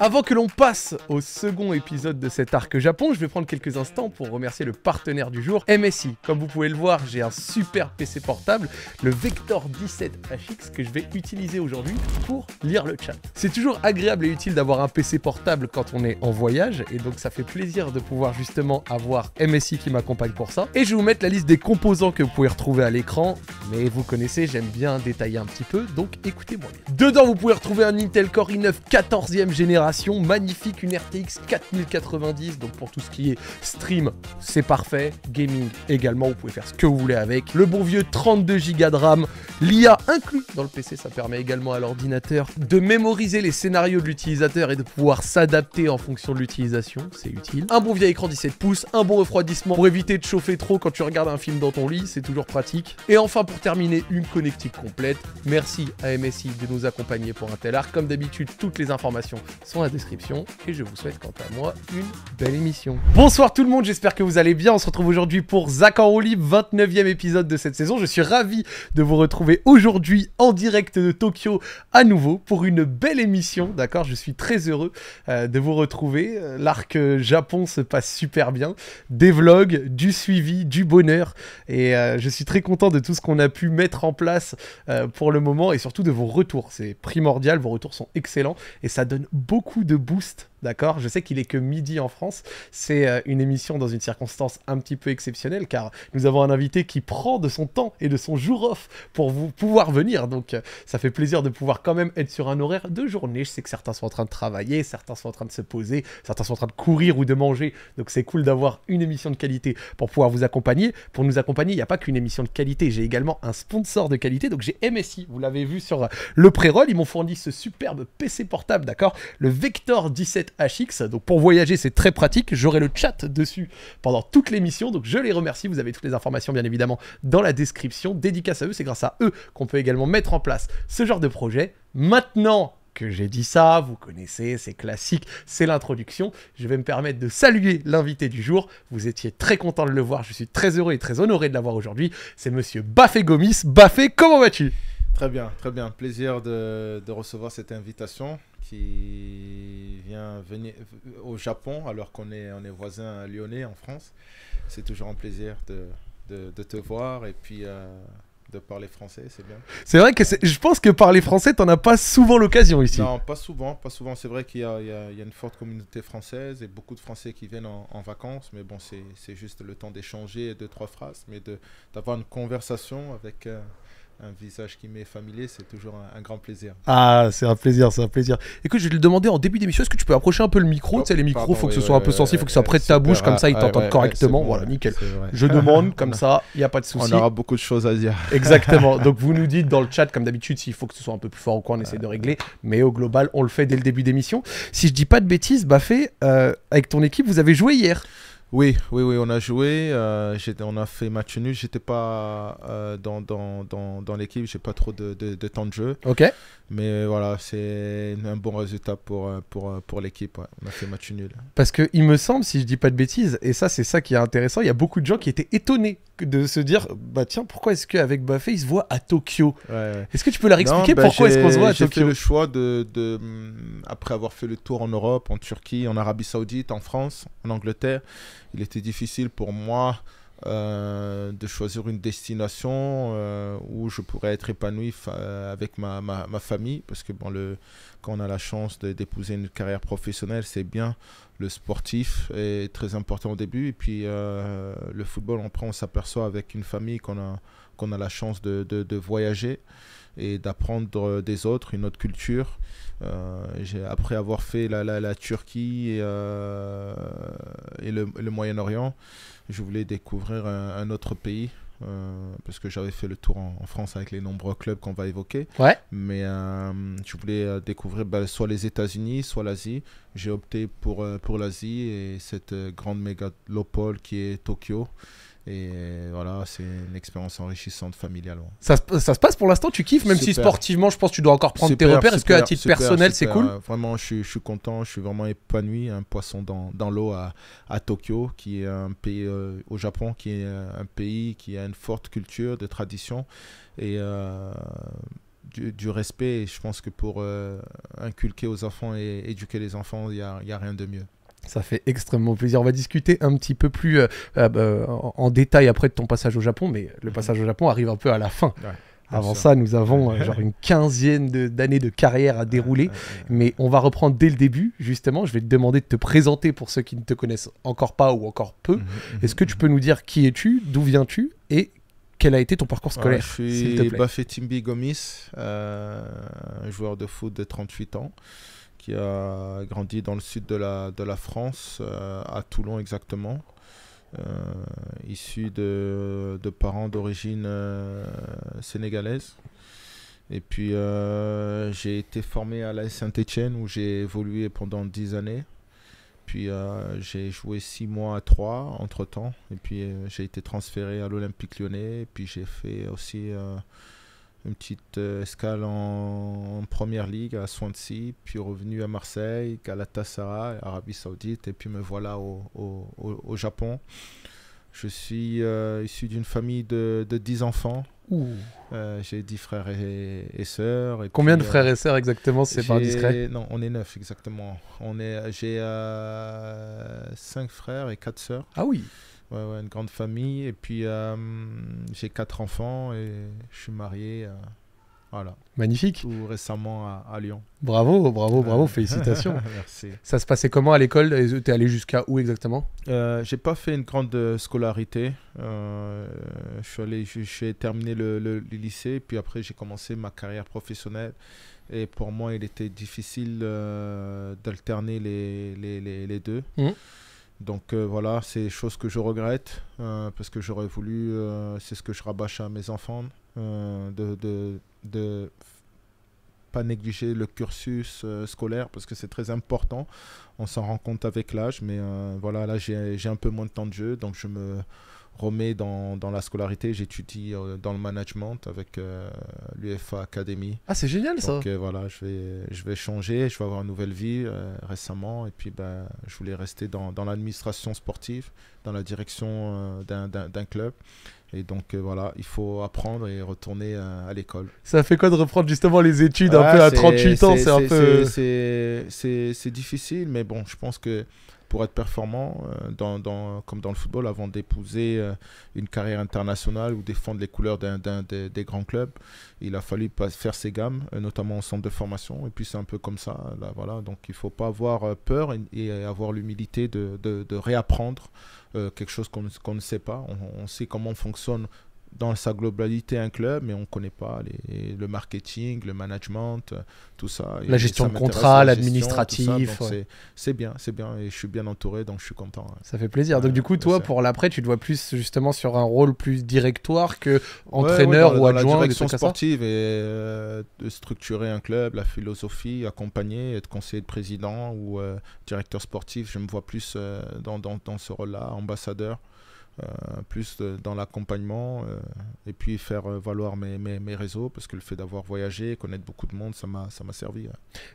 Avant que l'on passe au second épisode de cet arc Japon, je vais prendre quelques instants pour remercier le partenaire du jour, MSI. Comme vous pouvez le voir, j'ai un super PC portable, le Vector 17HX, que je vais utiliser aujourd'hui pour lire le chat. C'est toujours agréable et utile d'avoir un PC portable quand on est en voyage, et donc ça fait plaisir de pouvoir justement avoir MSI qui m'accompagne pour ça. Et je vais vous mettre la liste des composants que vous pouvez retrouver à l'écran, mais vous connaissez, j'aime bien détailler un petit peu, donc écoutez-moi bien. Dedans, vous pouvez retrouver un Intel Core i9 14e génération magnifique, une RTX 4090. Donc pour tout ce qui est stream, c'est parfait. Gaming également, vous pouvez faire ce que vous voulez avec. Le bon vieux 32 Go de RAM, l'IA inclus dans le PC, ça permet également à l'ordinateur de mémoriser les scénarios de l'utilisateur et de pouvoir s'adapter en fonction de l'utilisation, c'est utile. Un bon vieil écran 17 pouces, un bon refroidissement pour éviter de chauffer trop quand tu regardes un film dans ton lit, c'est toujours pratique. Et enfin pour terminer, une connectique complète. Merci à MSI de nous accompagner pour un tel art. Comme d'habitude, toutes les informations sont la description. Et je vous souhaite quant à moi une belle émission. Bonsoir tout le monde, j'espère que vous allez bien. On se retrouve aujourd'hui pour Zach en 29e épisode de cette saison. Je suis ravi de vous retrouver aujourd'hui en direct de Tokyo à nouveau pour une belle émission. D'accord, je suis très heureux euh, de vous retrouver. L'arc euh, Japon se passe super bien. Des vlogs, du suivi, du bonheur. Et euh, je suis très content de tout ce qu'on a pu mettre en place pour le moment et surtout de vos retours. C'est primordial, vos retours sont excellents et ça donne beaucoup Coup de boost d'accord Je sais qu'il est que midi en France. C'est euh, une émission dans une circonstance un petit peu exceptionnelle car nous avons un invité qui prend de son temps et de son jour off pour vous pouvoir venir. Donc euh, ça fait plaisir de pouvoir quand même être sur un horaire de journée. Je sais que certains sont en train de travailler, certains sont en train de se poser, certains sont en train de courir ou de manger. Donc c'est cool d'avoir une émission de qualité pour pouvoir vous accompagner. Pour nous accompagner, il n'y a pas qu'une émission de qualité. J'ai également un sponsor de qualité. Donc j'ai MSI, vous l'avez vu sur euh, le pré-roll. Ils m'ont fourni ce superbe PC portable, d'accord Le Vector 17 HX. Donc pour voyager, c'est très pratique. J'aurai le chat dessus pendant toute l'émission. Donc je les remercie. Vous avez toutes les informations, bien évidemment, dans la description. Dédicace à eux. C'est grâce à eux qu'on peut également mettre en place ce genre de projet. Maintenant, que j'ai dit ça, vous connaissez, c'est classique, c'est l'introduction. Je vais me permettre de saluer l'invité du jour. Vous étiez très content de le voir, je suis très heureux et très honoré de l'avoir aujourd'hui. C'est monsieur Baffé Gomis. Baffé, comment vas-tu Très bien, très bien. Plaisir de, recevoir cette invitation qui vient venir au Japon alors qu'on est, on est voisin lyonnais en France. C'est toujours un plaisir de, de, te voir et puis euh, de parler français, c'est bien. C'est vrai que je pense que parler français, tu n'en as pas souvent l'occasion ici. Non, pas souvent, pas souvent. C'est vrai qu'il y, y, a une forte communauté française et beaucoup de Français qui viennent en, vacances, mais bon, c'est juste le temps d'échanger deux, trois phrases, mais d'avoir une conversation avec... Euh, un visage qui m'est familier, c'est toujours un, grand plaisir. Ah, c'est un plaisir, c'est un plaisir. Écoute, je vais le demander en début d'émission, est-ce que tu peux approcher un peu le micro Tu sais, les micros, il faut que ce soit un peu sensible, il faut que ça près de ta bouche, comme ça ils t'entendent correctement. voilà, nickel. Je demande, comme ça, il n'y a pas de souci. On aura beaucoup de choses à dire. Exactement. Donc vous nous dites dans le chat, comme d'habitude, s'il faut que ce soit un peu plus fort ou quoi, on essaie de régler. Mais au global, on le fait dès le début d'émission. Si je dis pas de bêtises, Bafé, euh, avec ton équipe, vous avez joué hier. Oui, oui, oui, on a joué. Euh, on a fait match nul. J'étais pas euh, dans, dans, dans, dans l'équipe. J'ai pas trop de, de, temps de jeu. Ok. Mais voilà, c'est un bon résultat pour, euh, pour, pour l'équipe. On a fait match nul. Parce que il me semble, si je dis pas de bêtises, et ça c'est ça qui est intéressant, il y a beaucoup de gens qui étaient étonnés de se dire, bah tiens, pourquoi est-ce qu'avec Buffet, il se voit à Tokyo Est-ce que tu peux leur expliquer bah, pourquoi est-ce qu'on se voit à Tokyo J'ai fait le choix de, de après avoir fait le tour en Europe, en Turquie, en Arabie Saoudite, en France, en Angleterre il était difficile pour moi euh, de choisir une destination euh, où je pourrais être épanoui euh, avec ma, famille, parce que bon, le, quand on a la chance d'épouser une carrière professionnelle, c'est bien. Le sportif est très important au début, et puis le football, on, prend, on s'aperçoit avec une famille qu'on a, qu'on a la chance de, de voyager et d'apprendre euh, des autres une autre culture. Euh, après avoir fait la, Turquie et, euh, et le, Moyen-Orient, je voulais découvrir un, autre pays. parce que j'avais fait le tour en, France avec les nombreux clubs qu'on va évoquer. Ouais. Mais je voulais découvrir bah, soit les États-Unis, soit l'Asie. J'ai opté pour, pour l'Asie et cette grande mégalopole qui est Tokyo. Et euh, voilà, c'est une expérience enrichissante familiale. Ça, se passe pour l'instant, tu kiffes, même si sportivement, je pense que tu dois encore prendre tes repères. Est-ce qu'à titre personnel, c'est cool euh, Vraiment, je, suis content, je suis vraiment épanoui. Un poisson dans, l'eau à, Tokyo, qui est un pays euh, au Japon, qui est un pays qui a une forte culture, de tradition et du, respect. Et je pense que pour inculquer aux enfants et éduquer les enfants, il n'y a rien de mieux. Ça fait extrêmement plaisir. On va discuter un petit peu plus euh, euh, bah, en, détail après de ton passage au Japon, mais le mhm. passage au Japon arrive un peu à la fin. Avant ça, nous avons euh, genre une quinzaine d'années de, carrière à dérouler, mais on va reprendre dès le début. Justement, je vais te demander de te présenter pour ceux qui ne te connaissent encore pas ou encore peu. Mhm, mhm, Est-ce que tu peux nous dire qui es-tu, d'où viens-tu et quel a été ton parcours scolaire Je suis Bafetimbi Gomis, joueur de foot de 38 ans qui a grandi dans le sud de la, de la France, euh, à Toulon exactement. Euh, issu de, parents d'origine euh, sénégalaise. Et puis j'ai été formé à la saint étienne où j'ai évolué pendant 10 années. Puis j'ai joué six mois à 3 entre temps. Et puis j'ai été transféré à l'Olympique lyonnais. Et puis j'ai fait aussi une petite euh, escale en, première ligue à Swansea, puis revenu à Marseille, Galatasaray, Arabie Saoudite, et puis me voilà au, au, au Japon. Je suis euh, issu d'une famille de, de, 10 enfants. Euh, j'ai 10 frères et, sœurs. Et Combien de frères euh, et sœurs exactement, c'est pas discret Non, on est 9 exactement. On est, j'ai 5 frères et 4 sœurs. Ah oui une grande famille. Et puis, euh, j'ai quatre enfants et je suis marié. Euh, voilà. Magnifique. Ou récemment à, Lyon. Bravo, bravo, bravo, félicitations. Merci. Ça se passait comment à l'école Tu es allé jusqu'à où exactement euh, J'ai pas fait une grande scolarité. j'ai terminé le, le, le, lycée, puis après j'ai commencé ma carrière professionnelle. Et pour moi, il était difficile d'alterner les, les, les, deux. Mmh. Donc euh, voilà, c'est chose que je regrette euh, parce que j'aurais voulu, euh, c'est ce que je rabâche à mes enfants, de, ne pas négliger le cursus scolaire parce que c'est très important. On s'en rend compte avec l'âge, mais voilà, là j'ai un peu moins de temps de jeu, donc je me remet dans, dans la scolarité. J'étudie euh, dans le management avec euh, l'UFA Academy. Ah, c'est génial ça! Donc euh, voilà, je vais, je vais changer, je vais avoir une nouvelle vie récemment. Et puis, ben, je voulais rester dans, dans l'administration sportive, dans la direction d'un club. Et donc voilà, il faut apprendre et retourner à l'école. Ça fait quoi de reprendre justement les études un peu à 38 ans C'est un peu... C'est difficile, mais bon, je pense que pour être performant, euh, comme dans le football, avant d'épouser euh, une carrière internationale ou défendre les couleurs d'un, des, grands clubs, il a fallu faire ses gammes, euh, notamment au centre de formation. Et puis c'est un peu comme ça. voilà. Donc il ne faut pas avoir peur et, avoir l'humilité de, réapprendre quelque chose qu'on, ne sait pas. On, sait comment fonctionne dans sa globalité un club, mais on ne connaît pas le marketing, le management, tout ça. La gestion de contrat, l'administratif. C'est bien, c'est bien, et je suis bien entouré, donc je suis content. Ça fait plaisir. Donc du coup, toi, pour l'après, tu te vois plus justement sur un rôle plus directoire que entraîneur ou adjoint. Dans la direction sportive et euh, de structurer un club, la philosophie, accompagner, être conseiller de président ou euh, directeur sportif, je me vois plus euh, dans, dans, dans, ce rôle-là, ambassadeur. Euh, plus euh, dans l'accompagnement euh, et puis faire valoir mes, mes, réseaux parce que le fait d'avoir voyagé, connaître beaucoup de monde, ça m'a servi.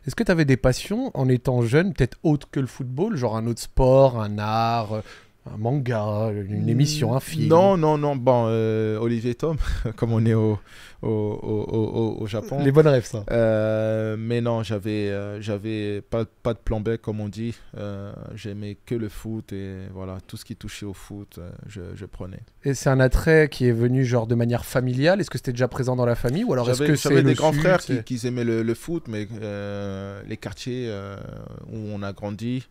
Est-ce que tu avais des passions en étant jeune, peut-être autre que le football, genre un autre sport, un art, un manga, une émission, un film. Non, non, non. Bon, euh, Olivier Tom, comme on est au, au, au, au Japon. Les bonnes rêves, ça. Euh, mais non, j'avais, euh, j'avais pas, pas de plan B, comme on dit. j'aimais que le foot et voilà, tout ce qui touchait au foot, je, je prenais. Et c'est un attrait qui est venu genre de manière familiale. Est-ce que c'était déjà présent dans la famille ou alors est-ce que c'est des grands frères qui, qui, aimaient le, le foot, mais les quartiers où on a grandi.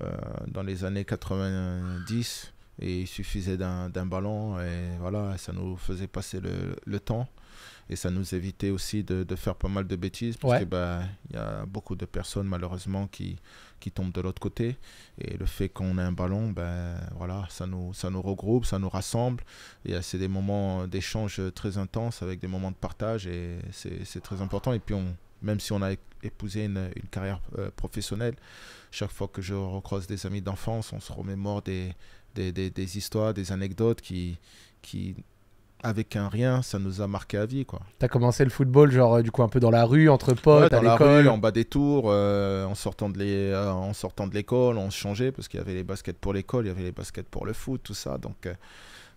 Euh, dans les années 90 et il suffisait d'un ballon et voilà, ça nous faisait passer le, temps et ça nous évitait aussi de, faire pas mal de bêtises parce qu'il bah, y a beaucoup de personnes malheureusement qui, qui tombent de l'autre côté et le fait qu'on ait un ballon, ben, voilà, ça nous, ça nous regroupe, ça nous rassemble et euh, c'est des moments d'échange très intenses avec des moments de partage et c'est très important et puis on, même si on a épousé une, carrière euh, professionnelle, chaque fois que je recroise des amis d'enfance, on se remémore des, des, des, histoires, des anecdotes qui, qui, avec un rien, ça nous a marqué à vie. Quoi. T'as commencé le football, genre, euh, du coup, un peu dans la rue, entre potes, à l'école, en bas des tours, euh, en, sortant de les, euh, en sortant de l'école, on se changeait parce qu'il y avait les baskets pour l'école, il y avait les baskets pour le foot, tout ça. Donc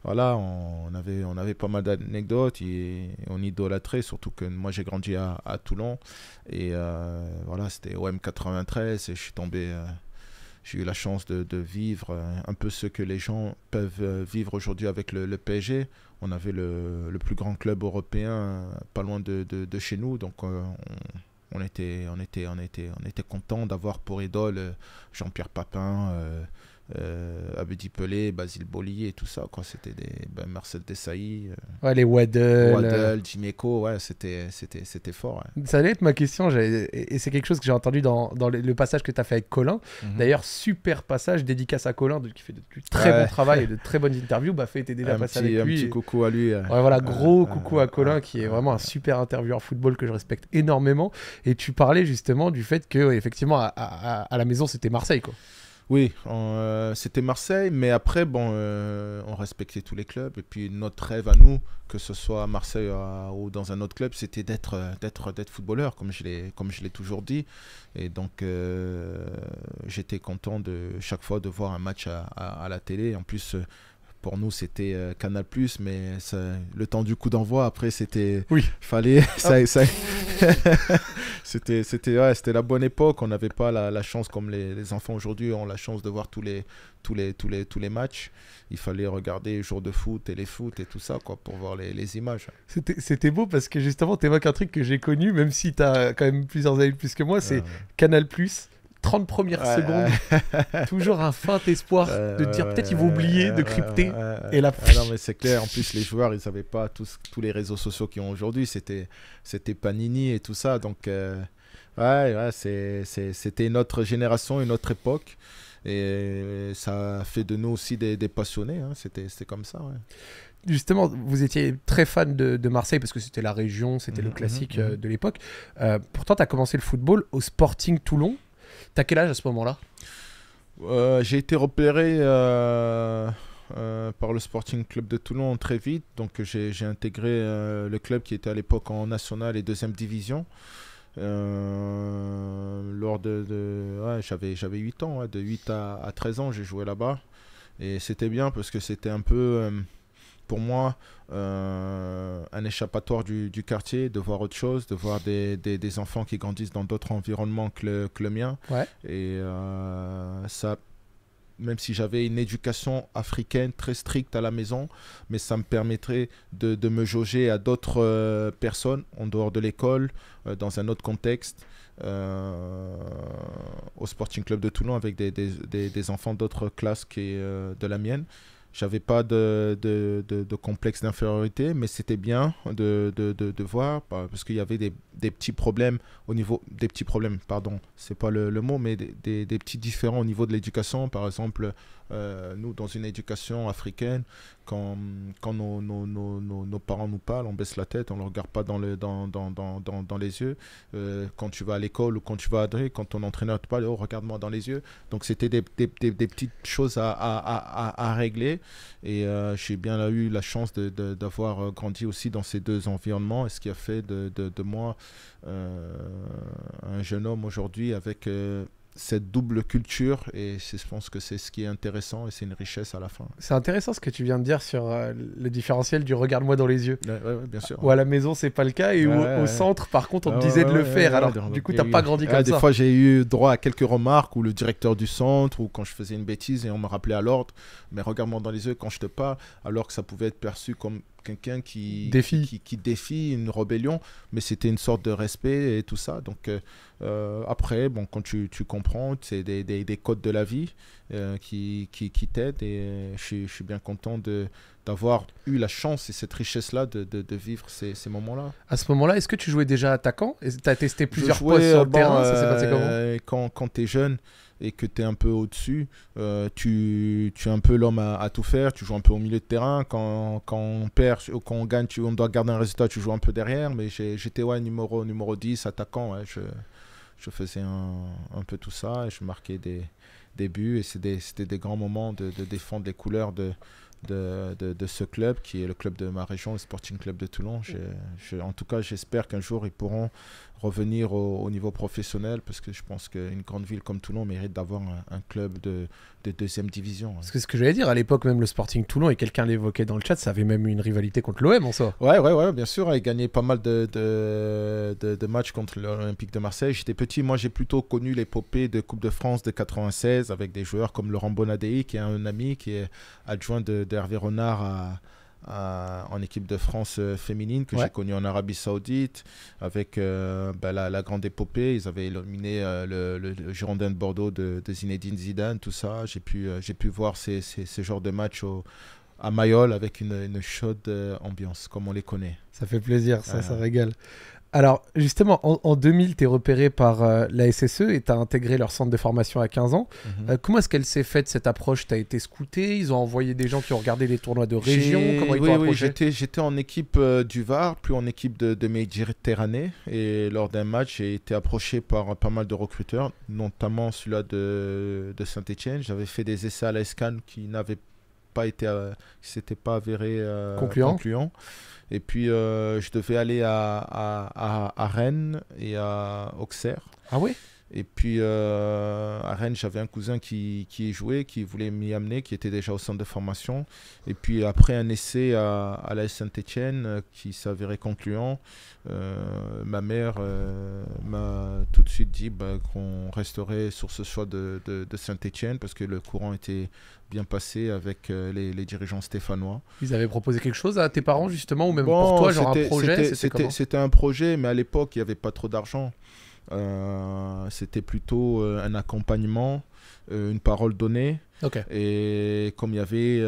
voilà, on avait, on avait pas mal d'anecdotes et on idolâtrait, surtout que moi j'ai grandi à, Toulon et euh, voilà, c'était OM 93 et je suis tombé, euh, j'ai eu la chance de, vivre euh, un peu ce que les gens peuvent vivre aujourd'hui avec le, le, PSG. On avait le, plus grand club européen pas loin de, chez nous, donc on était on était on était on était content d'avoir pour idole Jean-Pierre Papin euh, Abedi Pelé, Basile Boli et tout ça. Quoi. C'était des ben, Marcel Desailly. Euh, les Waddle. Jiméco, c'était, c'était, c'était fort. Ça allait être ma question, et c'est quelque chose que j'ai entendu dans, le, passage que tu as fait avec Colin. Mhm. D'ailleurs, super passage, dédicace à Colin, qui fait de, très bon travail et de très bonnes interviews. Bah, fait, déjà un petit, un petit coucou à lui. Euh. voilà, euh, gros coucou à Colin, qui est vraiment un super intervieweur football que je respecte énormément. Et tu parlais justement du fait que, effectivement, à, à la maison, c'était Marseille, quoi. Oui, euh, c'était Marseille, mais après, bon, euh, on respectait tous les clubs. Et puis notre rêve à nous, que ce soit à Marseille ou dans un autre club, c'était d'être, euh, d'être, d'être footballeur, comme je, l'ai, comme je l'ai toujours dit. Et donc, j'étais content de chaque fois de voir un match à, à la télé. En plus, pour nous c'était euh, Canal mais le temps du coup d'envoi après c'était oui fallait ah. ça, c'était c'était c'était la bonne époque on n'avait pas la, chance comme les, enfants aujourd'hui ont la chance de voir tous les tous les tous les tous les matchs il fallait regarder jour de foot et les foot et tout ça quoi pour voir les, images c'était beau parce que justement tu évoques un truc que j'ai connu même si tu as quand même plusieurs années plus que moi c'est ah Canal Plus 30 premières secondes, toujours un fin espoir de dire peut-être ils vont oublier de crypter. et là ah c'est clair. En plus, les joueurs, ils n'avaient pas tous, tous les réseaux sociaux qu'ils ont aujourd'hui. C'était, c'était Panini et tout ça. Donc, euh, ouais, c'était notre génération, une autre époque. Et ça fait de nous aussi des, passionnés. Hein. C'était, comme ça. Justement, vous étiez très fan de, Marseille parce que c'était la région, c'était le mhm, classique mhm, euh, mhm. de l'époque. Euh, pourtant, tu as commencé le football au Sporting Toulon. T'as quel âge à ce moment-là euh, J'ai été repéré euh, euh, par le Sporting Club de Toulon très vite. Donc j'ai intégré le club qui était à l'époque en nationale et deuxième division. lors de, j'avais 8 ans de 8 à, à 13 ans j'ai joué là-bas et c'était bien parce que c'était un peu pour moi euh, un échappatoire du, quartier, de voir autre chose, de voir des, enfants qui grandissent dans d'autres environnements que le, mien. Et euh, ça, même si j'avais une éducation africaine très stricte à la maison, mais ça me permettrait de, me jauger à d'autres euh, personnes en dehors de l'école, dans un autre contexte. au Sporting Club de Toulon avec des, enfants d'autres classes que de la mienne. J'avais pas de, de, de, complexe d'infériorité, mais c'était bien de, de, voir, bah, parce qu'il y avait des, des, petits problèmes au niveau. Des petits problèmes, pardon, c'est pas le, mot, mais des, des, des, petits différents au niveau de l'éducation. Par exemple, euh, nous, dans une éducation africaine, quand, quand nos, nos, nos, parents nous parlent, on baisse la tête, on ne le regarde pas dans, le, dans, dans, dans, dans les yeux. Euh, quand tu vas à l'école ou quand tu vas à quand ton entraîneur te parle, oh, regarde-moi dans les yeux. Donc, c'était des, des, des, petites choses à, à, à, régler. Et euh, j'ai bien eu la chance d'avoir grandi aussi dans ces deux environnements, et ce qui a fait de, de moi un jeune homme aujourd'hui avec cette double culture et je pense que c'est ce qui est intéressant et c'est une richesse à la fin. C'est intéressant ce que tu viens de dire sur euh, le différentiel du regarde-moi dans les yeux. bien sûr. Ou à la maison c'est pas le cas et au, centre par contre on te disait de le faire alors du coup t'as pas grandi ah, comme ça. Des fois j'ai eu droit à quelques remarques ou le directeur du centre ou quand je faisais une bêtise et on me rappelait à l'ordre mais regarde-moi dans les yeux quand je te parle alors que ça pouvait être perçu comme quelqu'un qui défie. Qui, défie une rébellion, mais c'était une sorte de respect et tout ça. Donc euh, euh, après, bon, quand tu, tu comprends, c'est des, des, codes de la vie euh, qui, qui, t'aident et je, je, suis bien content de, d'avoir eu la chance et cette richesse-là de, de, de vivre ces, ces moments-là. À ce moment-là, est-ce que tu jouais déjà attaquant Tu as testé plusieurs postes sur le terrain, Quand, quand tu es jeune, et que tu es un peu au-dessus, euh, tu, tu, es un peu l'homme à, tout faire, tu joues un peu au milieu de terrain. Quand, quand on perd, quand on gagne, tu, on doit garder un résultat, tu joues un peu derrière. Mais j'étais numéro, numéro 10, attaquant. je, je, faisais un, un, peu tout ça et je marquais des, des buts. Et c'était des, grands moments de, défendre les couleurs de, de, de, ce club qui est le club de ma région, le Sporting Club de Toulon. je, en tout cas, j'espère qu'un jour ils pourront revenir au, niveau professionnel parce que je pense qu'une grande ville comme Toulon mérite d'avoir un, club de, deuxième division. Hein. C'est ce que je dire, à l'époque, même le Sporting Toulon, et quelqu'un l'évoquait dans le chat, ça avait même une rivalité contre l'OM en soi. Ouais, ouais, bien sûr. Il gagnait pas mal de, de, matchs contre l'Olympique de Marseille. J'étais petit, moi j'ai plutôt connu l'épopée de Coupe de France de 96 avec des joueurs comme Laurent Bonadei, qui est un ami, qui est adjoint de, Renard à euh, en équipe de France euh, féminine que j'ai connue en Arabie Saoudite avec euh, bah, la, grande épopée. Ils avaient éliminé le, Girondin de Bordeaux de, Zinedine Zidane, tout ça. J'ai pu, pu voir ces, genre de match à Mayol avec une, chaude ambiance, comme on les connaît. Ça fait plaisir, ça régale. Alors, justement, en, 2000, tu es repéré par euh, la SSE et tu as intégré leur centre de formation à 15 ans. Mhm. Euh, comment est-ce qu'elle s'est faite cette approche Tu as été scouté Ils ont envoyé des gens qui ont regardé les tournois de région Comment J'étais en équipe euh, du VAR, puis en équipe de, Méditerranée. Et lors d'un match, j'ai été approché par pas mal de recruteurs, notamment celui-là de, Saint-Etienne. J'avais fait des essais à la SCAN qui n'avaient pas été. s'était pas avérés concluants. Et puis, euh, je te fais aller à, à, à, Rennes et à Auxerre. Ah oui et puis euh, à Rennes, j'avais un cousin qui, qui y jouait, qui voulait m'y amener, qui était déjà au centre de formation. Et puis après un essai à, la Saint-Etienne euh, qui s'avérait concluant, euh, ma mère m'a tout de suite dit bah, qu'on resterait sur ce choix de, de, Saint-Etienne parce que le courant était bien passé avec les, dirigeants stéphanois. Ils avaient proposé quelque chose à tes parents justement ou même pour toi, genre un projet C'était un projet, mais à l'époque, il n'y avait pas trop d'argent. Euh, c'était plutôt euh, un accompagnement, euh, une parole donnée. Et comme il y avait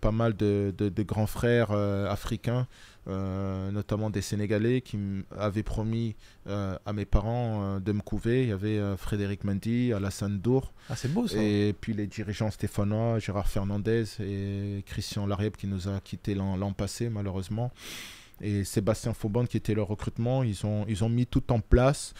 pas mal de, grands frères africains, notamment des Sénégalais, qui avaient promis à mes parents de me couver, il y avait Frédéric Mendy, Alassane Dour. Ah, et puis les dirigeants stéphanois, Gérard Fernandez et Christian Larieb, qui nous a quittés l'an passé, malheureusement. Et Sébastien Fauban, qui était leur recrutement, ils ont, ils ont mis tout en place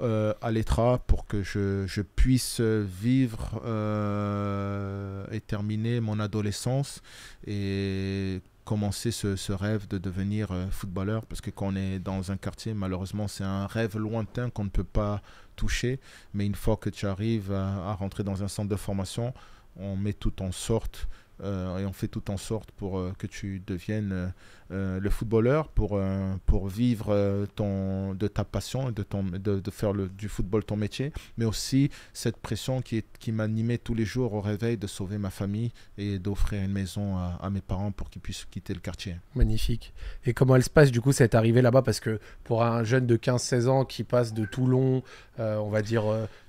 euh, à l'ETRA pour que je, puisse vivre euh, et terminer mon adolescence et commencer ce, rêve de devenir euh, footballeur parce que quand on est dans un quartier malheureusement c'est un rêve lointain qu'on ne peut pas toucher mais une fois que tu arrives à, rentrer dans un centre de formation on met tout en sorte et on fait tout en sorte pour que tu deviennes euh, le footballeur pour, euh, pour vivre euh, ton, de ta passion et de, ton, de, de, faire le, du football ton métier, mais aussi cette pression qui, qui m'animait tous les jours au réveil de sauver ma famille et d'offrir une maison à, mes parents pour qu'ils puissent quitter le quartier. Magnifique. Et comment elle se passe du coup cette arrivée là-bas Parce que pour un jeune de 15-16 ans qui passe de Toulon, on va dire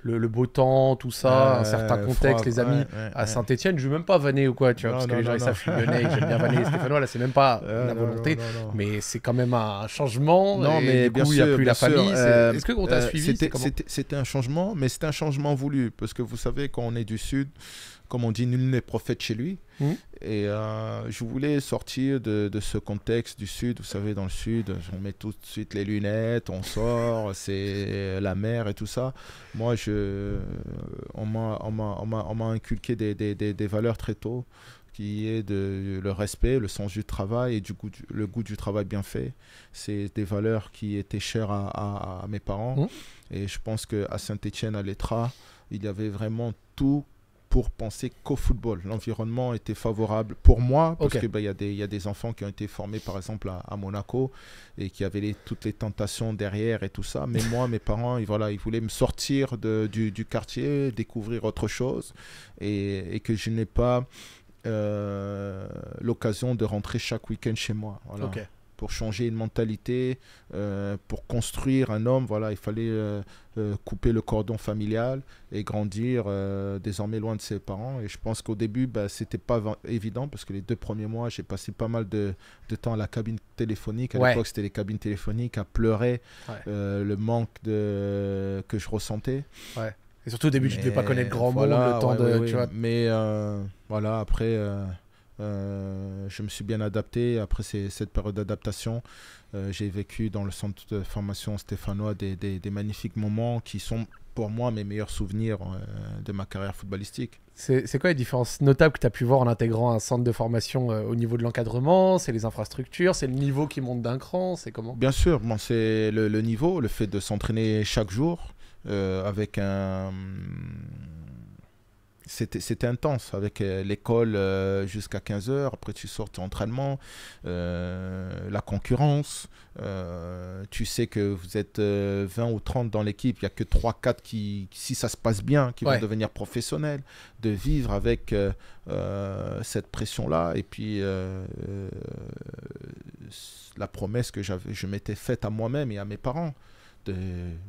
le, beau temps, tout ça, un certain contexte, les amis, à Saint-Etienne, je ne veux même pas vanner ou quoi, tu vois, parce que les gens ils savent que j'aime bien vanner Stéphanois, là c'est même pas mais c'est quand même un changement. Non, et mais bien il n'y a plus la sûr. famille. Euh, est-ce que qu'on t'a euh, suivi C'était un changement, mais c'était un changement voulu, parce que vous savez, quand on est du Sud, comme on dit, nul n'est prophète chez lui. Mmh. Et euh, je voulais sortir de, ce contexte du Sud. Vous savez, dans le Sud, on met tout de suite les lunettes, on sort, c'est la mer et tout ça. Moi, je, on m'a inculqué des, des valeurs très tôt qui est de, le respect, le sens du travail et du goût le goût du travail bien fait. C'est des valeurs qui étaient chères à, mes parents. Mmh. Et je pense qu'à saint etienne à l'Etra, il y avait vraiment tout pour penser qu'au football. L'environnement était favorable pour moi, parce qu'il bah, y, y, a des enfants qui ont été formés, par exemple, à, Monaco, et qui avaient les, toutes les tentations derrière et tout ça. Mais moi, mes parents, ils, voilà, voulaient me sortir du, quartier, découvrir autre chose, et, et que je n'ai pas euh, l'occasion de rentrer chaque week-end chez moi. Voilà. Pour changer une mentalité, euh, pour construire un homme, voilà, il fallait euh, couper le cordon familial et grandir désormais loin de ses parents. Et je pense qu'au début, bah, c'était pas évident parce que les deux premiers mois, j'ai passé pas mal de, de, temps à la cabine téléphonique. À l'époque, c'était les cabines téléphoniques, à pleurer le manque de... que je ressentais. Ouais. Et surtout au début, je ne devais pas connaître grand monde, le temps de. Mais euh, voilà, après, euh, euh, je me suis bien adapté. Après cette période d'adaptation, j'ai vécu dans le centre de formation stéphanois des, magnifiques moments qui sont pour moi mes meilleurs souvenirs de ma carrière footballistique. C'est quoi les différences notables que tu as pu voir en intégrant un centre de formation au niveau de l'encadrement C'est les infrastructures C'est le niveau qui monte d'un cran C'est comment Bien sûr, moi, c'est le, le, niveau, le fait de s'entraîner chaque jour, euh, avec un c'était intense avec euh, l'école euh, jusqu'à 15h, après tu sors ton entraînement, la concurrence, tu sais que vous êtes 20 ou 30 dans l'équipe, il n'y a que 3-4 qui, si ça se passe bien, qui vont devenir professionnels, de vivre avec cette pression-là et puis la promesse que je m'étais faite à moi-même et à mes parents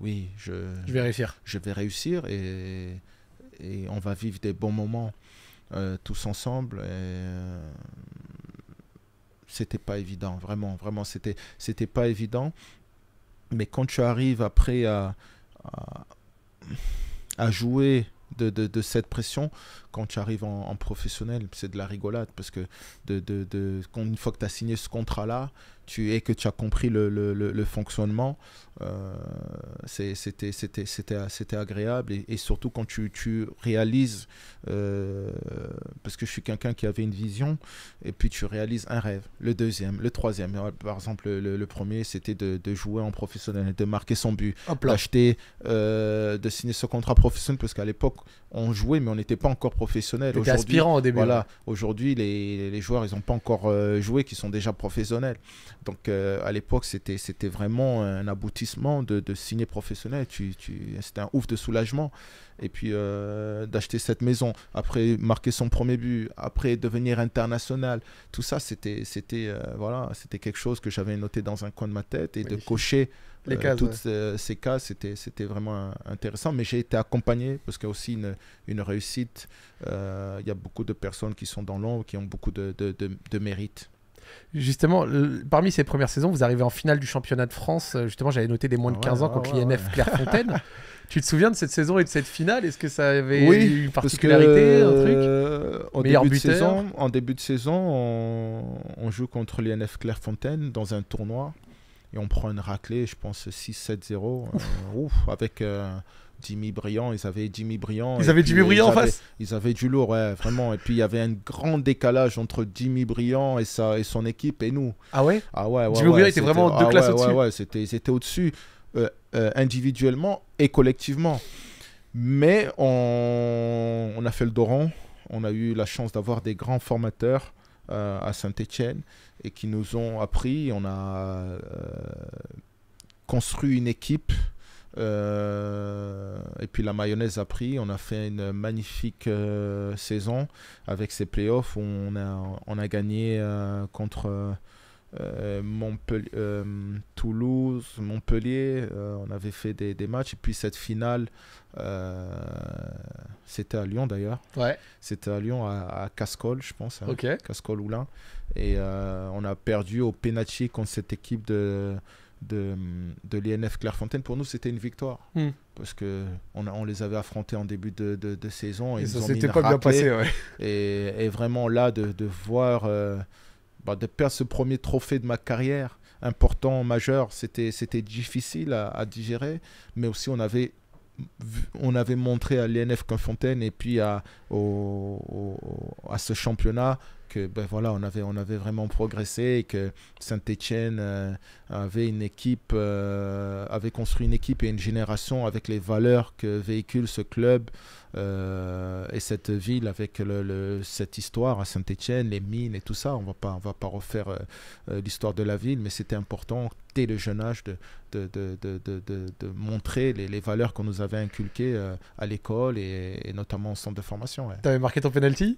oui, je, je vais réussir. Je vais réussir et, et on va vivre des bons moments euh, tous ensemble. Euh, c'était pas évident, vraiment, vraiment, c'était, c'était pas évident. Mais quand tu arrives après à, à, jouer de, de, cette pression quand tu arrives en, professionnel. C'est de la rigolade parce que de, de, une fois que tu as signé ce contrat-là, et que tu as compris le, le, le, fonctionnement, euh, c'était agréable. Et, surtout quand tu, tu réalises, euh, parce que je suis quelqu'un qui avait une vision, et puis tu réalises un rêve, le deuxième, le troisième. Euh, par exemple, le, premier, c'était de, jouer en professionnel, de marquer son but, d'acheter, de signer ce contrat professionnel, parce qu'à l'époque, on jouait, mais on n'était pas encore professionnel. C'était aspirant au début. Voilà, aujourd'hui, les, les, joueurs, ils n'ont pas encore joué, qui sont déjà professionnels. Donc euh, à l'époque, c'était, vraiment un aboutissement de, signer professionnel. c'était un ouf de soulagement. Et puis euh, d'acheter cette maison, après marquer son premier but, après devenir international, tout ça, c'était, euh, voilà, quelque chose que j'avais noté dans un coin de ma tête. Et de cocher toutes ces cases, c'était, vraiment intéressant. Mais j'ai été accompagné parce qu'il y a aussi une, une réussite. Il y a beaucoup de personnes qui sont dans l'ombre, qui ont beaucoup de, de, de, de mérite justement, parmi ces premières saisons, vous arrivez en finale du championnat de France. Euh, justement, j'avais noté des moins de 15 ah ans contre l'INF Clairefontaine. tu te souviens de cette saison et de cette finale Est-ce que ça avait une particularité, euh, en, début de saison, en début de saison, on, joue contre l'INF Clairefontaine dans un tournoi et on prend une raclée, je pense 6-7-0, euh, Ouf, avec Jimmy Briand, ils avaient Jimmy Briand. Ils avaient Jimmy Briand en face Ils avaient du lourd, ouais, vraiment. Et puis il y avait un grand décalage entre Jimmy Briand et, sa, et son équipe et nous. Ah ouais Ah ouais, ouais Jimmy ouais, Briand était vraiment deux ah classes au-dessus. Ouais, ouais, c'était, au-dessus euh, euh, individuellement et collectivement. Mais on, a fait le Doran, on a eu la chance d'avoir des grands formateurs euh, à Saint-Étienne et qui nous ont appris, on a construit une équipe euh, et puis la mayonnaise a pris. On a fait une magnifique euh, saison avec ces playoffs on a, on a gagné euh, contre Montpellier, Toulouse, Montpellier. on avait fait des, matchs. Et puis cette finale, c'était à Lyon d'ailleurs. Ouais. C'était à Lyon, à, à Cascol, je pense. Hein, Cascol-Oulin. Et on a perdu au penalty contre cette équipe de de, de l'INF Clairefontaine, pour nous, c'était une victoire. Hmm. Parce que on, on, les avait affrontés en début de, de, saison. Et, et ça pas bien passé. Et, et, vraiment là, de, de voir, euh, bah, de perdre ce premier trophée de ma carrière, important, majeur, c'était difficile à, digérer. Mais aussi, on avait, on avait montré à l'INF Clairefontaine et puis à, au, à ce championnat que ben voilà, on avait, on avait vraiment progressé et que Saint-Étienne euh, avait une équipe, euh, avait construit une équipe et une génération avec les valeurs que véhicule ce club euh, et cette ville avec le, cette histoire à Saint-Étienne, les mines et tout ça. On va pas, on va pas refaire l'histoire de la ville, mais c'était important dès le jeune âge de, de, de, de, de montrer les, valeurs qu'on nous avait inculquées à l'école et, notamment au centre de formation. Ouais. Tu avais marqué ton penalty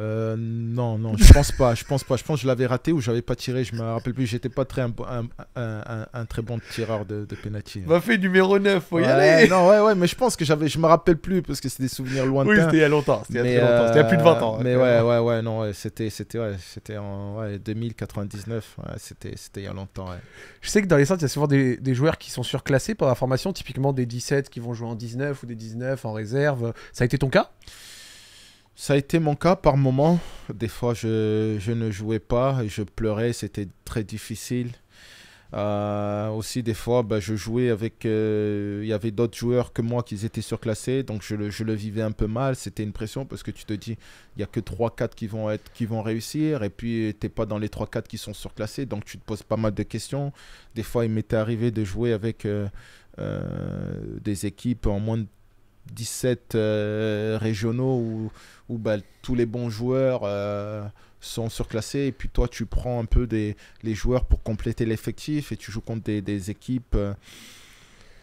euh, non, non, je pense pas. Je pense pas. Je pense que je l'avais raté ou j'avais pas tiré. Je me rappelle plus. J'étais pas très un, très bon tireur de, de penalty. M'a hein. fait numéro 9, faut y aller. Non, ouais, ouais, mais je pense que j'avais. Je me rappelle plus parce que c'est des souvenirs lointains. Oui, c'était il y a longtemps. C'était il y a plus de 20 ans. Euh, mais hein, ouais, ouais, ouais, non, c'était, c'était, c'était en 2099. c'était, c'était il y a longtemps. Je sais que dans les centres, il y a souvent des, des, joueurs qui sont surclassés par la formation. Typiquement des 17 qui vont jouer en 19 ou des 19 en réserve. Ça a été ton cas ça a été mon cas par moments. Des fois, je, je ne jouais pas et je pleurais, c'était très difficile. Euh, aussi, des fois, bah, je jouais avec. Euh, il y avait d'autres joueurs que moi qui étaient surclassés, donc je le, je le vivais un peu mal. C'était une pression parce que tu te dis, il n'y a que 3-4 qui, vont être, qui vont réussir, et puis tu n'es pas dans les 3-4 qui sont surclassés, donc tu te poses pas mal de questions. Des fois, il m'était arrivé de jouer avec euh, des équipes en moins de 17 euh, régionaux où, où bah, tous les bons joueurs euh, sont surclassés et puis toi tu prends un peu des, les joueurs pour compléter l'effectif et tu joues contre des, des équipes euh,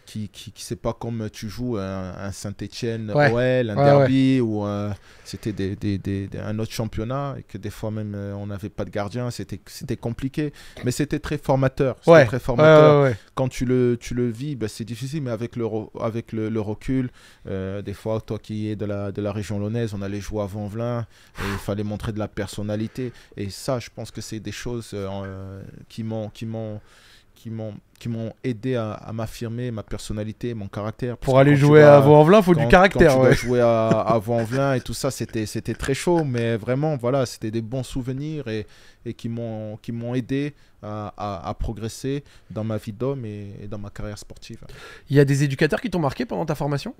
qui, qui, qui sait pas comme tu joues un, Saint-Etienne, ouais. un derby ou euh, c'était des, des, des, un autre championnat et que des fois même euh, on n'avait pas de gardien, c'était c'était compliqué, mais c'était très formateur, c'était très formateur. Quand tu le tu le vis, ben, c'est difficile, mais avec le avec le, recul, euh, des fois toi qui es de la de la région lonnaise, on allait jouer à Vanvelin et il fallait montrer de la personnalité et ça, je pense que c'est des choses qui qui m'ont qui m'ont qui m'ont aidé à, m'affirmer ma personnalité mon caractère pour aller jouer à Vaux-en-Velin il faut du caractère quand jouer à, à en velin et tout ça c'était c'était très chaud mais vraiment voilà c'était des bons souvenirs et, et qui m'ont qui m'ont aidé à, progresser dans ma vie d'homme et, et, dans ma carrière sportive il y a des éducateurs qui t'ont marqué pendant ta formation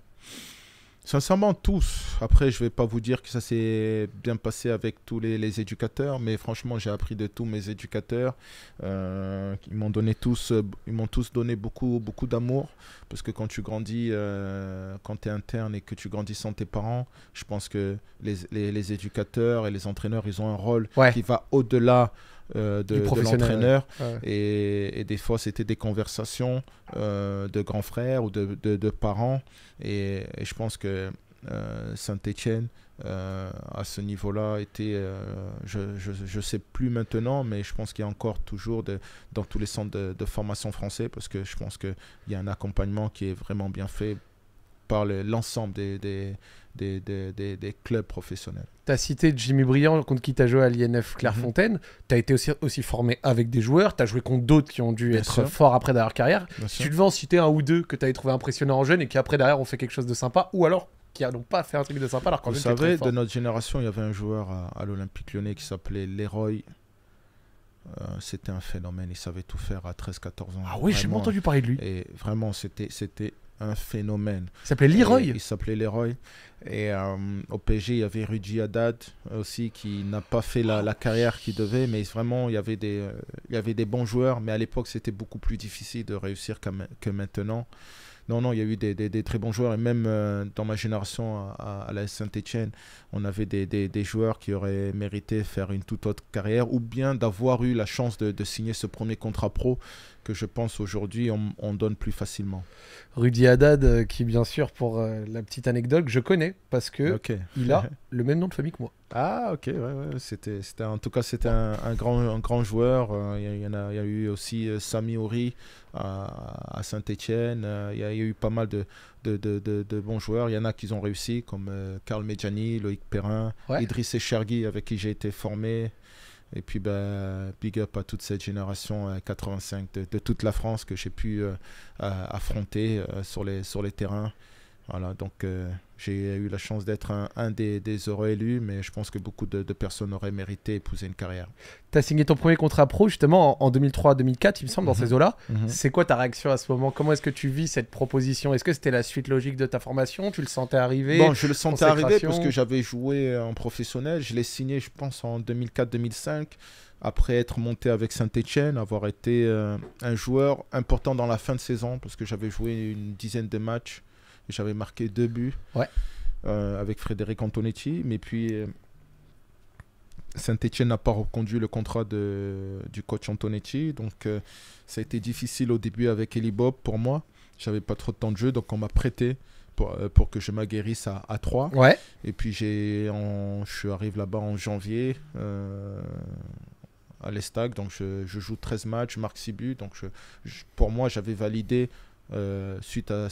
Sincèrement, tous. Après, je vais pas vous dire que ça s'est bien passé avec tous les, les éducateurs, mais franchement, j'ai appris de tous mes éducateurs. Euh, ils m'ont donné tous, ils m'ont tous donné beaucoup, beaucoup d'amour, parce que quand tu grandis, euh, quand tu es interne et que tu grandis sans tes parents, je pense que les, les, les éducateurs et les entraîneurs, ils ont un rôle qui va au-delà euh, de, l'entraîneur. Et, des fois, c'était des conversations euh, de grands frères ou de, de, parents. Et, je pense que euh, Saint-Étienne, à ce niveau-là, était, je ne sais plus maintenant, mais je pense qu'il y a encore toujours dans tous les centres de, formation français, parce que je pense qu'il y a un accompagnement qui est vraiment bien fait par l'ensemble des des, des, clubs professionnels. Tu as cité Jimmy Briand, contre qui tu as joué à l'INF Clairefontaine. Mhm. Tu as été aussi, aussi, formé avec des joueurs. Tu as joué contre d'autres qui ont dû être forts après leur carrière. tu devais en citer un ou deux que tu avais trouvé impressionnant en jeune et qui après derrière ont fait quelque chose de sympa, ou alors qui n'ont pas fait un truc de sympa alors quand Vous de notre génération, il y avait un joueur à, l'Olympique lyonnais qui s'appelait Leroy. Euh, c'était un phénomène, il savait tout faire à 13-14 ans. Ah oui, j'ai entendu parler de lui. Et vraiment, c'était un phénomène. Il s'appelait Leroy Il s'appelait Leroy. Et euh, au PSG il y avait Rudy Haddad aussi, qui n'a pas fait la, carrière qu'il devait, mais vraiment, il y, avait des, euh, il y avait des bons joueurs, mais à l'époque, c'était beaucoup plus difficile de réussir que maintenant. Non, non, il y a eu des, des, très bons joueurs, et même euh, dans ma génération à, la Saint-Etienne, on avait des, des, joueurs qui auraient mérité faire une toute autre carrière, ou bien d'avoir eu la chance de, de signer ce premier contrat pro que je pense aujourd'hui on, donne plus facilement. Rudy Haddad, euh, qui bien sûr, pour euh, la petite anecdote, je connais parce que il a le même nom de famille que moi. Ah ok, ouais, C'était, en tout cas c'était un, grand, un grand joueur. Euh, il y, en a, y a eu aussi Sami Ouri à, Saint-Étienne. Il y, a eu pas mal de, de, bons joueurs. Il y en a qui ont réussi comme Karl Medjani, Loïc Perrin, Idriss Echergui avec qui j'ai été formé. Et puis, ben, big up à toute cette génération 85 euh, de, toute la France que j'ai pu euh, euh, affronter sur, les, sur les terrains. Voilà, donc j'ai eu la chance d'être un, des, des heureux élus, mais je pense que beaucoup de, personnes auraient mérité épouser une carrière. Tu as signé ton premier contrat pro justement en, 2003-2004, il me semble, dans mhm. ces eaux-là. Mhm. C'est quoi ta réaction à ce moment Comment est-ce que tu vis cette proposition Est-ce que c'était la suite logique de ta formation Tu le sentais arriver Bon, je le sentais arriver parce que j'avais joué en professionnel. Je l'ai signé, je pense, en 2004-2005 après être monté avec Saint-Etienne, avoir été euh, un joueur important dans la fin de saison, parce que j'avais joué une dizaine de matchs j'avais marqué deux buts euh, avec Frédéric Antonetti. Mais puis, euh, Saint-Etienne n'a pas reconduit le contrat de, du coach Antonetti. Donc, euh, ça a été difficile au début avec Eli Bob pour moi. J'avais pas trop de temps de jeu, donc on m'a prêté pour, que je m'aguerrisse à, à 3. Et puis, je je arrivé là-bas en janvier à l'Estac. Donc je, joue 13 matchs, je marque 6 buts. Donc pour moi, j'avais validé euh, suite à,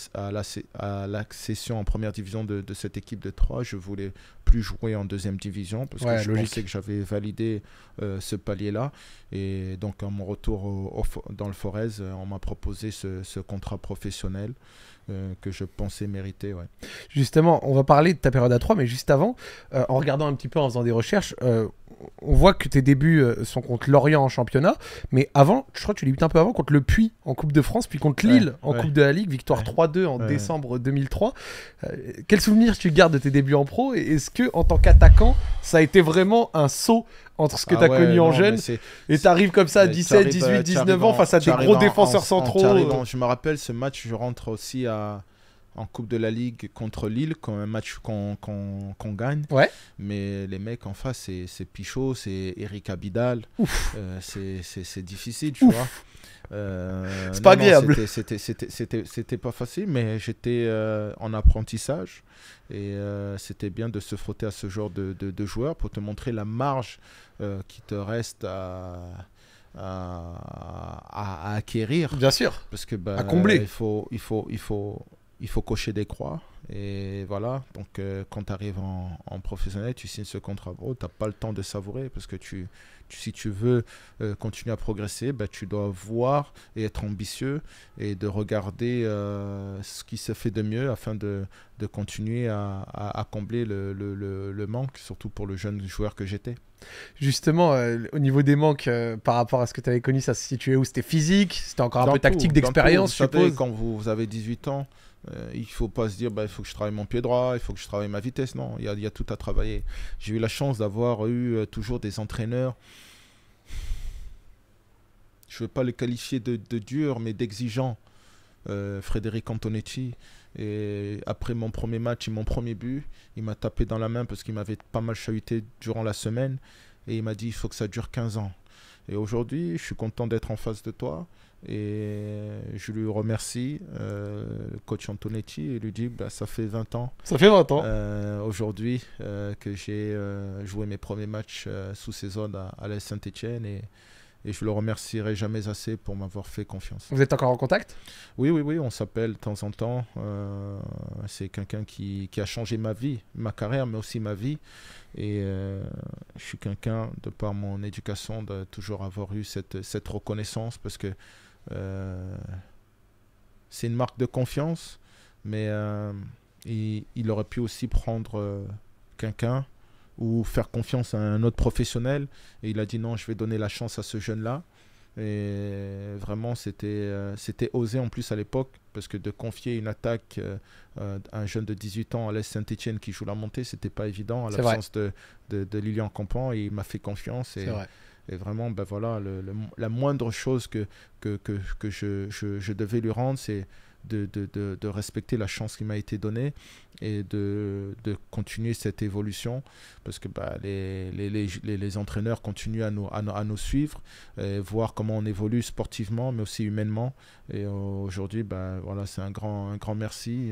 à l'accession en première division de, cette équipe de 3, je voulais plus jouer en deuxième division parce que je pensais que j'avais validé euh, ce palier-là. Et donc, à mon retour dans le Forez, euh, on m'a proposé ce, contrat professionnel que je pensais mériter. Ouais. Justement, on va parler de ta période à 3, mais juste avant, en regardant un petit peu, en faisant des recherches, on voit que tes débuts euh, sont contre Lorient en championnat, mais avant, je crois que tu débutes un peu avant contre le Puy en Coupe de France, puis contre Lille en Coupe de la Ligue, victoire 3-2 en décembre 2003. Euh, quels quel souvenir tu gardes de tes débuts en pro et est-ce que en tant qu'attaquant, ça a été vraiment un saut entre ce que ah tu as connu en jeune et arrives comme ça à 17, 18, 19 ans face à des gros défenseurs centraux euh. Je me rappelle ce match, je rentre aussi à en Coupe de la Ligue contre Lille, quand un match qu'on gagne. Ouais. Mais les mecs en face, c'est Pichot, c'est Eric Abidal. Euh, c'est difficile, tu vois. Euh, c'est pas agréable. C'était pas facile, mais j'étais euh, en apprentissage et euh, c'était bien de se frotter à ce genre de, de, de joueurs pour te montrer la marge qui te reste à, à, à, acquérir. Bien sûr. Parce que bah, à combler. Il faut, il faut, il faut il faut cocher des croix. Et voilà, donc euh, quand tu arrives en, professionnel, tu signes ce contrat pro, tu n'as pas le temps de savourer parce que tu, si tu veux euh, continuer à progresser, bah, tu dois voir et être ambitieux et de regarder euh, ce qui se fait de mieux afin de, continuer à, combler le, manque, surtout pour le jeune joueur que j'étais. Justement, au niveau des manques, par rapport à ce que tu avais connu, ça se situait où C'était physique C'était encore un peu tactique d'expérience, je Quand vous avez 18 ans, euh, il ne faut pas se dire, bah, il faut que je travaille mon pied droit, il faut que je travaille ma vitesse. Non, il y a, tout à travailler. J'ai eu la chance d'avoir eu euh, toujours des entraîneurs je ne veux pas le qualifier de, dur, mais d'exigeant. Euh, Frédéric Antonetti, et après mon premier match et mon premier but, il m'a tapé dans la main parce qu'il m'avait pas mal chahuté durant la semaine et il m'a dit il faut que ça dure 15 ans. Et aujourd'hui, je suis content d'être en face de toi et euh, je lui remercie, euh, coach Antonetti, et lui dis bah, ça fait 20 ans. Ça fait 20 ans. Euh, aujourd'hui euh, que j'ai joué mes premiers matchs sous ces zones à, à Saint-Etienne. Et, je le remercierai jamais assez pour m'avoir fait confiance. Vous êtes encore en contact Oui, oui, oui, on s'appelle de temps en temps. c'est quelqu'un qui, a changé ma vie, ma carrière, mais aussi ma vie. Et je suis quelqu'un, de par mon éducation, de toujours avoir eu cette, cette reconnaissance parce que euh, c'est une marque de confiance, mais euh, il, aurait pu aussi prendre euh, quelqu'un ou faire confiance à un autre professionnel. Et il a dit non, je vais donner la chance à ce jeune-là. Et vraiment, c'était c'était osé en plus à l'époque, parce que de confier une attaque à un jeune de 18 ans à l'Est Saint-Etienne qui joue la montée, c'était pas évident à l'absence de, de, de, Lilian Campan. il m'a fait confiance. Et, et vraiment, ben voilà, la moindre chose que, que, que, que je, je, devais lui rendre, c'est de, de, de, respecter la chance qui m'a été donnée et de, continuer cette évolution parce que bah, les, les, les, entraîneurs continuent à nous, à, nous suivre, et voir comment on évolue sportivement mais aussi humainement. Et aujourd'hui, ben voilà, c'est un grand, un grand merci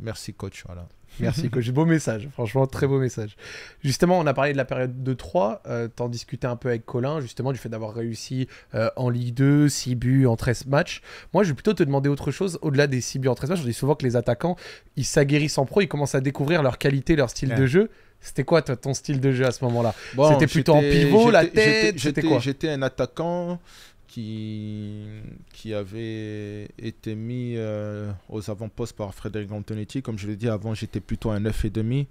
merci coach, voilà. Merci coach, beau message, franchement très beau message. Justement, on a parlé de la période de 3, euh, t'en discutais un peu avec Colin, justement du fait d'avoir réussi euh, en Ligue 2, 6 buts en 13 matchs. Moi, je vais plutôt te demander autre chose, au-delà des 6 buts en 13 matchs, je dis souvent que les attaquants, ils s'aguerrissent en pro, ils commencent à découvrir leur qualité, leur style de jeu. C'était quoi ton style de jeu à ce moment-là C'était plutôt en pivot, la tête J'étais un attaquant qui, avait été mis euh, aux avant-postes par Frédéric Antonetti. Comme je l'ai dit avant, j'étais plutôt un demi.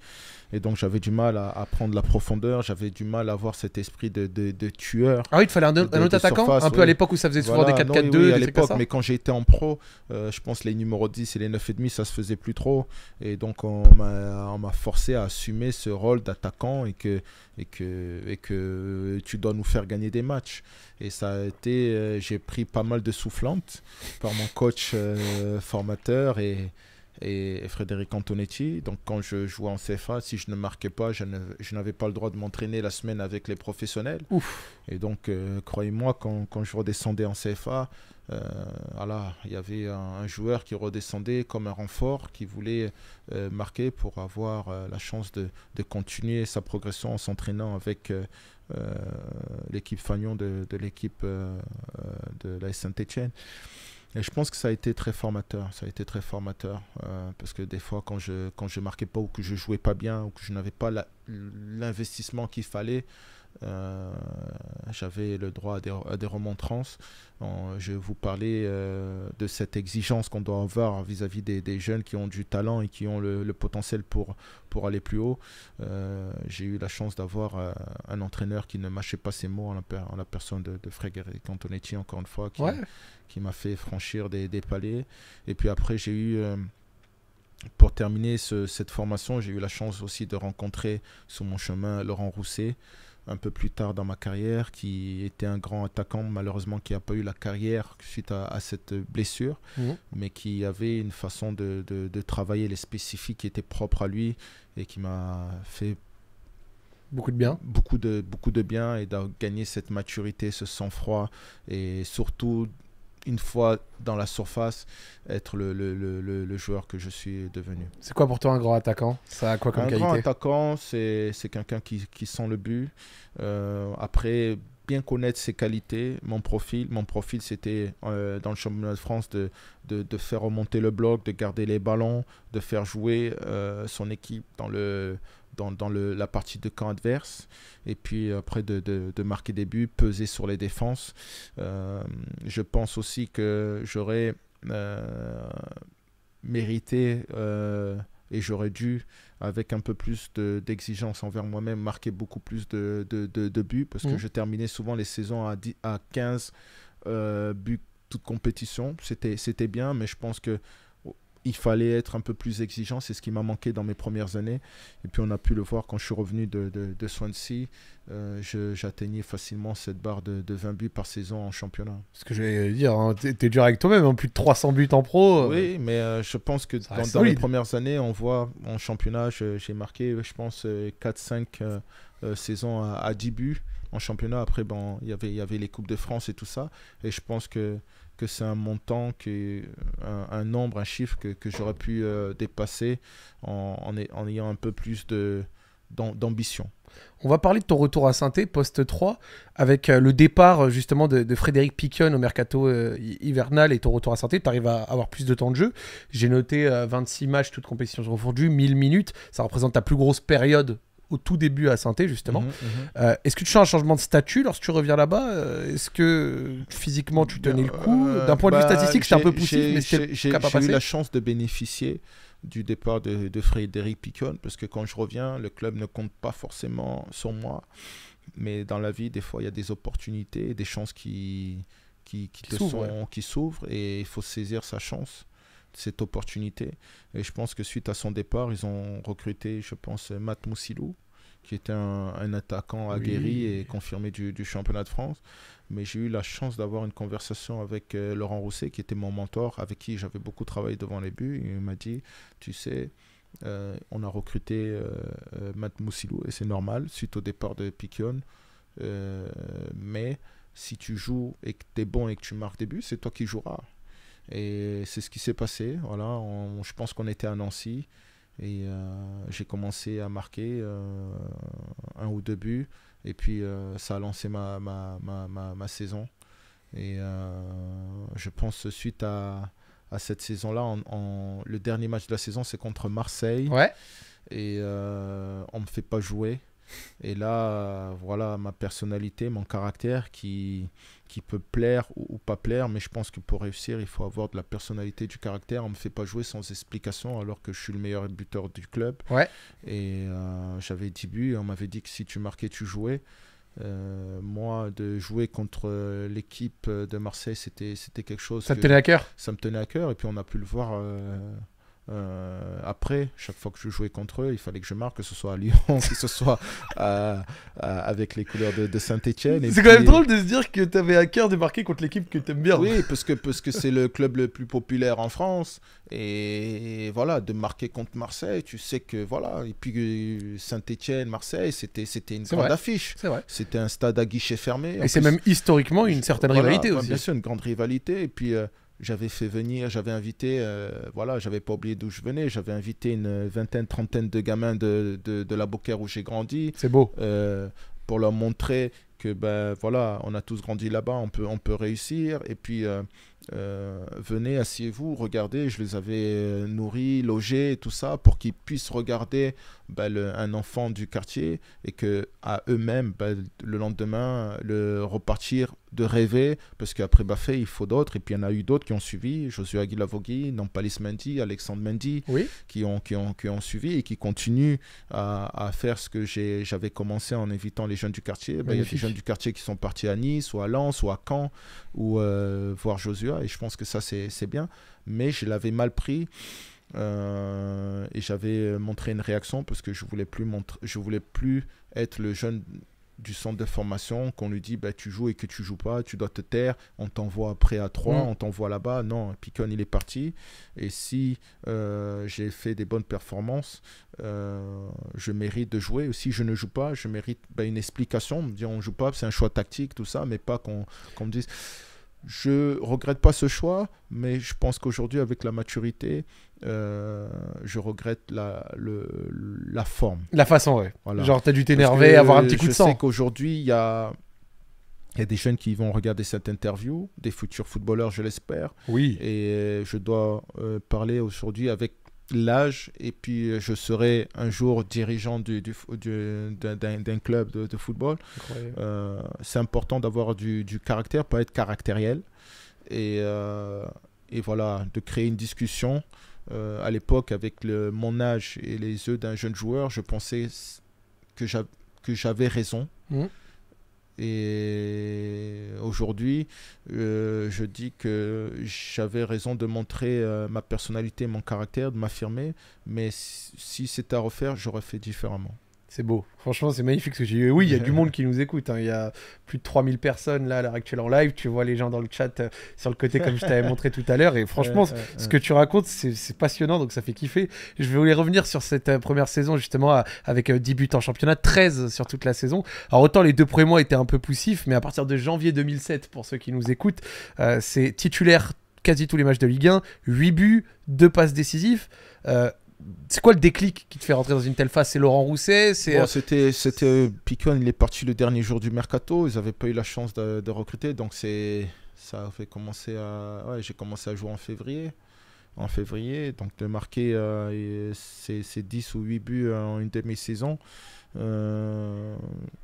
Et donc j'avais du mal à, prendre la profondeur, j'avais du mal à avoir cet esprit de, de, tueur. Ah oui, il fallait un, un autre attaquant Un peu à l'époque où ça faisait souvent des 4-4-2. Oui, à l'époque, mais quand j'étais en pro, euh, je pense les numéros 10 et les 9,5, ça se faisait plus trop. Et donc on m'a forcé à assumer ce rôle d'attaquant et que, et, que, et que tu dois nous faire gagner des matchs. Et ça a été, euh, j'ai pris pas mal de soufflantes par mon coach euh, formateur et et, Frédéric Antonetti. Donc quand je jouais en CFA, si je ne marquais pas, je, n'avais pas le droit de m'entraîner la semaine avec les professionnels. Et donc, euh, croyez-moi, quand, je redescendais en CFA, euh, ah il y avait un, joueur qui redescendait comme un renfort, qui voulait euh, marquer pour avoir la chance de, continuer sa progression en s'entraînant avec... l'équipe Fagnon de, l'équipe de la saint étienne je pense que ça a été très formateur. Ça a été très formateur. Euh, parce que des fois, quand je quand je marquais pas ou que je jouais pas bien ou que je n'avais pas l'investissement qu'il fallait, euh, j'avais le droit à des, remontrances. Je je vous parlais euh, de cette exigence qu'on doit avoir vis-à-vis des, jeunes qui ont du talent et qui ont le, potentiel pour, pour aller plus haut. J'ai eu la chance d'avoir un entraîneur qui ne mâchait pas ses mots en la, personne de, de Frédéric Antonetti, encore une fois, qui, ouais qui m'a fait franchir des, palais Et puis après, j'ai eu, euh, pour terminer ce, cette formation, j'ai eu la chance aussi de rencontrer sur mon chemin Laurent Rousset, un peu plus tard dans ma carrière, qui était un grand attaquant, malheureusement, qui n'a pas eu la carrière suite à, cette blessure, mmh. mais qui avait une façon de, travailler les spécifiques qui étaient propres à lui et qui m'a fait Beaucoup de bien. Beaucoup de, beaucoup de bien et d'avoir gagné cette maturité, ce sang-froid et surtout une fois dans la surface, être le, le, le, joueur que je suis devenu. C'est quoi pour toi un grand attaquant Ça a quoi comme un qualité Un grand attaquant, c'est quelqu'un qui, qui, sent le but. Euh, après, bien connaître ses qualités, mon profil. Mon profil, c'était euh, dans le championnat de France de, de, faire remonter le bloc, de garder les ballons, de faire jouer euh, son équipe dans le dans, dans le, la partie de camp adverse et puis après de, de, marquer des buts, peser sur les défenses. Euh, je pense aussi que j'aurais euh, mérité euh, et j'aurais dû, avec un peu plus d'exigence envers moi-même, marquer beaucoup plus de, de buts parce que mmh. je terminais souvent les saisons à, 10, à 15 buts toute compétition. C'était bien, mais je pense que il fallait être un peu plus exigeant. C'est ce qui m'a manqué dans mes premières années. Et puis on a pu le voir quand je suis revenu de, de, de Swansea. Euh, j'atteignais facilement cette barre de, 20 buts par saison en championnat. Ce que j'allais dire, tu hein, t'es es dur avec toi-même, en hein, plus de 300 buts en pro. Euh. Oui, mais euh, je pense que dans, les premières années, on voit en championnat, j'ai marqué, je pense, 4-5 saisons à, 10 buts en championnat. Après, bon, y il y avait les Coupes de France et tout ça. Et je pense que c'est un montant, euh, un, nombre, un chiffre que, j'aurais pu euh, dépasser en, en, ayant un peu plus de, d'ambition. On va parler de ton retour à saint poste 3, avec euh, le départ justement de, Frédéric Piquion au mercato hivernal et ton retour à saint Tu arrives à avoir plus de temps de jeu. J'ai noté 26 matchs, toutes compétitions confondues, 1000 minutes. Ça représente ta plus grosse période au tout début à saint justement. Mhm, mhm. Euh, est-ce que tu sens un changement de statut lorsque tu reviens là-bas euh, Est-ce que physiquement tu tenais le coup euh, D'un point de vue bah, statistique, c'est un peu poussif, mais J'ai eu la chance de bénéficier du départ de, Frédéric Picon, parce que quand je reviens, le club ne compte pas forcément sur moi. Mais dans la vie, des fois, il y a des opportunités, des chances qui, qui, qui, qui s'ouvrent et il faut saisir sa chance cette opportunité. Et je pense que suite à son départ, ils ont recruté, je pense, Matt Moussilou, qui était un, attaquant aguerri et confirmé du, championnat de France. Mais j'ai eu la chance d'avoir une conversation avec euh, Laurent Rousset, qui était mon mentor, avec qui j'avais beaucoup travaillé devant les buts. Il m'a dit, tu sais, euh, on a recruté euh, Matt Moussilou, et c'est normal, suite au départ de Piquion. mais si tu joues et que tu es bon et que tu marques des buts, c'est toi qui joueras. Et c'est ce qui s'est passé. Voilà, je pense qu'on était à Nancy. Et euh, j'ai commencé à marquer euh, un ou deux buts. Et puis euh, ça a lancé ma, ma, saison. Et je pense suite à, cette saison-là, en, le dernier match de la saison, c'est contre Marseille. Ouais. Et on ne me fait pas jouer. Et là, voilà ma personnalité, mon caractère qui, qui peut plaire ou, pas plaire, mais je pense que pour réussir, il faut avoir de la personnalité, du caractère. On me fait pas jouer sans explication alors que je suis le meilleur buteur du club. Ouais. Et euh, j'avais 10 buts on m'avait dit que si tu marquais, tu jouais. Euh, moi, de jouer contre euh, l'équipe de Marseille, c'était quelque chose. Ça me tenait à cœur Ça me tenait à cœur, et puis on a pu le voir. Euh, après, chaque fois que je jouais contre eux, il fallait que je marque, que ce soit à Lyon, que ce soit avec les couleurs de, Saint-Etienne. C'est quand même drôle de se dire que tu avais à cœur de marquer contre l'équipe que tu aimes bien. Oui, parce que c'est parce que le club le plus populaire en France. Et voilà, de marquer contre Marseille, tu sais que voilà. Et puis euh, Saint-Etienne, Marseille, c'était une grande vrai. affiche. C'était un stade à guichet fermé. Et c'est même historiquement une certaine rivalité aussi. Bien sûr, une grande rivalité. Et puis euh, j'avais fait venir, j'avais invité, euh, voilà, j'avais pas oublié d'où je venais, j'avais invité une vingtaine, trentaine de gamins de, de, la Beaucaire où j'ai grandi. C'est beau. Euh, pour leur montrer que, ben voilà, on a tous grandi là-bas, on peut, on peut réussir. Et puis, euh, euh, venez, asseyez-vous, regardez, je les avais euh, nourris, logés, tout ça, pour qu'ils puissent regarder bah, un enfant du quartier et que à eux-mêmes, bah, le lendemain, le repartir de rêver, parce qu'après bah, fait il faut d'autres, et puis il y en a eu d'autres qui ont suivi, Josué Aguilavogui, Nampalis Mendy, Alexandre Mendy, qui, ont, qui, ont, qui ont suivi et qui continuent à, faire ce que j'avais commencé en invitant les jeunes du quartier. il y a des jeunes du quartier qui sont partis à Nice, ou à Lens, ou à Caen, ou euh, voir Josué et je pense que ça, c'est bien. Mais je l'avais mal pris. Euh, et j'avais montré une réaction parce que je voulais plus montrer, je voulais plus être le jeune du centre de formation qu'on lui dit bah, tu joues et que tu joues pas, tu dois te taire, on t'envoie après à 3, mm. on t'envoie là-bas. Non, Picon il est parti. Et si euh, j'ai fait des bonnes performances, euh, je mérite de jouer. Si je ne joue pas, je mérite bah, une explication. On me dit on joue pas, c'est un choix tactique, tout ça, mais pas qu'on me dise je regrette pas ce choix, mais je pense qu'aujourd'hui, avec la maturité, euh, je regrette la, le, la forme. La façon, ouais. Genre, t'as dû t'énerver, avoir un petit coup de sang. Je sais qu'aujourd'hui, il y a, des jeunes qui vont regarder cette interview, des futurs footballeurs, je l'espère. Oui. Et je dois euh, parler aujourd'hui avec l'âge et puis euh, je serai un jour dirigeant du, d'un, club de, football. Euh, c'est important d'avoir du, caractère, pas être caractériel. Et, euh, et, voilà, de créer une discussion. à l'époque, avec mon âge et les yeux d'un jeune joueur, je pensais que, que j'avais raison. Mmh. Et aujourd'hui, euh, je dis que j'avais raison de montrer euh, ma personnalité, mon caractère, de m'affirmer, mais si, si c'était à refaire, j'aurais fait différemment. C'est beau. Franchement, c'est magnifique ce que j'ai eu. Oui, il y a du monde qui nous écoute. Hein. Il y a plus de 3000 personnes là à l'heure actuelle en live. Tu vois les gens dans le chat euh, sur le côté comme je t'avais montré tout à l'heure. Et franchement, ce que tu racontes, c'est passionnant. Donc ça fait kiffer. Je voulais revenir sur cette euh, première saison justement avec 10 euh, buts en championnat, 13 sur toute la saison. Alors autant les deux premiers mois étaient un peu poussifs, mais à partir de janvier 2007, pour ceux qui nous écoutent, c'est titulaire quasi tous les matchs de Ligue 1, 8 buts, 2 passes décisives. C'est quoi le déclic qui te fait rentrer dans une telle phase C'est Laurent Rousset euh, c'était c'était euh, il est parti le dernier jour du mercato. Ils n'avaient pas eu la chance de, recruter, donc ça a fait commencer j'ai commencé à jouer en février. En février, donc de marquer euh, c'est ses, 10 ou 8 buts en une demi-saison. Euh,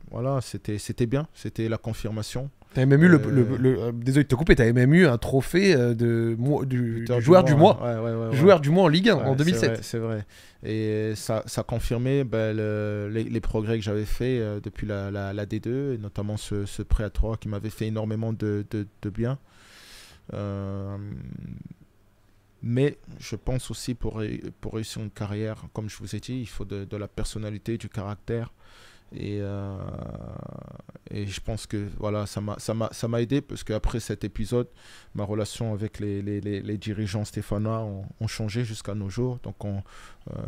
voilà, c'était bien, c'était la confirmation. T'avais même eu le, euh, euh, désolé de te couper, t'avais même eu un trophée euh, de, joueur du mois, joueur du mois en Ligue 1 en 2007. C'est vrai, Et ça, ça confirmait bah, les, progrès que j'avais fait depuis la, D2, et notamment ce, prêt à 3 qui m'avait fait énormément de, bien. mais je pense aussi pour, pour réussir une carrière, comme je vous ai dit, il faut de, de la personnalité, du caractère. Euh, et, je pense que voilà, ça m'a aidé parce qu'après cet épisode, ma relation avec les, dirigeants stéphanois ont, ont changé jusqu'à nos jours. Donc on, euh,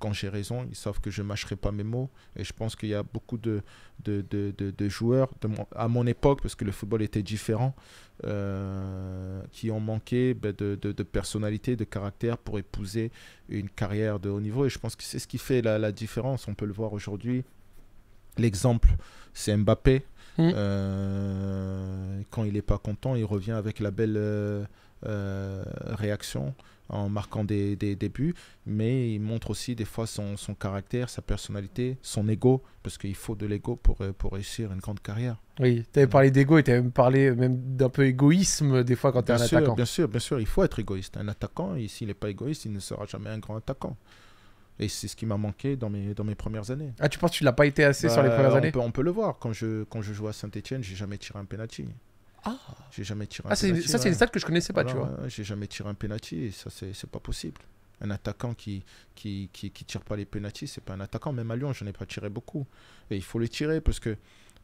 quand j'ai raison, ils savent que je ne mâcherai pas mes mots. Et je pense qu'il y a beaucoup de, de, joueurs, à mon époque, parce que le football était différent, euh, qui ont manqué ben, de, personnalité, de caractère pour épouser une carrière de haut niveau. Et je pense que c'est ce qui fait la, différence. On peut le voir aujourd'hui. L'exemple, c'est Mbappé. Mmh. Euh, quand il n'est pas content, il revient avec la belle réaction en marquant des, des, buts, mais il montre aussi des fois son, son caractère, sa personnalité, son ego, parce qu'il faut de l'ego pour, euh, pour réussir une grande carrière. Oui, tu avais parlé d'ego et tu avais même parlé même d'un peu égoïsme des fois quand tu es un attaquant. Bien sûr, bien sûr, il faut être égoïste. Un attaquant, s'il n'est pas égoïste, il ne sera jamais un grand attaquant. Et c'est ce qui m'a manqué dans mes, dans mes premières années. Ah, tu penses que tu l'as pas été assez sur les bah, premières on années peut, On peut le voir. Quand je, quand je joue à Saint-Etienne, j'ai jamais tiré un penalty. Ah J'ai jamais tiré ah, un ah, Ça, c'est une stat que je connaissais pas, tu vois. J'ai jamais tiré un penalty ça, c'est pas possible. Un attaquant qui qui, qui, tire pas les penalties, c'est pas un attaquant. Même à Lyon, n'en ai pas tiré beaucoup. Et il faut les tirer parce que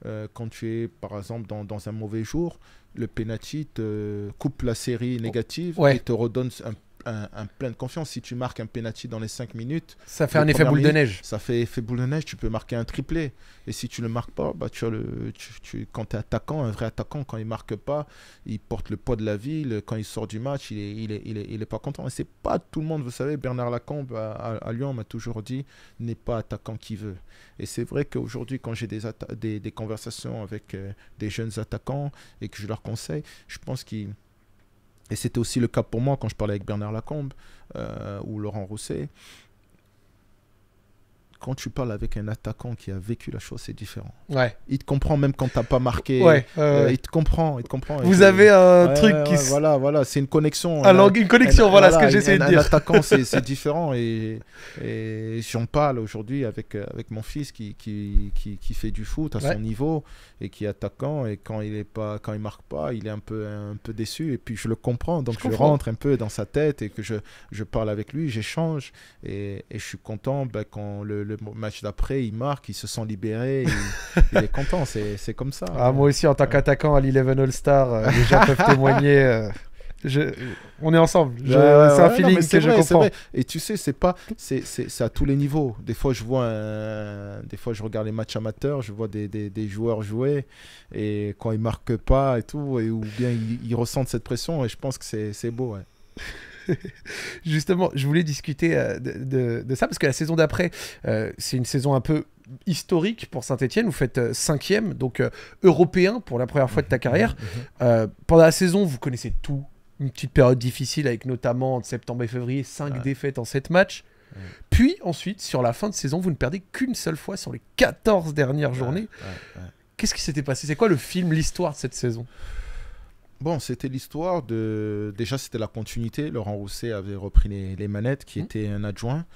euh, quand tu es, par exemple, dans, dans un mauvais jour, le penalty te coupe la série négative et te redonne un un, plein de confiance. Si tu marques un penalty dans les 5 minutes, ça fait un effet boule de neige. Ça fait effet boule de neige. Tu peux marquer un triplé. Et si tu ne le marques pas, bah tu le, tu, es attaquant, un vrai attaquant, quand il ne marque pas, il porte le poids de la ville. Quand il sort du match, il est, il est, pas content. Et c'est pas tout le monde. Vous savez, Bernard Lacombe à, Lyon m'a toujours dit n'est pas attaquant qui veut. Et c'est vrai qu'aujourd'hui, quand j'ai des, des, conversations avec euh, des jeunes attaquants et que je leur conseille, je pense qu'ils et c'était aussi le cas pour moi quand je parlais avec Bernard Lacombe euh, ou Laurent Rousset quand tu parles avec un attaquant qui a vécu la chose, c'est différent. Ouais. Il te comprend même quand tu n'as pas marqué. Euh, il te comprend, il te comprend. Vous avez un truc qui. voilà, voilà, c'est une connexion. Un une connexion, voilà, ce que j'essaie de dire. Un attaquant, c'est différent et, et j'en parle aujourd'hui avec euh, avec mon fils qui qui, qui, qui fait du foot à son niveau et qui est attaquant et quand il ne pas quand il marque pas, il est un peu un peu déçu et puis je le comprends donc je, rentre un peu dans sa tête et que je je parle avec lui, j'échange et, et, je suis content ben, quand le match d'après, il marque, il se sent libéré, il, est content, c'est comme ça. Ah, moi aussi, en tant qu'attaquant à l'Eleven All-Star, euh, les gens peuvent témoigner. Euh, on est ensemble. c'est un feeling que je comprends. Et tu sais, c'est pas, c'est à tous les niveaux. Des fois, je vois, des fois, je regarde les matchs amateurs, je vois des, des, joueurs jouer et quand ils marquent pas et tout, et, ou bien ils, ressentent cette pression. Et je pense que c'est beau. Justement, je voulais discuter euh, de, ça parce que la saison d'après, euh, c'est une saison un peu historique pour Saint-Etienne. Vous faites euh, cinquième, donc européen pour la première fois de ta mhm, carrière. Mhm, mhm. pendant la saison, vous connaissez tout. Une petite période difficile avec notamment entre septembre et février, cinq défaites en sept matchs. Puis ensuite, sur la fin de saison, vous ne perdez qu'une seule fois sur les 14 dernières journées. Qu'est-ce qui s'était passé C'est quoi le film, l'histoire de cette saison Bon, c'était l'histoire de. Déjà, c'était la continuité. Laurent Rousset avait repris les, manettes, qui mhm. était un adjoint.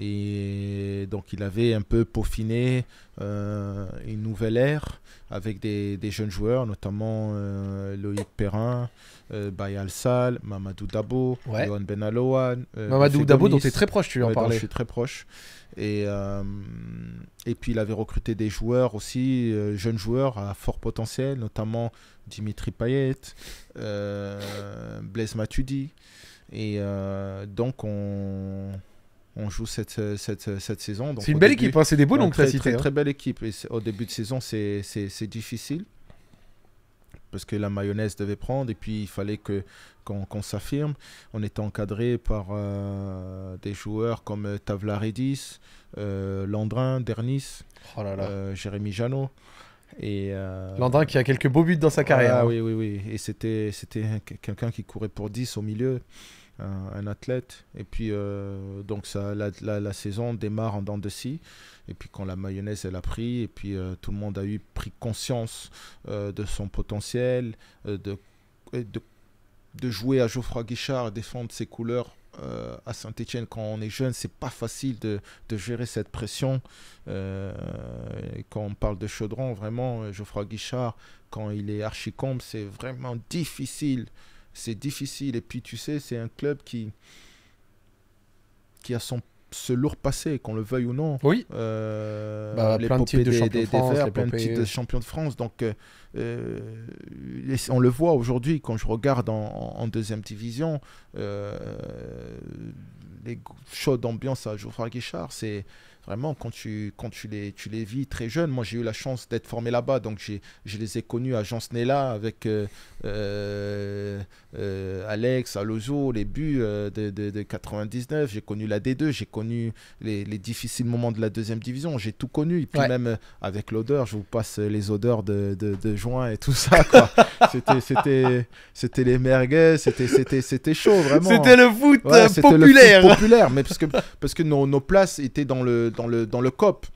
Et donc, il avait un peu peaufiné euh, une nouvelle ère avec des, jeunes joueurs, notamment euh, Loïc Perrin, euh, Bayal Sal, Mamadou Dabo, ouais. Benalouan, euh, Mamadou Dabo, dont tu es très proche, tu lui en parlais. Je suis très proche. Et, euh, et puis il avait recruté des joueurs aussi, euh, jeunes joueurs à fort potentiel, notamment Dimitri Payet, Blaise Matuidi. Et donc on joue cette, saison. C'est une belle équipe, hein, c'est des beaux noms très, très, une hein. très belle équipe. Et au début de saison, c'est difficile parce que la mayonnaise devait prendre et puis il fallait que qu'on s'affirme. On était encadré par euh, des joueurs comme euh, Tavlaridis, euh, Landrin, Dernis, oh euh, Jérémy Janot. Landrin qui a quelques beaux buts dans sa carrière. Ah, hein. oui, oui, oui. Et c'était quelqu'un qui courait pour 10 au milieu, un, athlète. Et puis, donc, ça, la, la, saison démarre en dents de scie. Et puis quand la mayonnaise, elle a pris, et puis euh, tout le monde a eu pris conscience euh, de son potentiel, euh, de, de, jouer à Geoffroy Guichard défendre ses couleurs. à Saint-Etienne, quand on est jeune, c'est pas facile de, de, gérer cette pression. quand on parle de Chaudron, vraiment, Geoffroy Guichard, quand il est archicombe, c'est vraiment difficile c'est difficile. Et puis tu sais, c'est un club qui, qui a son ce lourd passé, qu'on le veuille ou non. Oui. Euh, bah, de des, France, de champions de France. Donc, euh, euh, on le voit aujourd'hui quand je regarde en, deuxième division, euh, les chaudes ambiances à Geoffroy Guichard, c'est Vraiment, quand tu, quand tu, les, tu les vis très jeunes, moi j'ai eu la chance d'être formé là-bas, donc je les ai connus à Jansnela, avec euh, euh, euh Alex, Alozo, les buts euh, de, de, 99, j'ai connu la D2, j'ai connu les, les, difficiles moments de la deuxième division, j'ai tout connu, et puis même euh, avec l'odeur, je vous passe les odeurs de, de, juin et tout ça. C'était les merguez, c'était chaud vraiment. C'était le hein. foot populaire. Le foot populaire, mais parce que, parce que nos, nos places étaient dans le, dans le, dans le COP.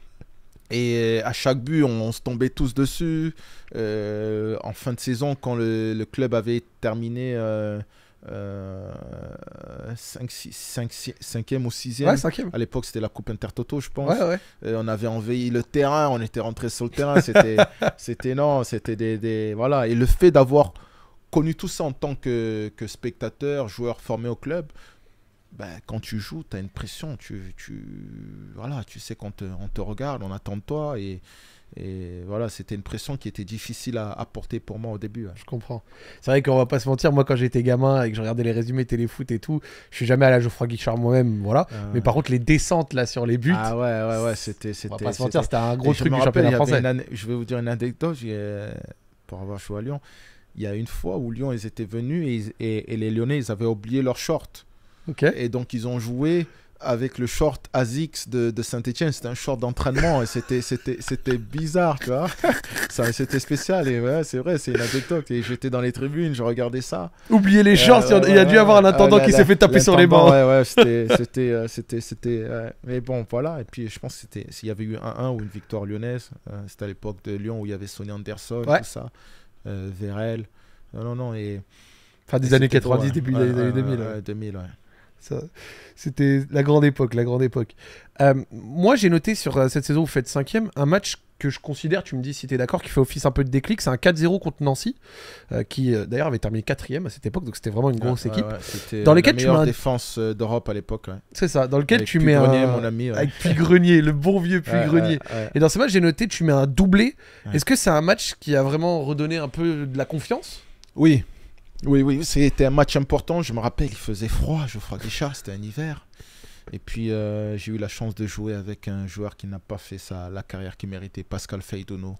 Et euh, à chaque but, on, se tombait tous dessus. Euh, en fin de saison, quand le, le club avait terminé 5, 6, 5, e ou 6e, à l'époque c'était la Coupe Intertoto, je pense. Euh, on avait envahi le terrain, on était rentré sur le terrain. C'était, c'était non, c'était des, des, Voilà. Et le fait d'avoir connu tout ça en tant que, que spectateur, joueur formé au club, ben, quand tu joues, tu as une pression, tu, tu, voilà, tu sais qu'on te, euh, on te regarde, on attend de toi. Et, et voilà, c'était une pression qui était difficile à, à porter pour moi au début. Je comprends. C'est vrai qu'on va pas se mentir, moi quand j'étais gamin et que je regardais les résumés téléfoot et tout, je suis jamais allé à Geoffroy Guichard moi-même, voilà. Ah, Mais par contre, les descentes là sur les buts. Ah ouais, ouais, ouais, c'était. On va pas se mentir, c'était un gros truc du championnat français. Je vais vous dire une anecdote, euh, pour avoir joué à Lyon il y a une fois où Lyon, ils étaient venus et, et, et, les Lyonnais, ils avaient oublié leurs shorts. Et donc, ils ont joué avec le short ASICS de, Saint-Etienne. C'était un short d'entraînement et c'était, c'était, c'était bizarre, tu vois. Ça, c'était spécial et ouais, c'est vrai, c'est la Et j'étais dans les tribunes, je regardais ça. Oubliez les shorts, il y a, dû y avoir un attendant ah, qui s'est fait taper sur les bancs. Ouais, ouais, c'était. c'était, euh, c'était, mais bon, voilà. Et puis je pense que c'était, s'il y avait eu un 1 ou une victoire lyonnaise, euh, c'était à l'époque de Lyon où il y avait Sonny Anderson, tout ça, euh, Vérel. Non, non, non. Et, des années 90, début des années 2000. 2000, ouais. C'était la grande époque, la grande époque. Euh, moi, j'ai noté sur euh, cette saison, où vous faites cinquième, un match que je considère, tu me dis si t'es d'accord, qui fait office un peu de déclic. C'est un 4-0 contre Nancy, euh, qui d'ailleurs avait terminé quatrième à cette époque, donc c'était vraiment une grosse équipe. C'était dans la tu défense d'Europe à l'époque. C'est ça, dans lequel tu mets un... mon ami, avec puis le bon vieux Puy-Grenier. Et dans ce match, j'ai noté, tu mets un doublé. Est-ce que c'est un match qui a vraiment redonné un peu de la confiance Oui, oui, oui, c'était un match important. Je me rappelle, il faisait froid, je des c'était un hiver. Et puis, euh, j'ai eu la chance de jouer avec un joueur qui n'a pas fait sa, la carrière qu'il méritait, Pascal Feidono.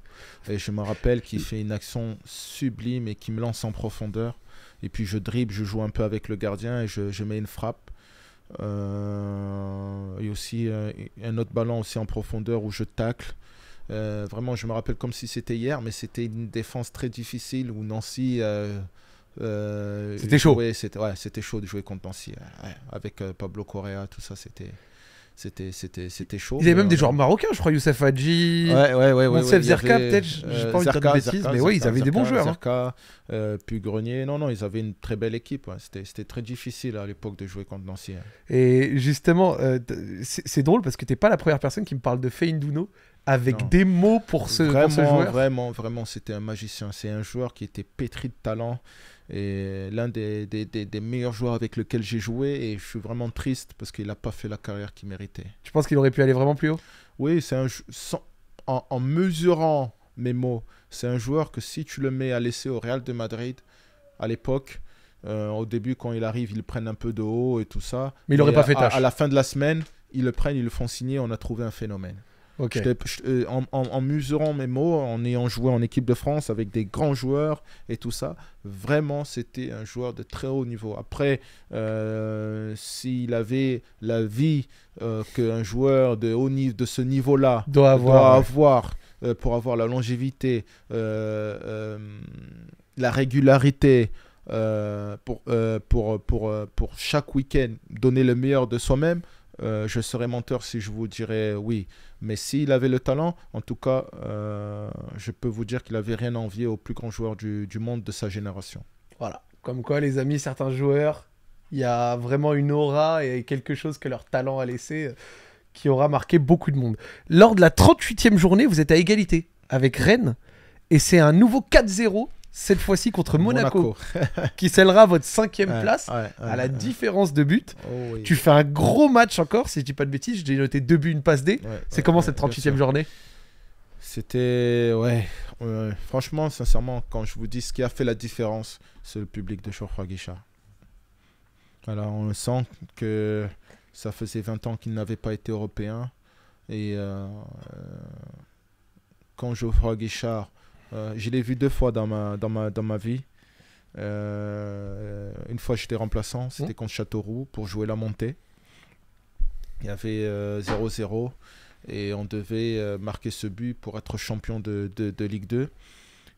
Et je me rappelle qu'il fait une action sublime et qui me lance en profondeur. Et puis, je dribble, je joue un peu avec le gardien et je, mets une frappe. Euh, et aussi, euh, un autre ballon aussi en profondeur où je tacle. Euh, vraiment, je me rappelle comme si c'était hier, mais c'était une défense très difficile où Nancy euh, c'était chaud. C'était ouais, c'était chaud de jouer contre Nancy avec euh, Pablo Correa, tout ça, c'était. C'était, c'était, c'était chaud. Il y avait même des joueurs marocains, je crois, Youssef Hadji, ouais, ouais, Zerka, peut-être, je euh, pas envie de bêtises, mais oui, ils avaient des bons joueurs. Hein. Zerka, puis Grenier, non, non, ils avaient une très belle équipe. C'était, très difficile à l'époque de jouer contre Nancy. Hein. Et justement, c'est, drôle parce que t'es pas la première personne qui me parle de Feinduno avec des mots pour ce, vraiment, pour ce joueur. Vraiment, vraiment, c'était un magicien. C'est un joueur qui était pétri de talent et l'un des, meilleurs joueurs avec lequel j'ai joué et je suis vraiment triste parce qu'il n'a pas fait la carrière qu'il méritait. Tu penses qu'il aurait pu aller vraiment plus haut Oui, c'est un en, mesurant mes mots, c'est un joueur que si tu le mets à laisser au Real de Madrid à l'époque, euh, au début quand il arrive, ils le prennent un peu de haut et tout ça. Mais il n'aurait pas fait tâche. À, à la fin de la semaine, ils le prennent, ils le font signer, on a trouvé un phénomène. Euh, en, mesurant mes mots, en ayant joué en équipe de France avec des grands joueurs et tout ça, vraiment c'était un joueur de très haut niveau. Après, euh, s'il avait la vie euh, qu'un joueur de, de ce niveau-là doit avoir, pour avoir la longévité, la régularité, pour, chaque week-end donner le meilleur de soi-même, euh, je serais menteur si je vous dirais oui. Mais s'il avait le talent, en tout cas, euh, je peux vous dire qu'il avait rien à envier aux plus grands joueurs du, monde de sa génération. Voilà. Comme quoi, les amis, certains joueurs, il y a vraiment une aura et quelque chose que leur talent a laissé euh, qui aura marqué beaucoup de monde. Lors de la 38e journée, vous êtes à égalité avec Rennes et c'est un nouveau 4-0 cette fois-ci contre Monaco, qui scellera votre cinquième place à la différence de but. Oh tu fais un gros match encore, si je dis pas de bêtises, j'ai noté deux buts, une passe D. C'est comment cette 38e journée C'était. Ouais. franchement, sincèrement, quand je vous dis ce qui a fait la différence, c'est le public de Geoffroy Guichard. alors on sent que ça faisait 20 ans qu'il n'avait pas été européen. Et euh, euh, quand Geoffroy Guichard euh, je l'ai vu deux fois dans ma, dans ma, vie. Euh, une fois, j'étais remplaçant, c'était contre Châteauroux pour jouer la montée. Il y avait 0-0 euh, et on devait marquer ce but pour être champion de, Ligue 2.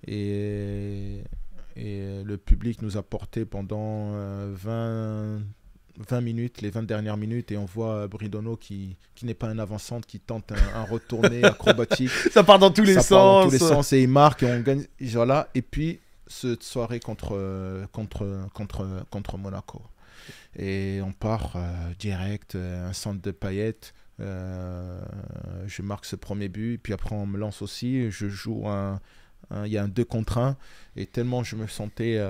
Et, et, le public nous a porté pendant 20 20 minutes, les 20 dernières minutes, et on voit euh, Bridono qui, qui n'est pas un avançant, qui tente un, un retourné acrobatique. Ça part dans tous les sens. les sens et il marque et on gagne. Voilà. Et puis, cette soirée contre, euh, contre, contre, contre Monaco. Et on part euh, direct, un centre de paillettes. je marque ce premier but, puis après on me lance aussi. Je joue un, il y a un 2 contre 1 et tellement je me sentais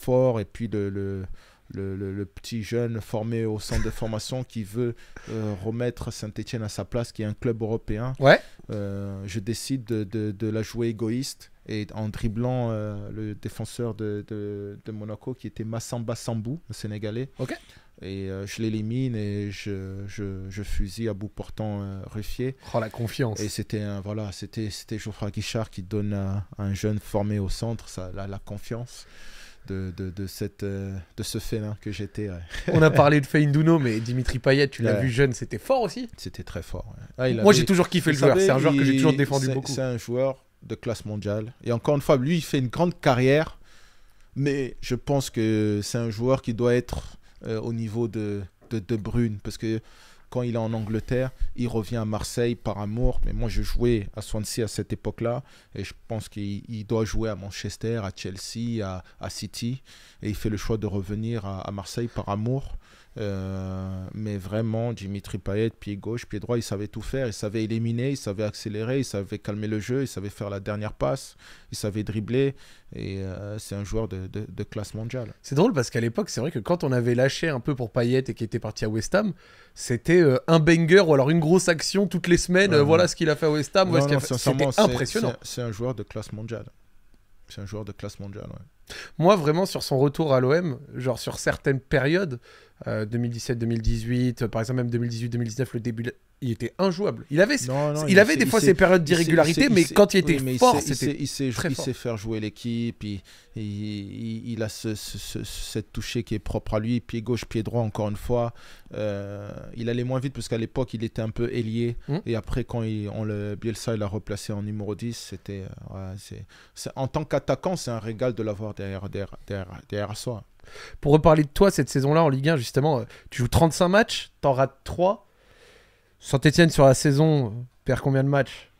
fort et puis le, le, petit jeune formé au centre de formation qui veut euh, remettre Saint-Etienne à sa place, qui est un club européen. Ouais. Euh, je décide de, la jouer égoïste et en dribblant euh, le défenseur de, Monaco qui était Massamba Sambou, le Sénégalais. Et je l'élimine et je, je, fusille à bout portant Ruffier. Oh la confiance. Et c'était voilà, Geoffroy Guichard qui donne à, un jeune formé au centre ça, la confiance de, de, de, cette, euh, de ce félin que j'étais. On a parlé de Feinduno, mais Dimitri Payet, tu l'as vu jeune, c'était fort aussi. C'était très fort. Ah, Moi, j'ai toujours kiffé le joueur. C'est un joueur que j'ai toujours défendu beaucoup. C'est un joueur de classe mondiale. Et encore une fois, lui, il fait une grande carrière, mais je pense que c'est un joueur qui doit être euh, au niveau de, de, de Brune, parce que quand il est en Angleterre, il revient à Marseille par amour. Mais moi, je jouais à Swansea à cette époque-là. Et je pense qu'il doit jouer à Manchester, à Chelsea, à, City. Et il fait le choix de revenir à Marseille par amour. Euh, mais vraiment, Dimitri Payet, pied gauche, pied droit, il savait tout faire. Il savait éliminer, il savait accélérer, il savait calmer le jeu, il savait faire la dernière passe, il savait dribbler. Et euh, c'est un joueur de, de, classe mondiale. C'est drôle parce qu'à l'époque, c'est vrai que quand on avait lâché un peu pour Payet et qui était parti à West Ham, c'était euh, un banger ou alors une grosse action toutes les semaines. voilà ce qu'il a fait à West Ham. C'était impressionnant. C'est un joueur de classe mondiale. C'est un joueur de classe mondiale. Moi, vraiment, sur son retour à l'OM, genre sur certaines périodes, 2017-2018, euh, euh, par exemple même 2018-2019, le début, il était injouable. Il avait, il, avait des fois ces périodes d'irrégularité, mais quand il était fort, il sait, faire jouer l'équipe, il, a ce, cette touchée qui est propre à lui, pied gauche, pied droit encore une fois. Euh, il allait moins vite parce qu'à l'époque, il était un peu ailier. Hum. Et après, quand on le, Bielsa l'a replacé en numéro 10, c'était en tant qu'attaquant, c'est un régal de l'avoir derrière soi. Pour reparler de toi cette saison-là en Ligue 1, justement, euh, tu joues 35 matchs, t'en rates 3. Saint-Etienne sur la saison euh, perd combien de matchs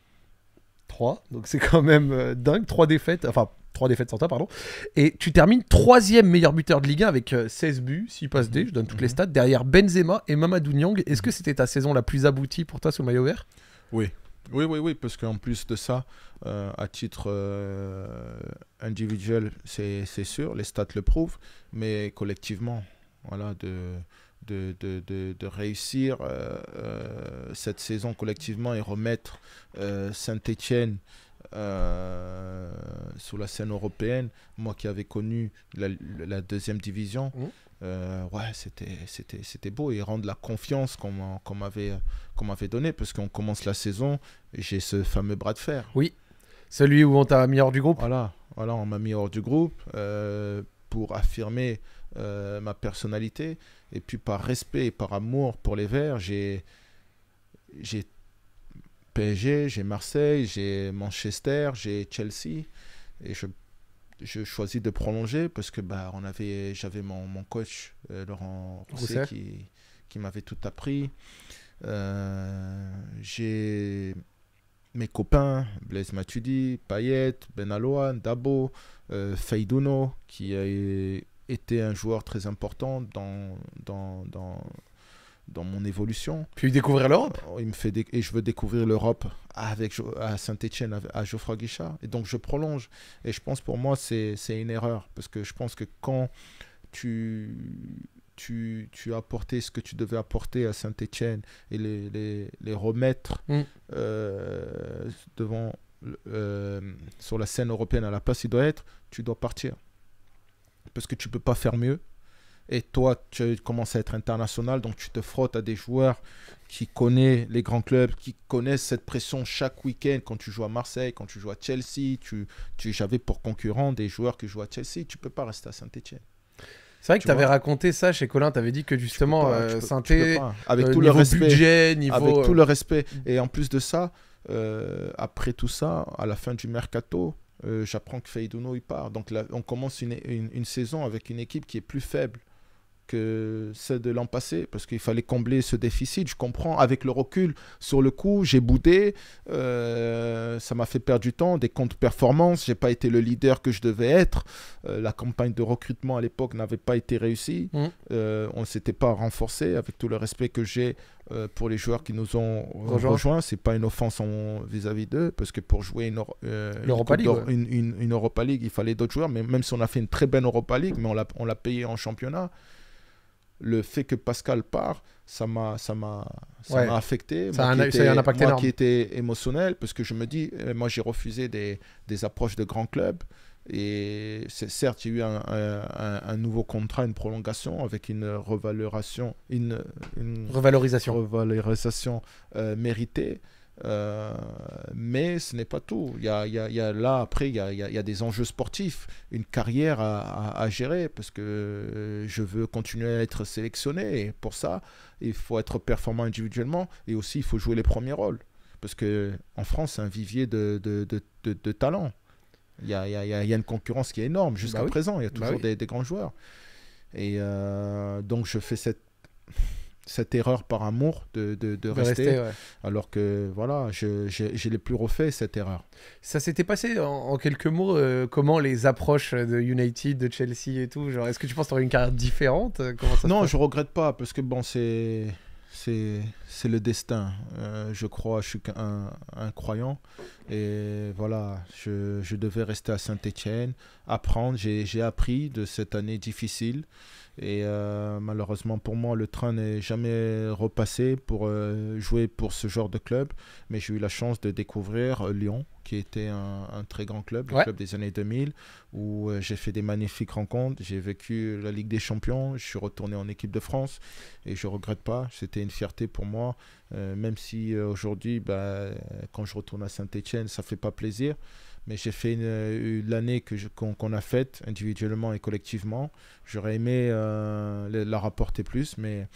3. Donc c'est quand même euh, dingue. 3 défaites, enfin 3 défaites sans toi, pardon. Et tu termines troisième meilleur buteur de Ligue 1 avec 16 buts, 6 passes D, mhm. je donne toutes les mhm. stats, derrière Benzema et Mamadou Niang. Est-ce que c'était ta saison la plus aboutie pour toi sous maillot vert Oui, oui, oui, oui, parce qu'en plus de ça, euh, à titre euh, individuel, c'est sûr, les stats le prouvent, mais collectivement, voilà, de, de, de, de, réussir euh, cette saison collectivement et remettre Saint-Étienne sur la scène européenne, moi qui avais connu la, deuxième division, mmh. Euh, ouais, c'était beau et rendre la confiance qu'on m'avait qu'on m'avait donnée parce qu'on commence la saison, et j'ai ce fameux bras de fer. Oui, celui où on t'a mis hors du groupe. Voilà, voilà on m'a mis hors du groupe euh, pour affirmer euh, ma personnalité et puis par respect et par amour pour les Verts, j'ai j'ai PSG, j'ai Marseille, j'ai Manchester, j'ai Chelsea et je je choisis de prolonger parce que bah, on avait, j'avais mon, mon, coach, euh, Laurent Rousset, qui, qui m'avait tout appris. Euh, j'ai mes copains, Blaise Matudi, Payet, Benaloa, Dabo, euh, qui a été un joueur très important dans, dans dans mon évolution. Puis découvrir l'Europe. Oh, il me fait et je veux découvrir l'Europe avec à Saint-Étienne à Geoffroy Guichard. Et donc je prolonge. Et je pense pour moi c'est une erreur parce que je pense que quand tu tu, tu as apporté ce que tu devais apporter à Saint-Étienne et les, les, les remettre mm. euh, devant euh, sur la scène européenne à la place où il doit être, tu dois partir parce que tu peux pas faire mieux et toi, tu commences à être international, donc tu te frottes à des joueurs qui connaissent les grands clubs, qui connaissent cette pression chaque week-end quand tu joues à Marseille, quand tu joues à Chelsea. Tu, tu, J'avais pour concurrent des joueurs qui jouent à Chelsea. Tu peux pas rester à Saint-Etienne. C'est vrai que tu avais raconté ça chez Colin, tu avais dit que justement, euh, Saint-Etienne, avec euh, tout le respect, budget, niveau... Avec tout le euh, respect. Mm. Et en plus de ça, après tout ça, à la fin du mercato, j'apprends que Feiduno il part. Donc on commence une, une, saison avec une équipe qui est plus faible que celle de l'an passé, parce qu'il fallait combler ce déficit. Je comprends, avec le recul sur le coup, j'ai boudé, euh, ça m'a fait perdre du temps, des comptes performance, j'ai pas été le leader que je devais être, euh, la campagne de recrutement à l'époque n'avait pas été réussie, mmh. euh, on ne s'était pas renforcé, avec tout le respect que j'ai pour les joueurs qui nous ont Rejoint. rejoints, c'est pas une offense vis-à-vis d'eux, parce que pour jouer une, Europa League, Europa League, il fallait d'autres joueurs, mais même si on a fait une très belle Europa League, mais on l'a payé en championnat le fait que Pascal part, ça m'a ça m'a affecté. Ça a, qui, a un impact moi qui était émotionnel parce que je me dis, euh, moi j'ai refusé des, approches de grands clubs. Et certes, il eu un, eu un, nouveau contrat, une prolongation avec une revalorisation, une, revalorisation, euh, méritée. Euh, mais ce n'est pas tout. Il y, a, il, là, après, il y a, des enjeux sportifs, une carrière à, gérer, parce que euh, je veux continuer à être sélectionné. Et pour ça, il faut être performant individuellement et aussi il faut jouer les premiers rôles. Parce qu'en France, c'est un vivier de, de, talents. Il y, a, une concurrence qui est énorme jusqu'à bah présent. Il y a bah toujours des, grands joueurs. Et euh, donc, je fais cette cette erreur par amour de, de, rester, alors que voilà je, je, l'ai plus refait cette erreur ça s'était passé en, quelques mots euh, comment les approches de United de Chelsea et tout genre est-ce que tu penses que une carrière différente euh, non je regrette pas parce que bon c'est c'est le destin. Euh, je crois, je suis un, un croyant. Et voilà, je, je devais rester à saint etienne apprendre. J'ai appris de cette année difficile. Et euh, malheureusement pour moi, le train n'est jamais repassé pour euh, jouer pour ce genre de club. Mais j'ai eu la chance de découvrir euh, Lyon, qui était un, très grand club, le club des années 2000, où j'ai fait des magnifiques rencontres. J'ai vécu la Ligue des Champions, je suis retourné en équipe de France et je ne regrette pas. C'était une fierté pour moi, même si aujourd'hui, bah, quand je retourne à Saint-Etienne, ça ne fait pas plaisir mais j'ai fait l'année euh, qu'on a faite individuellement et collectivement. J'aurais aimé euh, la rapporter plus, mais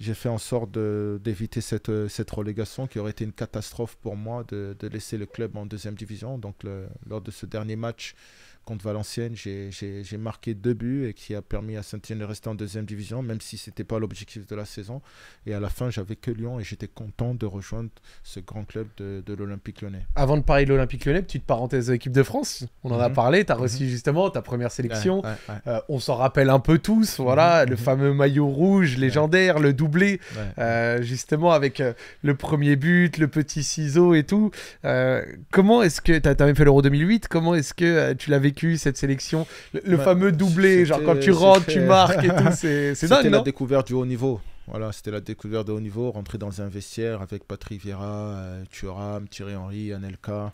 j'ai fait en sorte d'éviter cette, euh, cette relégation qui aurait été une catastrophe pour moi de, laisser le club en deuxième division. Donc lors de ce dernier match, contre Valenciennes, j'ai marqué deux buts et qui a permis à Saint-Etienne de rester en deuxième division, même si ce n'était pas l'objectif de la saison. Et à la fin, j'avais que Lyon et j'étais content de rejoindre ce grand club de, l'Olympique lyonnais. Avant de parler de l'Olympique lyonnais, petite parenthèse équipe de France, on en a mhm. parlé, tu as reçu mhm. justement ta première sélection. Euh, on s'en rappelle un peu tous, voilà, mhm. le fameux maillot rouge légendaire, le doublé, euh, justement avec euh, le premier but, le petit ciseau et tout. comment est-ce que, tu as, même fait l'Euro 2008, comment est-ce que tu l'avais cette sélection Le, bah, fameux doublé, genre quand tu rentres, tu euh, marques et tout, c'est C'était la découverte du haut niveau. Voilà, c'était la découverte de haut niveau, rentrer dans un vestiaire avec Patrick Vieira, euh, Thuram, Thierry Henry, Anelka,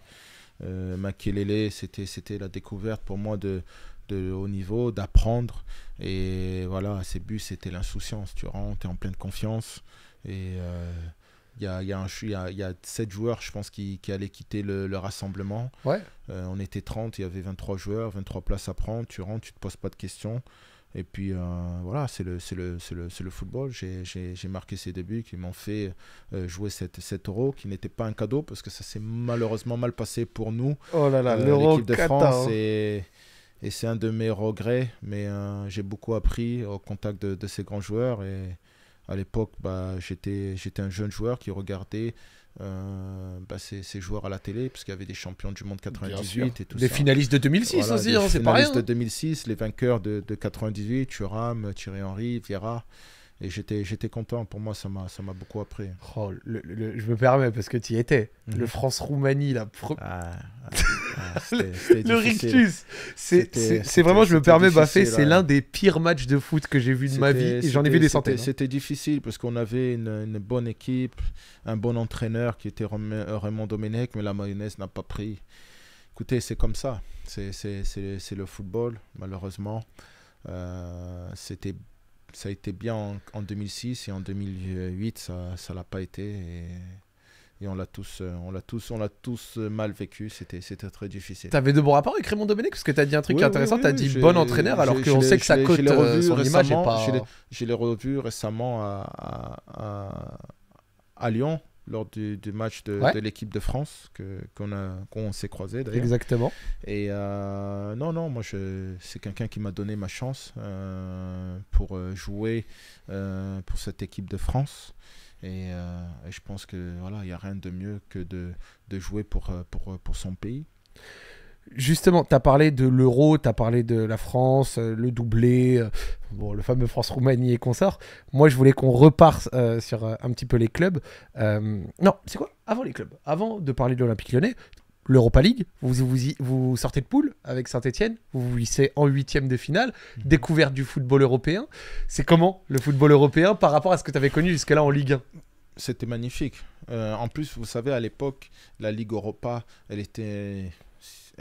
euh, Makelele, c'était c'était la découverte pour moi de, de haut niveau, d'apprendre et voilà, à ses buts c'était l'insouciance, tu rentres, es en pleine confiance et euh, il y a, y, 7 joueurs, je pense, qui, allaient quitter le, rassemblement. Ouais. Euh, on était 30, il y avait 23 joueurs, 23 places à prendre. Tu rentres, tu te poses pas de questions. Et puis euh, voilà, c'est le, le, football. J'ai marqué ces débuts qui m'ont fait euh, jouer cette 7 euros, qui n'était pas un cadeau parce que ça s'est malheureusement mal passé pour nous. Oh l'équipe de France. Hein. Et, c'est un de mes regrets, mais j'ai beaucoup appris au contact de, de, ces grands joueurs. Et, à l'époque, bah, j'étais un jeune joueur qui regardait euh, bah, ces, joueurs à la télé, parce qu'il y avait des champions du monde 98 et tout les finalistes de 2006 aussi, hein, c'est pas Les finalistes hein. de 2006, les vainqueurs de, de 98, Thuram, Thierry Henry, Vieira. Et j'étais, j'étais content, pour moi, ça m'a, ça m'a beaucoup appris. Oh, je me permets, parce que tu y étais. Mhm. Le France-Roumanie, la pro... Ah, ah, le rictus C'est vraiment, je me permets, Baffé, c'est l'un des pires matchs de foot que j'ai vu de ma vie, et j'en ai vu des centaines. Hein. C'était difficile, parce qu'on avait une, bonne équipe, un bon entraîneur qui était euh, Raymond Domenech, mais la mayonnaise n'a pas pris. Écoutez, c'est comme ça. C'est le football, malheureusement. Euh, c'était ça a été bien en, 2006 et en 2008 ça ça l'a pas été et, euh, on l'a tous on l'a tous on l'a tous mal vécu c'était c'était très difficile. avais de bons rapports avec Raymond Domenech parce que as dit un truc intéressant tu as dit bon entraîneur alors qu'on sait que ça cote euh, son image est pas. revu récemment à Lyon lors du, match de, l'équipe de France qu'on a s'est croisé Exactement. Et euh, non, non, moi c'est quelqu'un qui m'a donné ma chance euh, pour euh, jouer pour cette équipe de France. Et, je pense que voilà, il n'y a rien de mieux que de, de jouer pour, pour, pour son pays justement, tu as parlé de l'euro, tu as parlé de la France, euh, le doublé, euh, bon, le fameux France-Roumanie et consort. Moi, je voulais qu'on reparte euh, sur un petit peu les clubs. non, c'est quoi Avant les clubs, avant de parler de l'Olympique lyonnais, l'Europa League, vous, vous, sortez de poule avec Saint-Etienne, vous vous hissez en huitième de finale, mhm. découverte du football européen. C'est comment le football européen par rapport à ce que tu avais connu jusque-là en Ligue 1 C'était magnifique. en plus, vous savez, à l'époque, la Ligue Europa, elle était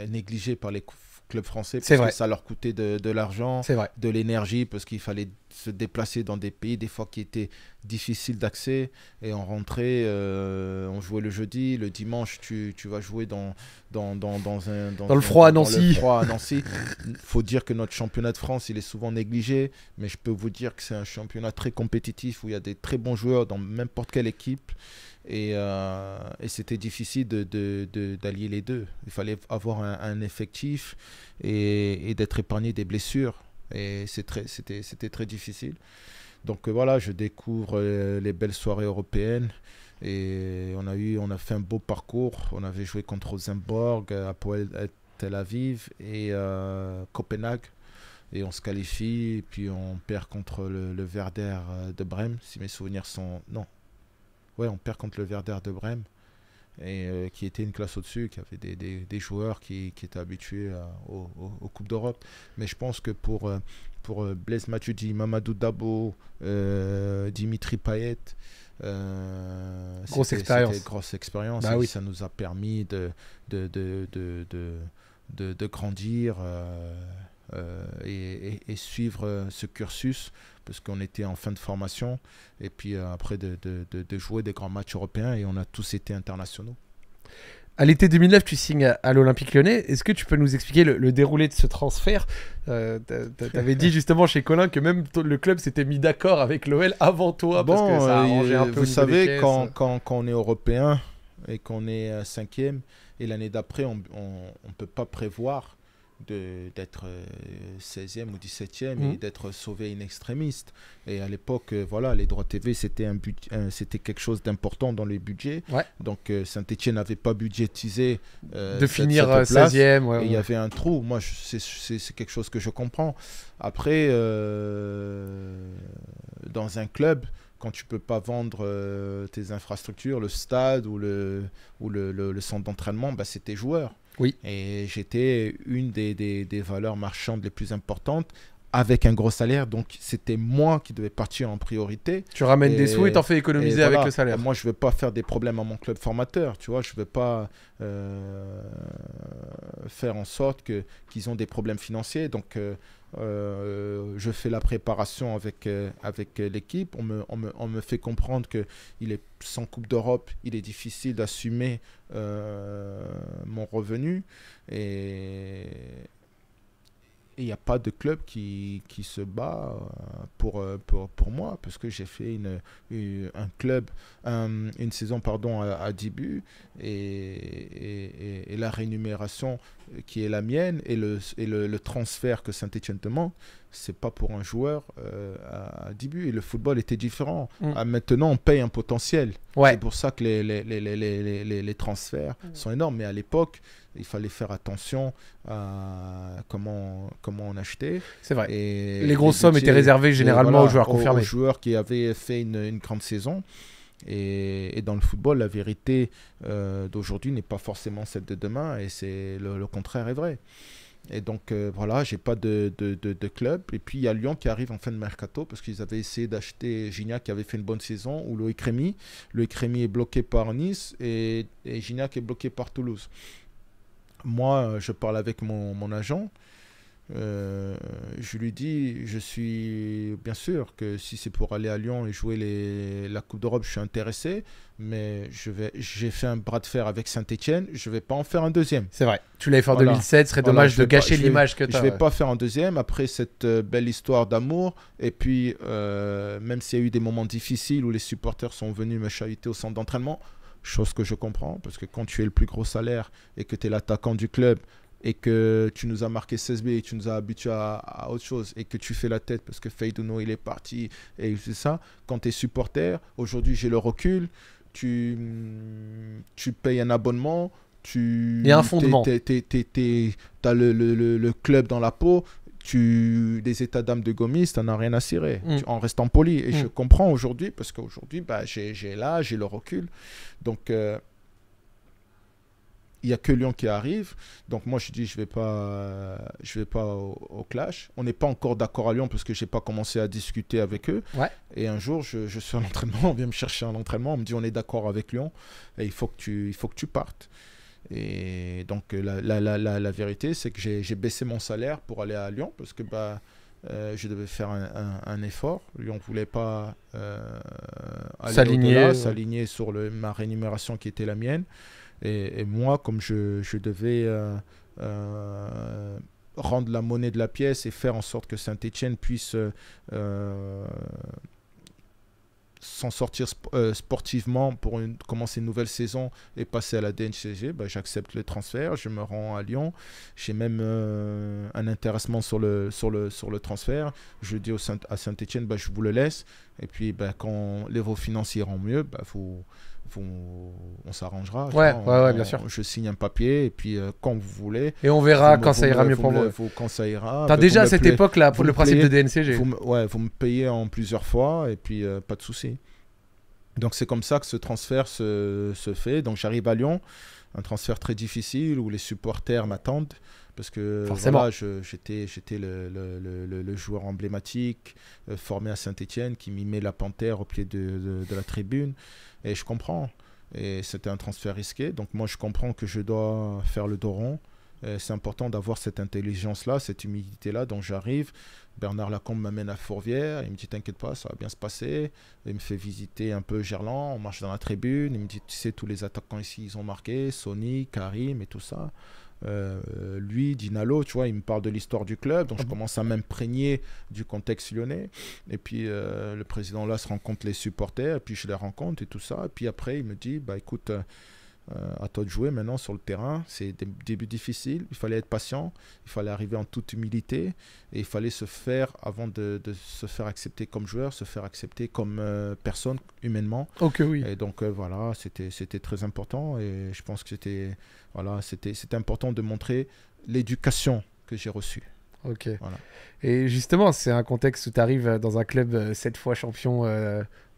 négligé par les clubs français parce vrai. que ça leur coûtait de, l'argent, de l'énergie, parce qu'il fallait se déplacer dans des pays des fois qui étaient difficiles d'accès et on rentrait, euh, on jouait le jeudi, le dimanche tu, vas jouer dans, dans, un... le froid à Nancy. froid à Nancy. faut dire que notre championnat de France, il est souvent négligé, mais je peux vous dire que c'est un championnat très compétitif où il y a des très bons joueurs dans n'importe quelle équipe. Euh, et, c'était difficile d'allier de, les deux. Il fallait avoir un, effectif et, d'être épargné des blessures. Et c'était très, très difficile. Donc euh, voilà, je découvre euh, les belles soirées européennes. Et on a, eu, on a fait un beau parcours. On avait joué contre Rosenborg, à Tel Aviv et Copenhague et on se qualifie, et puis on perd contre le, le Verder de Brême, si mes souvenirs sont... Non, on perd contre le Werder de Brême, et, euh, qui était une classe au-dessus, qui avait des, des, joueurs qui, étaient habitués euh, aux, Coupes d'Europe. Mais je pense que pour, euh, pour Blaise Matuidi, Mamadou Dabo, Dimitri Payet, c'était grosse expérience. grosse bah expérience. oui. Ça nous a permis de, de, de grandir. Euh, et, suivre euh, ce cursus parce qu'on était en fin de formation et puis euh, après de, jouer des grands matchs européens et on a tous été internationaux. À l'été 2009, tu signes à, l'Olympique lyonnais. Est-ce que tu peux nous expliquer le, déroulé de ce transfert Tu avais dit justement chez Colin que même le club s'était mis d'accord avec l'OL avant toi. Bon, parce que ça vous savez, quand, quand, quand, on est européen et qu'on est cinquième et l'année d'après, on ne peut pas prévoir d'être 16e euh, ou 17e et mhm. d'être sauvé in extrémiste. Et à l'époque, euh, voilà, les droits TV, c'était un quelque chose d'important dans les budgets. Donc euh, Saint-Etienne n'avait pas budgétisé. de finir 16e. il y avait un trou. Moi, c'est quelque chose que je comprends. Après, dans un club, quand tu peux pas vendre tes infrastructures, le stade ou le, ou le, centre d'entraînement, bah, c'est tes joueurs. Et j'étais une des, valeurs marchandes les plus importantes avec un gros salaire. Donc, c'était moi qui devais partir en priorité. Tu ramènes des sous et t'en fais économiser avec le salaire. Moi, je ne veux pas faire des problèmes à mon club formateur. Tu vois, je ne pas euh, faire en sorte qu'ils ont des problèmes financiers. Donc, euh, euh, je fais la préparation avec, euh, avec l'équipe. On me, on, me, on me, fait comprendre que il est sans Coupe d'Europe, il est difficile d'assumer euh, mon revenu. Et, il n'y a pas de club qui, qui se bat euh, pour, euh, pour, pour, moi, parce que j'ai fait une, euh, un club, une saison pardon, à, début et, la rémunération qui est la mienne et le, et le, transfert que Saint-Etienne demande, c'est pas pour un joueur à début. Et le football était différent. Mm. Ah, maintenant, on paye un potentiel. C'est pour ça que les, les, les, les transferts mm. sont énormes. Mais à l'époque, il fallait faire attention à comment, comment on achetait. C'est vrai. les grosses sommes étaient réservées généralement aux joueurs confirmés. Aux, joueurs qui avaient fait une, grande saison. Et, dans le football, la vérité euh, d'aujourd'hui n'est pas forcément celle de demain, et c'est le, contraire est vrai. Et donc voilà, euh, voilà, j'ai pas de, club. Et puis il y a Lyon qui arrive en fin de mercato parce qu'ils avaient essayé d'acheter Gignac qui avait fait une bonne saison ou Loïc Rémy. Loïc Rémy est bloqué par Nice et Gignac est bloqué par Toulouse moi, euh, je parle avec mon, mon agent. Euh, je lui dis, je suis bien sûr que si c'est pour aller à Lyon et jouer les, la Coupe d'Europe, je suis intéressé, mais je vais, j'ai fait un bras de fer avec Saint-Etienne, je vais pas en faire un deuxième. C'est vrai, tu l'avais fait en 2007, ce serait dommage de gâcher l'image que tu as. Je vais pas faire un deuxième après cette euh, belle histoire d'amour, et puis même s'il y a eu des moments difficiles où les supporters sont venus me chahuter au centre d'entraînement, Chose que je comprends, parce que quand tu es le plus gros salaire et que tu es l'attaquant du club et que tu nous as marqué 16 b et tu nous as habitué à, autre chose et que tu fais la tête parce que Feiduno il est parti et c'est ça, quand tu es supporter, aujourd'hui j'ai le recul, tu, tu payes un abonnement, tu. Tu as le, club dans la peau, tu des états d'âme de Gomis, t'en as rien à cirer, mm. en restant poli. Et je mm. comprends aujourd'hui, parce qu'aujourd'hui, bah, j'ai là, j'ai le recul. Donc, il euh, y n'y a que Lyon qui arrive. Donc, moi, je dis, je ne vais pas, je vais pas au, clash. On n'est pas encore d'accord à Lyon parce que je n'ai pas commencé à discuter avec eux. Et un jour, je, suis à l'entraînement, on vient me chercher à entraînement on me dit, on est d'accord avec Lyon, et il faut que tu, il faut que tu partes. Et donc euh, la, la, la, la vérité, c'est que j'ai baissé mon salaire pour aller à Lyon parce que bah, euh, je devais faire un, effort. Lyon ne voulait pas euh, s'aligner sur le, ma rémunération qui était la mienne. Et, moi, comme je, je devais rendre la monnaie de la pièce et faire en sorte que saint etienne puisse s'en sortir euh, sportivement pour une, commencer une nouvelle saison et passer à la DNCG, bah, j'accepte le transfert, je me rends à Lyon, j'ai même euh, un intéressement sur le, sur le, sur le transfert, je dis au à Saint-Etienne, bah, je vous le laisse, et puis bah, quand les vos finances iront mieux, bah, vous, on s'arrangera. Ouais, ouais, bien sûr. Je signe un papier et puis euh, quand vous voulez. Et on verra quand ça ira mieux pour vous. vous déjà à cette époque-là, pour le principe de DNCG. Vous, ouais, me payez en plusieurs fois et puis euh, pas de souci. Donc c'est comme ça que ce transfert se, fait. Donc j'arrive à Lyon, un transfert très difficile où les supporters m'attendent parce que voilà, j'étais j'étais le, joueur emblématique euh, formé à saint etienne qui m'y met la panthère au pied de la tribune. Et je comprends. Et c'était un transfert risqué. Donc moi, je comprends que je dois faire le dos rond. C'est important d'avoir cette intelligence-là, cette humilité-là. dont j'arrive. Bernard Lacombe m'amène à Fourvière. Il me dit T'inquiète pas, ça va bien se passer. Il me fait visiter un peu Gerland. On marche dans la tribune. Il me dit Tu sais, tous les attaquants ici, ils ont marqué Sony, Karim et tout ça. Euh, lui, Dinalo, tu vois, il me parle de l'histoire du club, donc ah je commence à m'imprégner du contexte lyonnais. Et puis euh, le président là se rencontre les supporters, et puis je les rencontre et tout ça. Et puis après, il me dit, bah écoute, euh, euh, à toi de jouer maintenant sur le terrain. C'est des débuts difficiles. Il fallait être patient. Il fallait arriver en toute humilité. Et il fallait se faire, avant de, se faire accepter comme joueur, se faire accepter comme euh, personne humainement. Ok, oui. Et donc euh, voilà, c'était très important. Et je pense que c'était voilà, important de montrer l'éducation que j'ai reçue. Ok. Et justement, c'est un contexte où tu arrives dans un club sept fois champion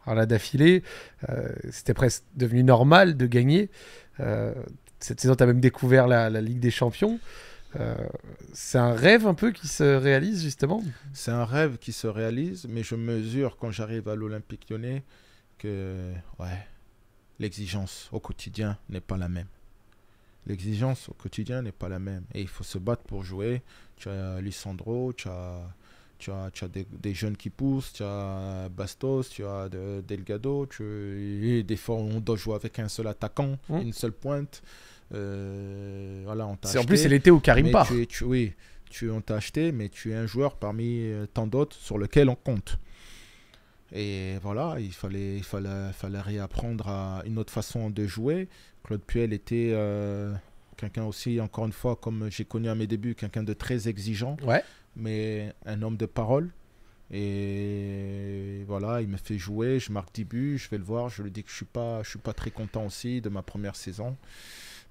alors là, d'affilée, euh, c'était presque devenu normal de gagner. Euh, cette saison, tu as même découvert la, Ligue des Champions. Euh, c'est un rêve un peu qui se réalise, justement C'est un rêve qui se réalise, mais je mesure quand j'arrive à l'Olympique lyonnais que ouais, l'exigence au quotidien n'est pas la même. L'exigence au quotidien n'est pas la même. Et il faut se battre pour jouer. Tu as Lissandro, tu as tu as, tu as des, jeunes qui poussent, tu as Bastos, tu as Delgado, tu, des fois on doit jouer avec un seul attaquant, mmh. une seule pointe. Euh, voilà, on acheté, en plus, c'est l'été où Karim part. oui, tu, on t'a acheté, mais tu es un joueur parmi euh, tant d'autres sur lequel on compte. Et voilà, il fallait, il fallait, fallait réapprendre à une autre façon de jouer. Claude Puel était euh, quelqu'un aussi, encore une fois, comme j'ai connu à mes débuts, quelqu'un de très exigeant. Ouais mais un homme de parole. Et voilà, il me fait jouer, je marque 10 buts, je vais le voir, je lui dis que je suis pas, je suis pas très content aussi de ma première saison.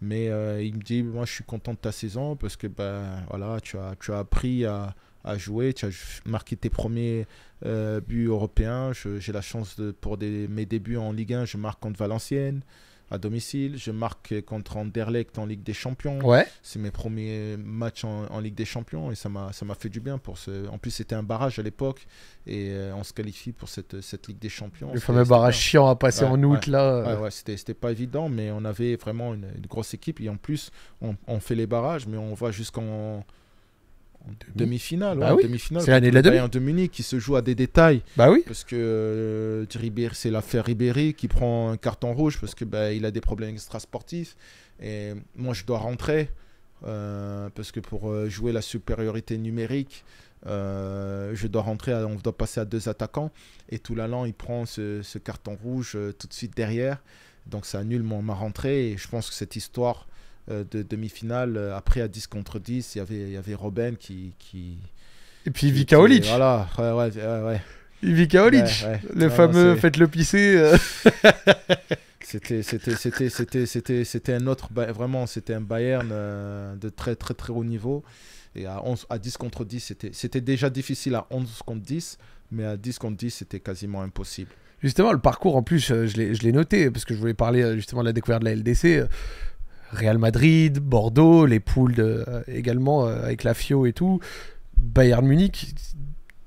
Mais euh, il me dit, moi je suis content de ta saison parce que ben, voilà, tu, as, tu as appris à, à jouer, tu as marqué tes premiers euh, buts européens. J'ai la chance pour mes débuts en Ligue 1, je marque contre Valenciennes à domicile. Je marque contre Anderlecht en Ligue des Champions. C'est mes premiers matchs en, Ligue des Champions et ça m'a fait du bien. Pour ce... En plus, c'était un barrage à l'époque et euh, on se qualifie pour cette, cette Ligue des Champions. Le fameux barrage chiant à passer en août là. Euh. Ouais, c'était pas évident, mais on avait vraiment une, grosse équipe et en plus, on, on fait les barrages, mais on va jusqu'en Demi-finale, bah demi-finale. C'est l'année de la demi. de Munich qui se joue à des détails. Bah oui. Parce que euh, c'est l'affaire Ribéry qui prend un carton rouge parce que bah, il a des problèmes extrasportifs. Et moi, je dois rentrer euh, parce que pour euh, jouer la supériorité numérique, je dois rentrer, on doit passer à deux attaquants. Et tout l'allant, il prend ce, carton rouge tout de suite derrière. Donc ça annule ma rentrée. Et je pense que cette histoire euh, de demi-finale. Euh, après, à 10 contre 10, il y avait, il y avait Robben qui, qui. Et puis Ivica Olic. Voilà, ouais, ouais, ouais. Ivica le fameux faites-le pisser. Euh. c'était c'était c'était c'était c'était un autre vraiment c'était un Bayern de très très très haut niveau et à 11 à 10 contre 10 c'était c'était déjà difficile à 11 contre 10 mais à 10 contre 10 c'était quasiment impossible. Justement, le parcours, en plus, je l'ai noté, parce que je voulais parler justement de la découverte de la LDC. Real Madrid, Bordeaux, les poules euh, également euh, avec la FIO et tout, Bayern Munich.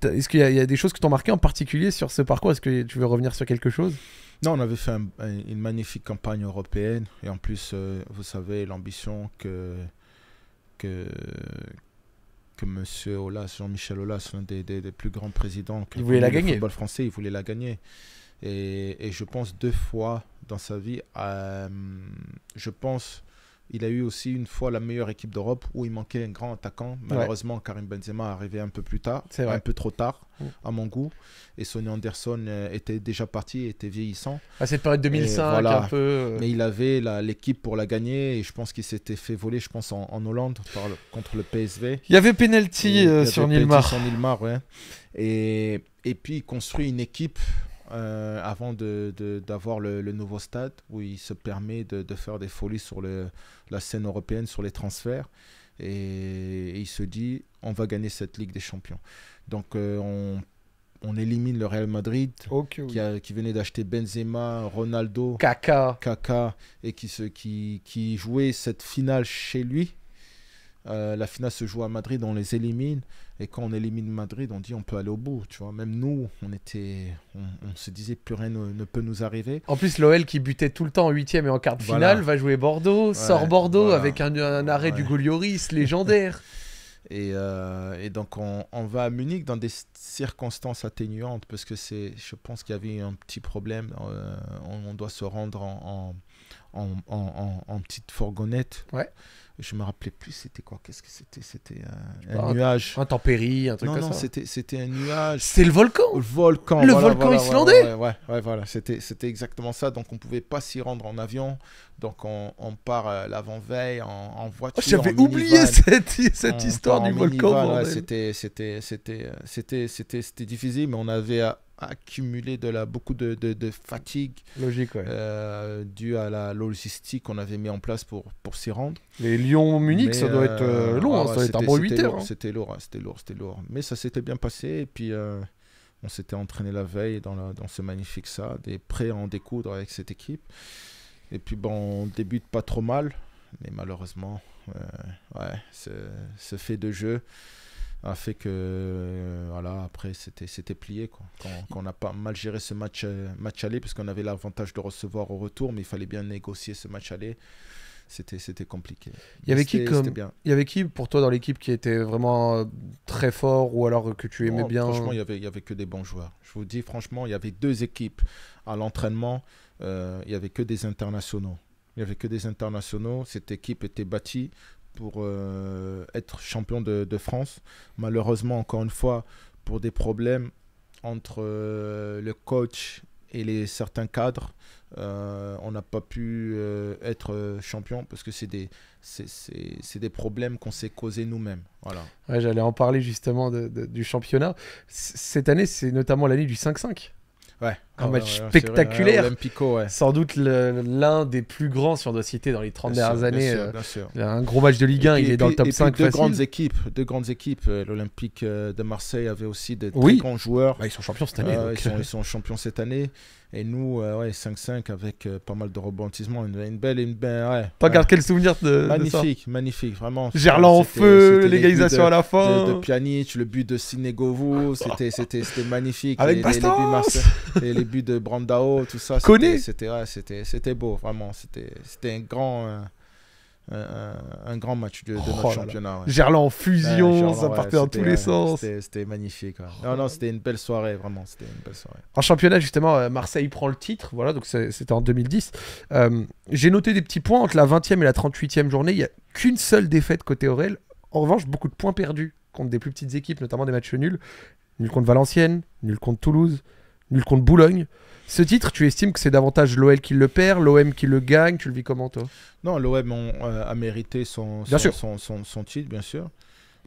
Est-ce qu'il y, a des choses qui t'ont marqué en particulier sur ce parcours Est-ce que tu veux revenir sur quelque chose Non, on avait fait une magnifique campagne européenne et en plus, euh, vous savez, l'ambition que, que, que Monsieur Olas, Jean-Michel Olas, l'un des, plus grands présidents du football français, il voulait la gagner. Et, et, je pense deux fois dans sa vie, à, je pense il a eu aussi une fois la meilleure équipe d'Europe où il manquait un grand attaquant. Malheureusement, Karim Benzema est arrivé un peu plus tard, un peu trop tard, mm. à mon goût. Et Sonny Anderson euh, était déjà parti, était vieillissant. À cette période 2005, un peu. Euh. Mais il avait l'équipe pour la gagner et je pense qu'il s'était fait voler, je pense, en, Hollande contre le PSV. Il y avait penalty euh, sur Nilmar. Et, et puis, il construit une équipe euh, avant d'avoir de, le, nouveau stade où il se permet de, de faire des folies sur le, la scène européenne, sur les transferts. Et, il se dit, on va gagner cette Ligue des Champions. Donc euh, on, on, élimine le Real Madrid qui, qui, venait d'acheter Benzema, Ronaldo, Kaka, Kaka et qui, qui, qui jouait cette finale chez lui. Euh, la finale se joue à Madrid, on les élimine. Et quand on élimine Madrid, on dit on peut aller au bout, tu vois. Même nous, on était, on, se disait plus rien ne, peut nous arriver. En plus, l'OL qui butait tout le temps en huitième et en quart de finale va jouer Bordeaux, sort Bordeaux avec un, arrêt du Golioris légendaire. Euh, et, donc on, va à Munich dans des circonstances atténuantes parce que c'est, je pense qu'il y avait un petit problème. Euh, on, doit se rendre en, en, en petite fourgonnette. Ouais je me rappelais plus c'était quoi qu'est-ce que c'était c'était un, un, nuage un truc comme non, ça c'était c'était un nuage c'est le volcan le volcan le volcan islandais ouais, ouais, voilà c'était c'était exactement ça donc on pouvait pas s'y rendre en avion donc on, part euh, l'avant veille en, en voiture oh, j'avais oublié cette, cette histoire du volcan c'était c'était c'était euh, c'était c'était c'était difficile mais on avait euh, accumulé de la, beaucoup de, fatigue Logique, ouais. due à la logistique qu'on avait mis en place pour, pour s'y rendre. Lyon-Munich, ça doit être long, ça C'était lourd, c'était lourd, c'était lourd, Mais ça s'était bien passé. Et puis, euh, on s'était entraîné la veille dans, ce magnifique SAD et prêt à en découdre avec cette équipe. Et puis, bon, on débute pas trop mal. Mais malheureusement, euh, ce, fait de jeu a fait que euh, voilà après c'était c'était plié quoi. Quand, on a pas mal géré ce match match aller parce avait l'avantage de recevoir au retour mais il fallait bien négocier ce match aller c'était compliqué. Il y avait qui pour toi dans l'équipe qui était vraiment euh, très fort ou alors que tu aimais bien Franchement, il y avait que des bons joueurs. Je vous dis franchement, il y avait deux équipes à l'entraînement, euh, il y avait que des internationaux. Il y avait que des internationaux, cette équipe était bâtie pour euh, être champion de, France. Malheureusement, encore une fois, pour des problèmes entre le coach et les certains cadres, euh, on n'a pas pu euh, être euh, champion parce que c'est des, c'est, des problèmes qu'on s'est causés nous-mêmes. Voilà. j'allais en parler justement du championnat. Cette année, c'est notamment l'année du 5-5. Ouais, un ah, match spectaculaire. Sans doute l'un des plus grands, si on doit citer, dans les 30 dernières années. Un gros match de Ligue 1, il est dans le top 5. Deux grandes équipes, deux grandes équipes. L'Olympique de Marseille avait aussi des très grands joueurs. Bah, ils sont champions cette année. ils, sont, champions cette année. Et nous, euh, ouais, 5-5 avec euh, pas mal de rebondissements. Une, belle. Une belle ouais, quel souvenir de. Magnifique, magnifique, vraiment. Gerland en feu, l'égalisation à la fin. De, de, Pjanic, le but de Sinegovu, c'était, magnifique. Avec les, les, buts de Brandao, tout ça. C'était, c'était, beau, vraiment. C'était, c'était un grand. Euh, un, grand match de, oh championnat. Gerland en fusion, ça partait dans tous les sens. C'était magnifique. Non, non, c'était une belle soirée, vraiment. C'était En championnat, justement, euh, Marseille prend le titre. Voilà, donc c'était en 2010. Euh, j'ai noté des petits points entre la 20e et la 38e journée. Il n'y a qu'une seule défaite côté Aurel. En revanche, beaucoup de points perdus contre des plus petites équipes, notamment des matchs nuls. Nul contre Valenciennes, nul contre Toulouse, nul contre Boulogne. Ce titre, tu estimes que c'est davantage l'OL qui le perd, l'OM qui le gagne Tu le vis comment, toi Non, l'OM euh, a mérité son, son, titre, bien sûr,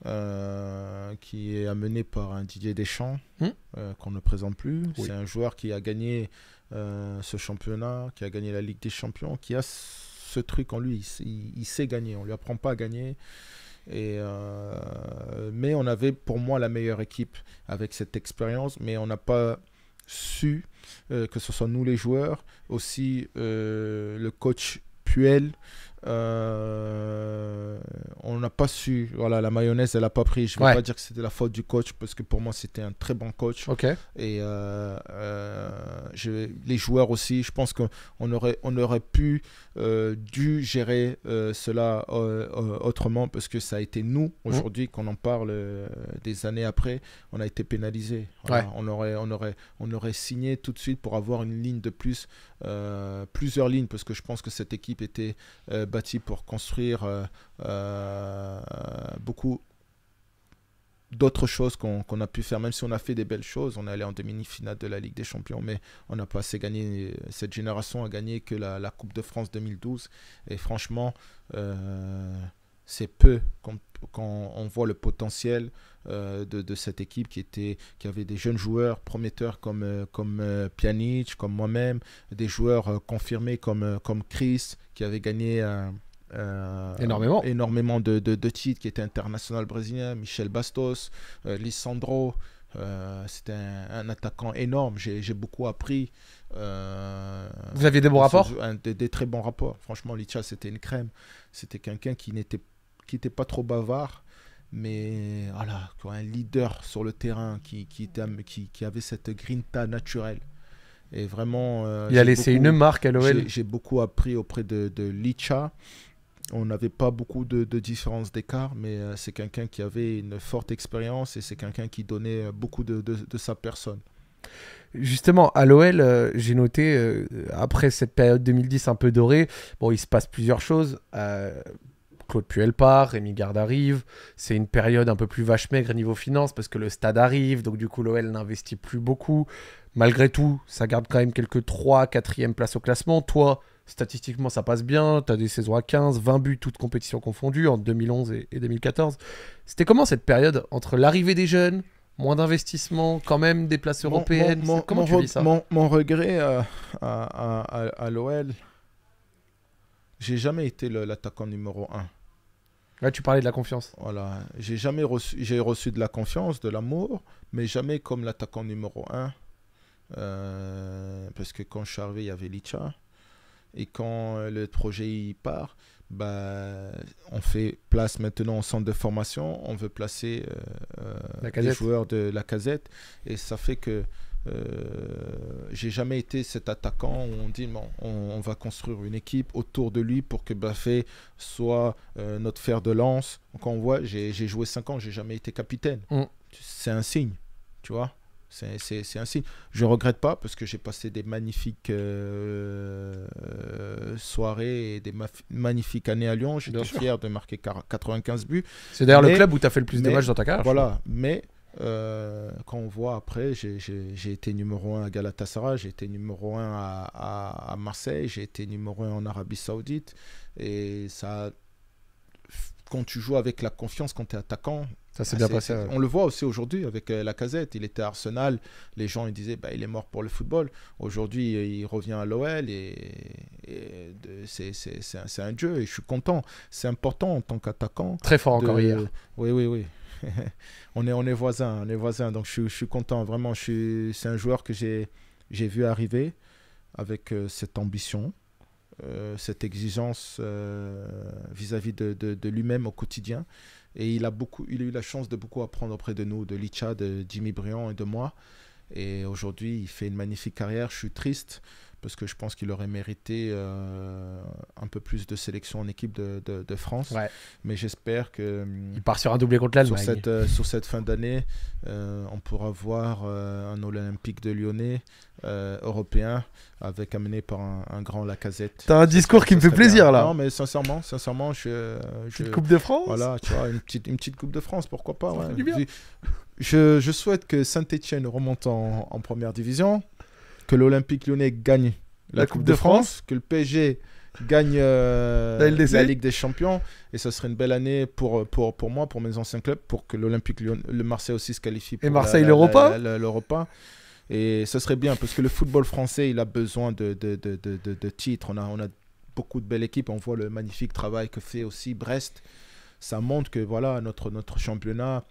euh, qui est amené par un Didier Deschamps, hmm. euh, qu'on ne présente plus. C'est un joueur qui a gagné ce championnat, qui a gagné la Ligue des Champions, qui a ce truc en lui. Il, sait gagner, on ne lui apprend pas à gagner. Et mais on avait pour moi la meilleure équipe avec cette expérience, mais on n'a pas su, euh, que ce soit nous les joueurs, aussi euh, le coach Puel, euh, on n'a pas su. Voilà, la mayonnaise, elle n'a pas pris. Je ne vais pas dire que c'était la faute du coach parce que pour moi, c'était un très bon coach. Ok. Et euh, euh, je, les joueurs aussi, je pense qu'on aurait, on aurait pu, dû gérer cela autrement parce que ça a été nous, mmh. aujourd'hui, qu'on en parle des années après, on a été pénalisé on, aurait, on, aurait, on aurait signé tout de suite pour avoir une ligne de plus euh, plusieurs lignes parce que je pense que cette équipe était euh, bâtie pour construire euh, beaucoup d'autres choses qu'on a pu faire, même si on a fait des belles choses. On est allé en demi-finale de la Ligue des Champions, mais on n'a pas assez gagné. Cette génération a gagné que la, Coupe de France 2012. Et franchement, c'est peu comme quand on voit le potentiel euh, de, cette équipe qui, était, qui avait des jeunes joueurs prometteurs comme, euh, comme euh, Pjanic, comme moi-même, des joueurs confirmés comme, comme Chris, qui avait gagné énormément, énormément de, de, titres, qui était international brésilien, Michel Bastos, Lissandro. C'était un, attaquant énorme, j'ai beaucoup appris. Vous aviez des bons rapports des, très bons rapports. Franchement, Licha, c'était une crème. C'était quelqu'un qui n'était pas qui n'était pas trop bavard, mais voilà, un leader sur le terrain qui, qui, avait cette grinta naturelle. Et vraiment. Euh, il a laissé une marque à l'OL. J'ai beaucoup appris auprès de, Licha. On n'avait pas beaucoup de, de différence d'écart, mais euh, c'est quelqu'un qui avait une forte expérience et c'est quelqu'un qui donnait euh, beaucoup de, sa personne. Justement, à l'OL, j'ai noté, après cette période 2010 un peu dorée, bon, il se passe plusieurs choses. Euh, Claude Puel part, Rémi Garde arrive. C'est une période un peu plus vache maigre niveau finance parce que le stade arrive, donc du coup l'OL n'investit plus beaucoup. Malgré tout, ça garde quand même quelques 3, 4e place au classement. Toi, statistiquement, ça passe bien. Tu as des saisons à 15, 20 buts, toutes compétitions confondues, en 2011 et, 2014. C'était comment cette période entre l'arrivée des jeunes, moins d'investissement, quand même des places européennes Comment tu ça mon, regret euh, à, à l'OL, j'ai jamais été l'attaquant numéro 1. Là, tu parlais de la confiance. Voilà. J'ai jamais reçu, j'ai reçu de la confiance, de l'amour, mais jamais comme l'attaquant numéro 1. Euh, parce que quand je suis arrivé, il y avait Licha. Et quand euh, le projet y part, bah, on fait place maintenant au centre de formation. On veut placer euh, les joueurs de la casette. Et ça fait que euh, j'ai jamais été cet attaquant où on dit bon, on, va construire une équipe autour de lui pour que Bafé soit euh, notre fer de lance. Quand on voit, j'ai joué 5 ans, j'ai jamais été capitaine. Mm. C'est un signe, tu vois. C'est un signe. Je ne regrette pas parce que j'ai passé des magnifiques euh, soirées et des magnifiques années à Lyon. J'étais fier de marquer 95 buts. C'est d'ailleurs le club où tu as fait le plus de matchs dans ta carrière. Voilà, mais euh, quand on voit après, j'ai été numéro un à Galatasaray, j'ai été numéro un à, Marseille, j'ai été numéro un en Arabie Saoudite. Et ça, quand tu joues avec la confiance, quand tu es attaquant, ça bah, c'est bien passé. On le voit aussi aujourd'hui avec euh, la casette. Il était à Arsenal. Les gens ils disaient bah, il est mort pour le football. Aujourd'hui, il revient à l'OL et, c'est un, un, dieu. Et je suis content. C'est important en tant qu'attaquant. Très fort encore hier. Oui, oui, oui. on, est, on est voisins, on est voisins. Donc je, suis content, vraiment. C'est un joueur que j'ai vu arriver avec euh, cette ambition, euh, cette exigence euh, vis-à-vis de, lui-même au quotidien. Et il a, beaucoup, il a eu la chance de beaucoup apprendre auprès de nous, de Licha, de Jimmy Briand et de moi. Et aujourd'hui, il fait une magnifique carrière. Je suis triste parce que je pense qu'il aurait mérité euh, un peu plus de sélection en équipe de, France. Mais j'espère que. Il part sur un doublé contre l'Allemagne. Sur cette, euh, sur cette fin d'année, euh, on pourra voir un Olympique de Lyonnais européen avec amené par un, grand Lacazette. T'as un discours qui me fait plaisir là. Non, mais sincèrement, sincèrement, je. je... Petite Coupe de France. Voilà, tu vois, une petite, une petite Coupe de France, pourquoi pas. Ouais. Je, je, souhaite que Saint-Etienne remonte en première division que l'Olympique lyonnais gagne la, coupe, de, France, que le PSG gagne euh, la, Ligue des Champions. Et ça serait une belle année pour, pour, pour moi, pour mes anciens clubs, pour que l'Olympique Lyon, le Marseille aussi se qualifie. Pour et Marseille, l'Europa L'Europa. Et ça serait bien parce que le football français, il a besoin de, de, de, de, de titres. On a, on a beaucoup de belles équipes. On voit le magnifique travail que fait aussi Brest. Ça montre que voilà notre, notre championnat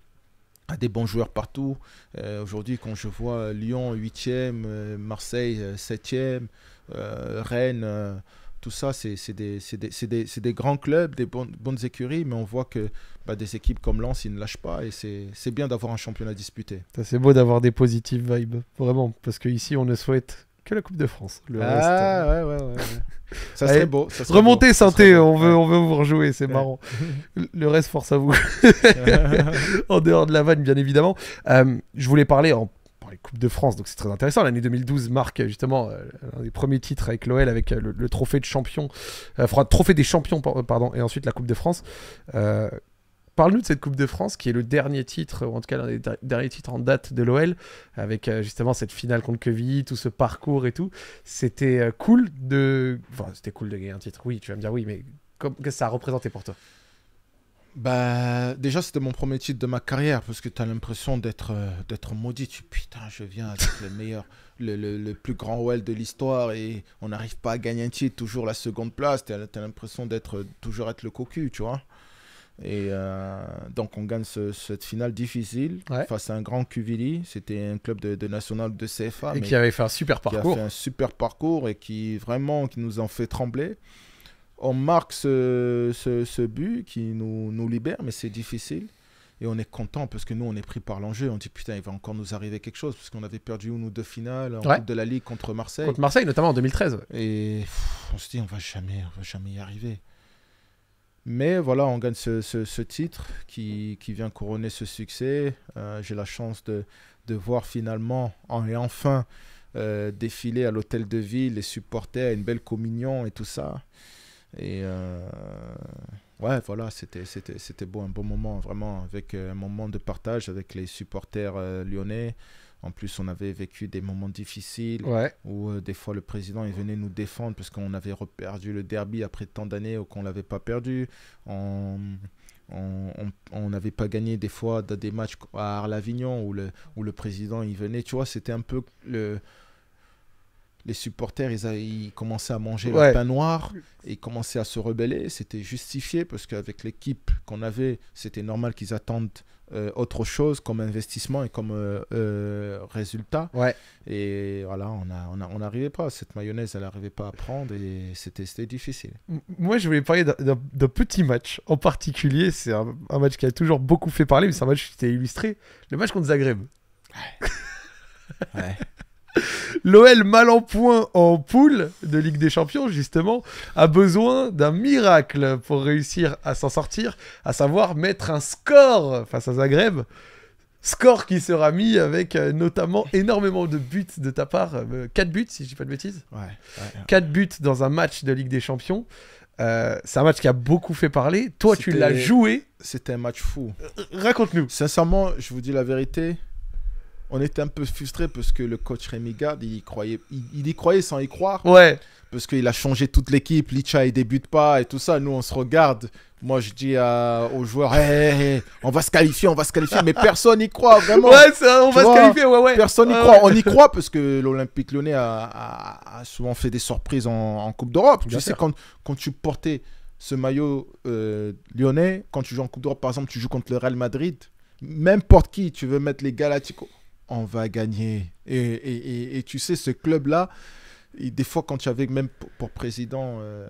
à ah, des bons joueurs partout. Euh, aujourd'hui, quand je vois Lyon 8e, euh, Marseille 7e, euh, Rennes, tout ça, c'est des, grands clubs, des bonnes, écuries, mais on voit que bah, des équipes comme Lens, ils ne lâchent pas et c'est bien d'avoir un championnat disputé. C'est beau d'avoir des positives vibes, vraiment, parce qu'ici, on ne souhaite que la Coupe de France. Le reste, ça serait beau. remontez, Santé, on, veut, on veut vous rejouer, c'est marrant. Le reste, force à vous. en dehors de la vanne, bien évidemment. Euh, je voulais parler en les Coupes de France, donc c'est très intéressant. L'année 2012 marque euh, justement euh, les des premiers titres avec l'OL, avec le, trophée de champion, trophée des champions, pardon, et ensuite la Coupe de France. Parle-nous de cette Coupe de France qui est le dernier titre, ou en tout cas l'un des derniers en date de l'OL, avec euh, justement cette finale contre Quevilly, tout ce parcours et tout. C'était euh, cool de. Enfin, c'était cool de gagner un titre, oui, tu vas me dire oui, mais qu'est-ce que ça a représenté pour toi bah, déjà, c'était mon premier titre de ma carrière parce que tu as l'impression d'être euh, d'être maudit. putain, je viens avec le meilleur, le, plus grand OL de l'histoire et on n'arrive pas à gagner un titre, toujours la seconde place. Tu as, l'impression d'être toujours être le cocu, tu vois. Et euh, donc, on gagne cette finale difficile face à un grand Cuvilly C'était un club de, national de CFA. Et qui avait fait un super parcours. fait un super parcours et qui vraiment qui nous en fait trembler. On marque ce, ce, but qui nous, nous libère, mais c'est difficile. Et on est content parce que nous, on est pris par l'enjeu. On dit putain, il va encore nous arriver quelque chose parce qu'on avait perdu une ou deux finales en Coupe de la Ligue contre Marseille. Contre Marseille, notamment en 2013. Et on se dit, on va jamais, on va jamais y arriver. Mais voilà, on gagne ce, titre qui, qui, vient couronner ce succès. Euh, j'ai la chance de, de, voir finalement et enfin euh, défiler à l'hôtel de ville les supporters, une belle communion et tout ça. Et euh, ouais, voilà, c'était beau, un bon moment, vraiment, avec un moment de partage avec les supporters lyonnais. En plus, on avait vécu des moments difficiles où euh, des fois le président il venait nous défendre parce qu'on avait reperdu le derby après tant d'années ou qu'on l'avait pas perdu. On n'avait pas gagné des fois des matchs à Arlavignon où le, où le président il venait. Tu vois, c'était un peu le, les supporters, ils, commençaient à manger le pain noir et ils commençaient à se rebeller. C'était justifié parce qu'avec l'équipe qu'on avait, c'était normal qu'ils attendent euh, autre chose comme investissement et comme euh, euh, résultat. Ouais. Et voilà, on n'arrivait on, pas. Cette mayonnaise, elle n'arrivait pas à prendre et c'était difficile. Moi, je voulais parler d'un petit match en particulier. C'est un, match qui a toujours beaucoup fait parler, mais c'est un match qui était illustré. Le match contre Zagreb. Ouais. ouais. L'OL mal en point en poule de Ligue des Champions, justement, a besoin d'un miracle pour réussir à s'en sortir, à savoir mettre un score face à Zagreb. Score qui sera mis avec euh, notamment énormément de buts de ta part. Euh, quatre 4 buts, si je dis pas de bêtises. 4 buts dans un match de Ligue des Champions. Euh, c'est un match qui a beaucoup fait parler. Toi, tu l'as joué. C'était un match fou. Raconte-nous. Sincèrement, je vous dis la vérité on était un peu frustré parce que le coach Rémi Gard, il y croyait, il, y croyait sans y croire. Ouais. Parce qu'il a changé toute l'équipe, Licha il débute pas et tout ça. Nous on se regarde. Moi je dis à, aux joueurs, on va se qualifier, on va se qualifier, mais personne n'y croit vraiment. on va se qualifier, ouais, ouais. Personne n'y croit. On y croit parce que l'Olympique Lyonnais a, souvent fait des surprises en, Coupe d'Europe. Tu sais quand, tu portais ce maillot euh, lyonnais, quand tu joues en Coupe d'Europe, par exemple, tu joues contre le Real Madrid, n'importe qui, tu veux mettre les Galacticos on va gagner. Et, tu sais, ce club-là, des fois, quand tu avais même pour président, euh,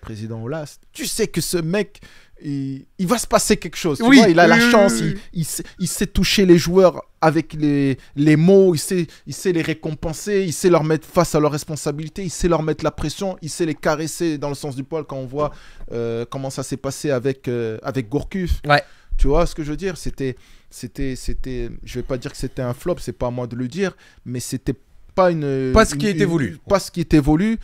président Olas, tu sais que ce mec, il, va se passer quelque chose. il a la chance, il, il, sait, toucher les joueurs avec les, les mots, sait, il sait, les récompenser, il sait leur mettre face à leurs responsabilités, il sait leur mettre la pression, il sait les caresser dans le sens du poil quand on voit euh, comment ça s'est passé avec, euh, avec Gourcuff. Ouais. Tu vois ce que je veux dire C'était, c'était, c'était. Je vais pas dire que c'était un flop, c'est pas à moi de le dire, mais c'était pas une. Pas ce qui était voulu. Pas ce qui était voulu.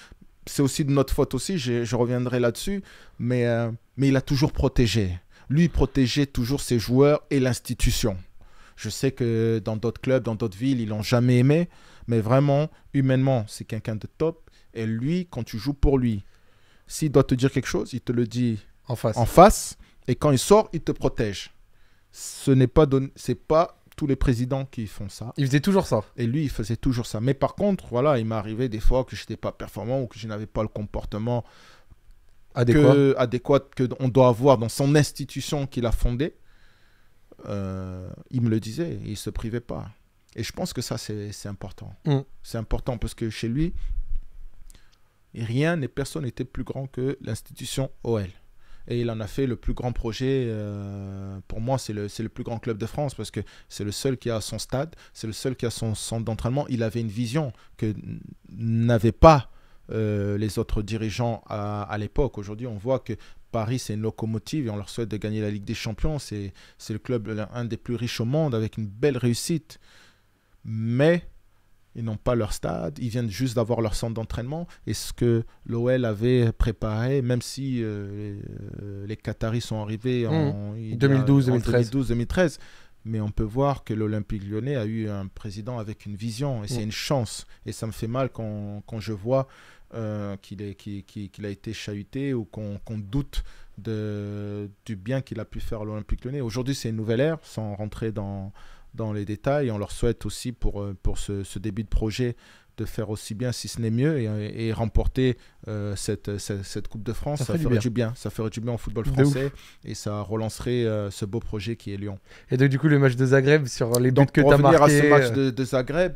C'est aussi de notre faute aussi. Je, reviendrai là-dessus, mais euh, mais il a toujours protégé. Lui il protégeait toujours ses joueurs et l'institution. Je sais que dans d'autres clubs, dans d'autres villes, ils l'ont jamais aimé, mais vraiment, humainement, c'est quelqu'un de top. Et lui, quand tu joues pour lui, s'il doit te dire quelque chose, il te le dit en face. En face. Et quand il sort, il te protège. Ce n'est pas pas tous les présidents qui font ça. Il faisait toujours ça. Et lui, il faisait toujours ça. Mais par contre, voilà, il m'est arrivé des fois que je n'étais pas performant ou que je n'avais pas le comportement adéquat qu'on doit avoir dans son institution qu'il a fondée. Euh, il me le disait, il se privait pas. Et je pense que ça, c'est important. Mm. C'est important parce que chez lui, rien et personne n'était plus grand que l'institution OL et il en a fait le plus grand projet. Euh, pour moi, c'est le, le, plus grand club de France parce que c'est le seul qui a son stade, c'est le seul qui a son centre d'entraînement. Il avait une vision que n'avaient pas euh, les autres dirigeants à, à l'époque. Aujourd'hui, on voit que Paris, c'est une locomotive et on leur souhaite de gagner la Ligue des Champions. C'est le club un des plus riches au monde avec une belle réussite. Mais ils n'ont pas leur stade, ils viennent juste d'avoir leur centre d'entraînement. Et ce que l'OL avait préparé, même si euh, euh, les Qataris sont arrivés en, 2012, 2013. 2013. Mais on peut voir que l'Olympique lyonnais a eu un président avec une vision et c'est hmm. une chance. Et ça me fait mal quand, quand je vois euh, qu'il a été chahuté ou qu'on doute de, du bien qu'il a pu faire à l'Olympique lyonnais. Aujourd'hui, c'est une nouvelle ère, sans rentrer dans, dans les détails. On leur souhaite aussi pour, euh, pour ce, début de projet de faire aussi bien, si ce n'est mieux, et, euh, remporter euh, cette, cette, Coupe de France. Ça, ferait du bien. Ça ferait du bien au football français et ça relancerait ce beau projet qui est Lyon. Et donc, du coup, le match de Zagreb sur les buts que tu as marqués. revenir à ce match de, Zagreb,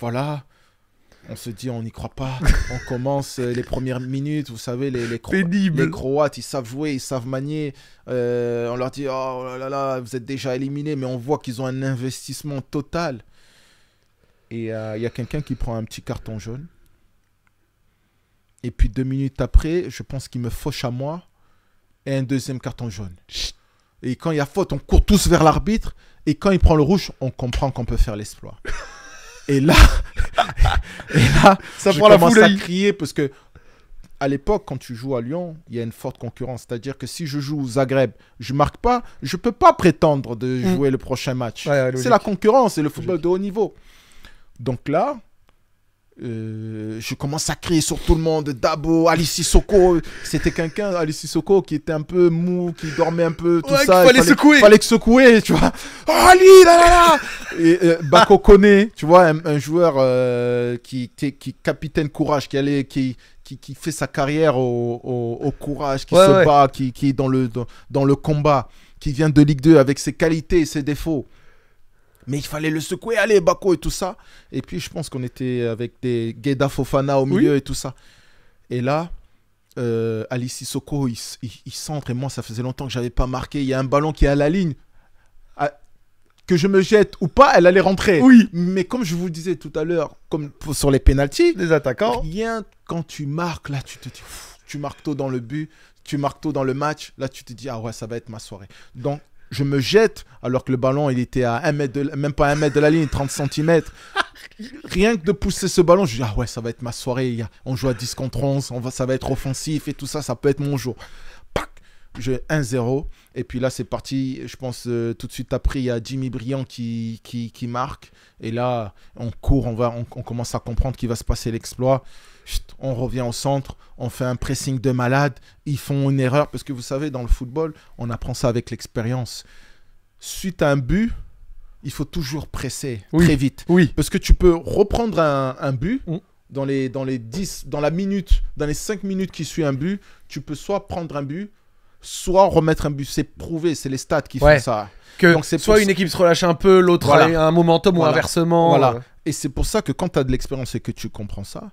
voilà on se dit on n'y croit pas. on commence euh, les premières minutes, vous savez, les, Croates, ils savent jouer, ils savent manier. Euh, on leur dit oh là là vous êtes déjà éliminés, mais on voit qu'ils ont un investissement total. Et euh, il y a quelqu'un qui prend un petit carton jaune. Et puis deux minutes après, je pense qu'il me fauche à moi et un deuxième carton jaune. Et quand il y a faute, on court tous vers l'arbitre. Et quand il prend le rouge, on comprend qu'on peut faire l'exploit. Et là, et là ça je prend la commence à crier parce que à l'époque, quand tu joues à Lyon, il y a une forte concurrence. C'est-à-dire que si je joue au Zagreb, je marque pas, je ne peux pas prétendre de mm. jouer le prochain match. c'est la concurrence et le football de haut niveau. Donc là, euh, je commence à crier sur tout le monde, Dabo, Alissi Soko, C'était quelqu'un, Alissi Soko, qui était un peu mou, qui dormait un peu, tout ça. Il fallait, fallait, secouer. fallait que secouer, tu vois. Oh, Ali, là, là, là. Euh, Bako ah. Kone, tu vois, un, joueur euh, qui, qui, capitaine courage, qui allait, qui, qui, fait sa carrière au, courage, qui se bat, qui, est dans le, dans, dans le combat, qui vient de Ligue 2 avec ses qualités et ses défauts mais il fallait le secouer, allez, Bako et tout ça. Et puis, je pense qu'on était avec des Gueda Fofana au milieu et tout ça. Et là, euh, Alice Ali il, centre. Et moi, ça faisait longtemps que j'avais pas marqué. Il y a un ballon qui est à la ligne. Ah, que je me jette ou pas, elle allait rentrer. Oui. Mais comme je vous disais tout à l'heure, comme sur les pénalties, les attaquants. Rien quand tu marques, là, tu te dis, tu marques tôt dans le but, tu marques tôt dans le match. Là, tu te dis, ah ouais, ça va être ma soirée. Donc, je me jette alors que le ballon il était à 1 mètre de, même pas 1 mètre de la ligne, 30 cm. Rien que de pousser ce ballon, je dis ah ouais, ça va être ma soirée, on joue à 10 contre 11, ça va être offensif et tout ça, ça peut être mon jour. Pac j'ai 1-0 et puis là c'est parti, je pense euh, tout de suite après il y a Jimmy Briand qui, qui, marque et là on court, on va on, on commence à comprendre qu'il va se passer l'exploit on revient au centre, on fait un pressing de malade, ils font une erreur. Parce que vous savez, dans le football, on apprend ça avec l'expérience. Suite à un but, il faut toujours presser très vite. Oui. Parce que tu peux reprendre un, but. Mm. Dans les, dans les 10, dans la minute, dans les 5 minutes qui suit un but, tu peux soit prendre un but, soit remettre un but. C'est prouvé, c'est les stats qui font ça. Que c'est soit une équipe se relâche un peu, l'autre a un momentum ou inversement. Voilà. Euh. Et c'est pour ça que quand tu as de l'expérience et que tu comprends ça,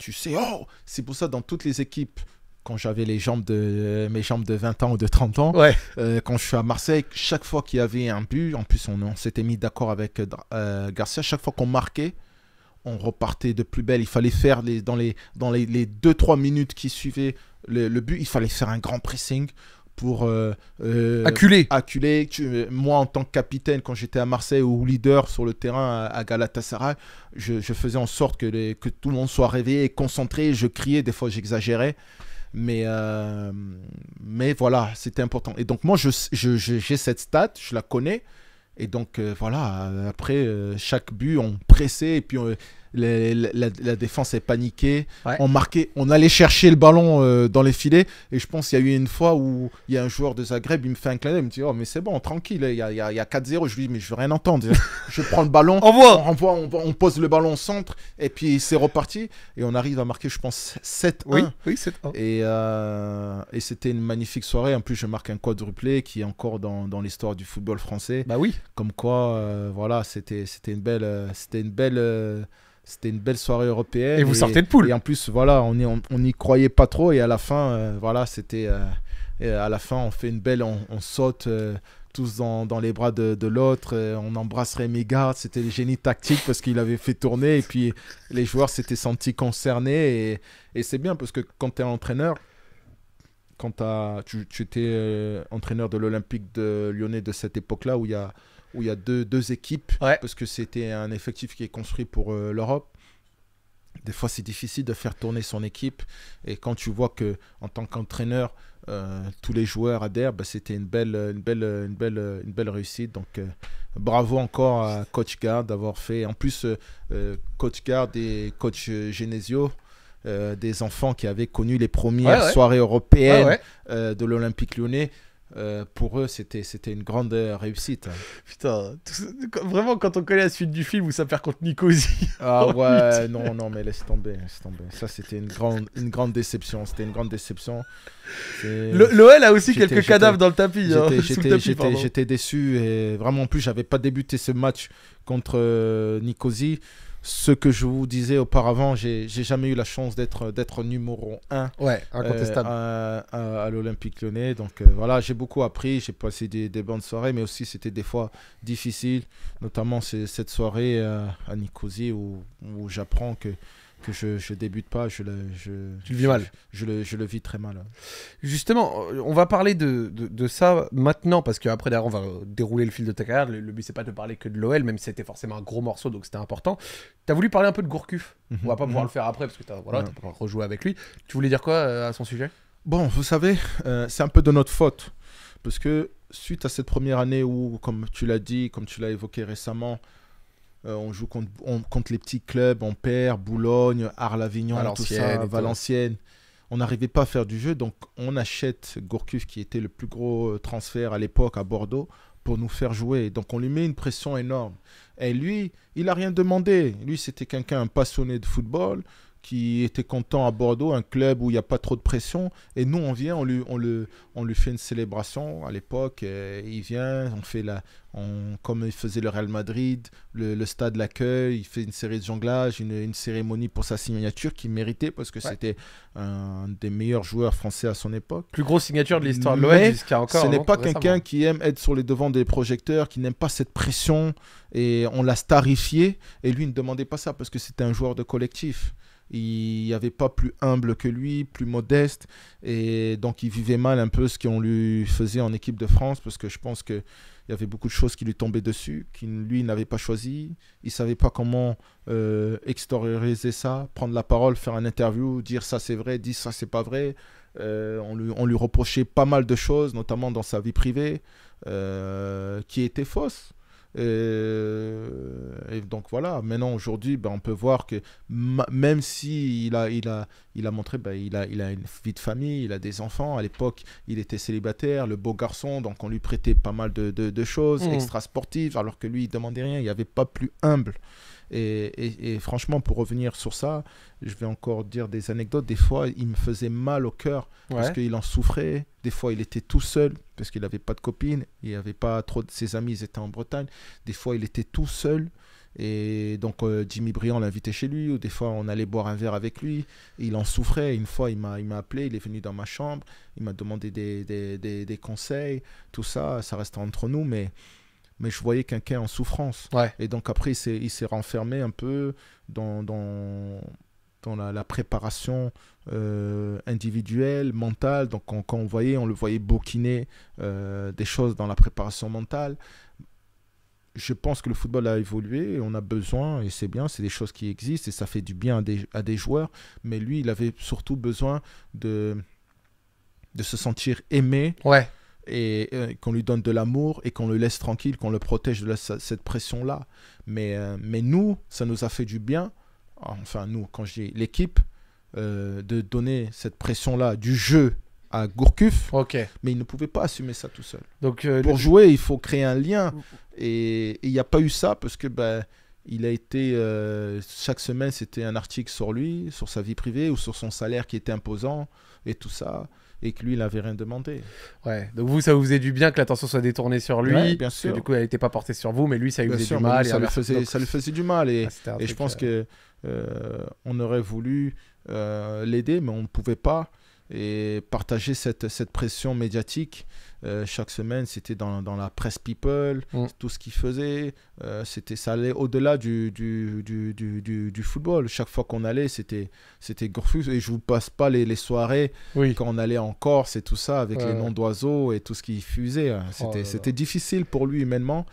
tu sais, oh C'est pour ça, dans toutes les équipes, quand j'avais les jambes de mes jambes de 20 ans ou de 30 ans, euh, quand je suis à Marseille, chaque fois qu'il y avait un but, en plus on, s'était mis d'accord avec euh, euh, Garcia, chaque fois qu'on marquait, on repartait de plus belle. Il fallait faire les, dans les dans les, 2-3 minutes qui suivaient le, but, il fallait faire un grand pressing pour euh, euh acculer. moi, en tant que capitaine, quand j'étais à Marseille ou leader sur le terrain à, Galatasaray, je, faisais en sorte que, que tout le monde soit réveillé et concentré. Je criais, des fois j'exagérais. Mais, euh, mais voilà, c'était important. Et donc, moi, j'ai je, j'ai cette stat, je la connais. Et donc, euh, voilà, après chaque but, on pressait et puis la, défense est paniquée. On marquait, on allait chercher le ballon euh, dans les filets. Et je pense qu'il y a eu une fois où il y a un joueur de Zagreb, il me fait un clin d'œil, il me dit Oh, mais c'est bon, tranquille, il y a, 4-0. Je lui dis Mais je veux rien entendre. je prends le ballon, on, on, pose le ballon au centre, et puis c'est reparti. Et on arrive à marquer, je pense, 7-1. Oui, euh, Et, c'était une magnifique soirée. En plus, je marque un quadruplé qui est encore dans, dans l'histoire du football français. Bah oui. Comme quoi, euh, voilà, c'était une belle. c'était une belle c'était une belle soirée européenne. Et, vous sortez de poule. Et en plus, voilà, on n'y croyait pas trop. Et à la fin, euh, voilà, c'était. Euh, à la fin, on fait une belle. On, saute euh, tous dans, les bras de, l'autre. on embrasse mes Gard. C'était le génie tactique parce qu'il avait fait tourner. Et puis, les joueurs s'étaient sentis concernés. Et, c'est bien parce que quand tu es entraîneur. Quand tu, tu étais entraîneur de l'Olympique de Lyonnais de cette époque-là, où il y a où il y a deux, deux équipes, parce que c'était un effectif qui est construit pour euh, l'Europe. Des fois, c'est difficile de faire tourner son équipe. Et quand tu vois que, en tant qu'entraîneur, euh, tous les joueurs adhèrent, bah, c'était une belle, une, belle, une, belle, une belle réussite. Donc, euh, bravo encore à Coach Gard d'avoir fait. En plus, Coach Gard et Coach Genesio, des enfants qui avaient connu les premières soirées européennes de l'Olympique lyonnais. Euh, pour eux, c'était, c'était une grande réussite. Hein. Putain, vraiment, quand on connaît la suite du film où ça perd contre Nicosie. Ah ouais, non, non, mais laisse tomber, laisse tomber. Ça, c'était une grande, une grande déception. C'était une grande déception. L'OL a aussi quelques cadavres dans le tapis. Hein, j'étais, déçu et vraiment, en plus, j'avais pas débuté ce match contre euh, ce que je vous disais auparavant, j'ai jamais eu la chance d'être numéro 1 euh, à, l'Olympique lyonnais. Donc euh, voilà, j'ai beaucoup appris, j'ai passé des, bonnes soirées, mais aussi c'était des fois difficile, notamment cette soirée euh, à Nicosie où j'apprends que que je, je débute pas, je le, vis mal. Je, le, vis très mal. Justement, euh, on va parler de, ça maintenant, parce qu'après, on va euh, dérouler le fil de ta carrière. Le, but, c'est pas de parler que de l'OL, même si c'était forcément un gros morceau, donc c'était important. Tu as voulu parler un peu de Gourcuff. Mhm. on va pas pouvoir mhm. le faire après, parce que tu voilà, peux as rejoué avec lui. Tu voulais dire quoi euh, à son sujet Bon, vous savez, c'est un peu de notre faute, parce que suite à cette première année où, comme tu l'as dit, comme tu l'as évoqué récemment, euh, on joue contre, contre, les petits clubs, on perd, Boulogne, Arles-Avignon, tout Valenciennes. On n'arrivait pas à faire du jeu, donc on achète Gourcuff, qui était le plus gros euh, transfert à l'époque à Bordeaux, pour nous faire jouer. Donc on lui met une pression énorme. Et lui, il n'a rien demandé. Lui, c'était quelqu'un, un passionné de football qui était content à Bordeaux, un club où il n'y a pas trop de pression. Et nous, on vient, on lui, on le, on lui fait une célébration à l'époque. Il vient, on fait la, on, comme il faisait le Real Madrid, le, stade l'accueille, il fait une série de jonglages, une, cérémonie pour sa signature qui méritait parce que c'était un des meilleurs joueurs français à son époque. Plus grosse signature de l'histoire de l'OM Ce n'est hein, pas quelqu'un qui aime être sur les devants des projecteurs, qui n'aime pas cette pression et on l'a starifié. Et lui ne demandait pas ça parce que c'était un joueur de collectif. Il n'y avait pas plus humble que lui, plus modeste. Et donc, il vivait mal un peu ce qu'on lui faisait en équipe de France, parce que je pense qu'il y avait beaucoup de choses qui lui tombaient dessus, qui lui n'avait pas choisi. Il ne savait pas comment euh, extérioriser ça, prendre la parole, faire un interview, dire ça c'est vrai, dire ça c'est pas vrai. Euh, on, lui, reprochait pas mal de choses, notamment dans sa vie privée, euh, qui étaient fausses. Et, donc voilà, maintenant aujourd'hui, ben, on peut voir que même si il a, il a, il a montré, ben, il, a, il a une vie de famille, il a des enfants, à l'époque il était célibataire, le beau garçon, donc on lui prêtait pas mal de, choses mmh. extra-sportives, alors que lui il demandait rien, il n'y avait pas plus humble. Et, franchement, pour revenir sur ça, je vais encore dire des anecdotes. Des fois, il me faisait mal au cœur parce qu'il en souffrait. Des fois, il était tout seul parce qu'il n'avait pas de copine, il n'avait pas trop de ses amis, ils étaient en Bretagne. Des fois, il était tout seul. Et donc euh, Jimmy Briand l'invitait chez lui, ou des fois on allait boire un verre avec lui. Il en souffrait. Une fois, il m'a, appelé, il est venu dans ma chambre, il m'a demandé des, des, conseils, tout ça, ça reste entre nous, mais mais je voyais quelqu'un en souffrance. Ouais. Et donc après, il s'est renfermé un peu dans, dans, la, préparation euh, individuelle, mentale. Donc quand on voyait, on le voyait bouquiner euh, des choses dans la préparation mentale. Je pense que le football a évolué on a besoin, et c'est bien, c'est des choses qui existent et ça fait du bien à des, à des joueurs. Mais lui, il avait surtout besoin de, de se sentir aimé. Ouais et, euh, qu'on lui donne de l'amour et qu'on le laisse tranquille, qu'on le protège de cette pression-là. Mais, euh, mais nous, ça nous a fait du bien, enfin nous, quand j'ai l'équipe, euh, de donner cette pression-là du jeu à Gourcuff, mais il ne pouvait pas assumer ça tout seul. Donc, Pour jouer, il faut créer un lien. Et il n'y a pas eu ça parce que ben, il a été, chaque semaine, c'était un article sur lui, sur sa vie privée ou sur son salaire qui était imposant et tout ça et que lui, il n'avait rien demandé. Ouais, donc vous, ça vous faisait du bien que l'attention soit détournée sur lui. bien sûr. Que du coup, elle n'était pas portée sur vous, mais lui, ça lui faisait du mal. ça, lui faisait, du mal. Et, ah, et je pense qu'on euh, que euh, on aurait voulu euh, l'aider, mais on ne pouvait pas et partager cette, cette pression médiatique. Euh, chaque semaine, c'était dans, dans, la presse people, mm. tout ce qu'il faisait. Euh, c'était, ça allait au-delà du du, du, du, du, football. Chaque fois qu'on allait, c'était, c'était Gorfus. Et je vous passe pas les, les soirées quand on allait en Corse et tout ça, avec les noms d'oiseaux et tout ce qui fusait. Hein. C'était, oh c'était difficile pour lui humainement.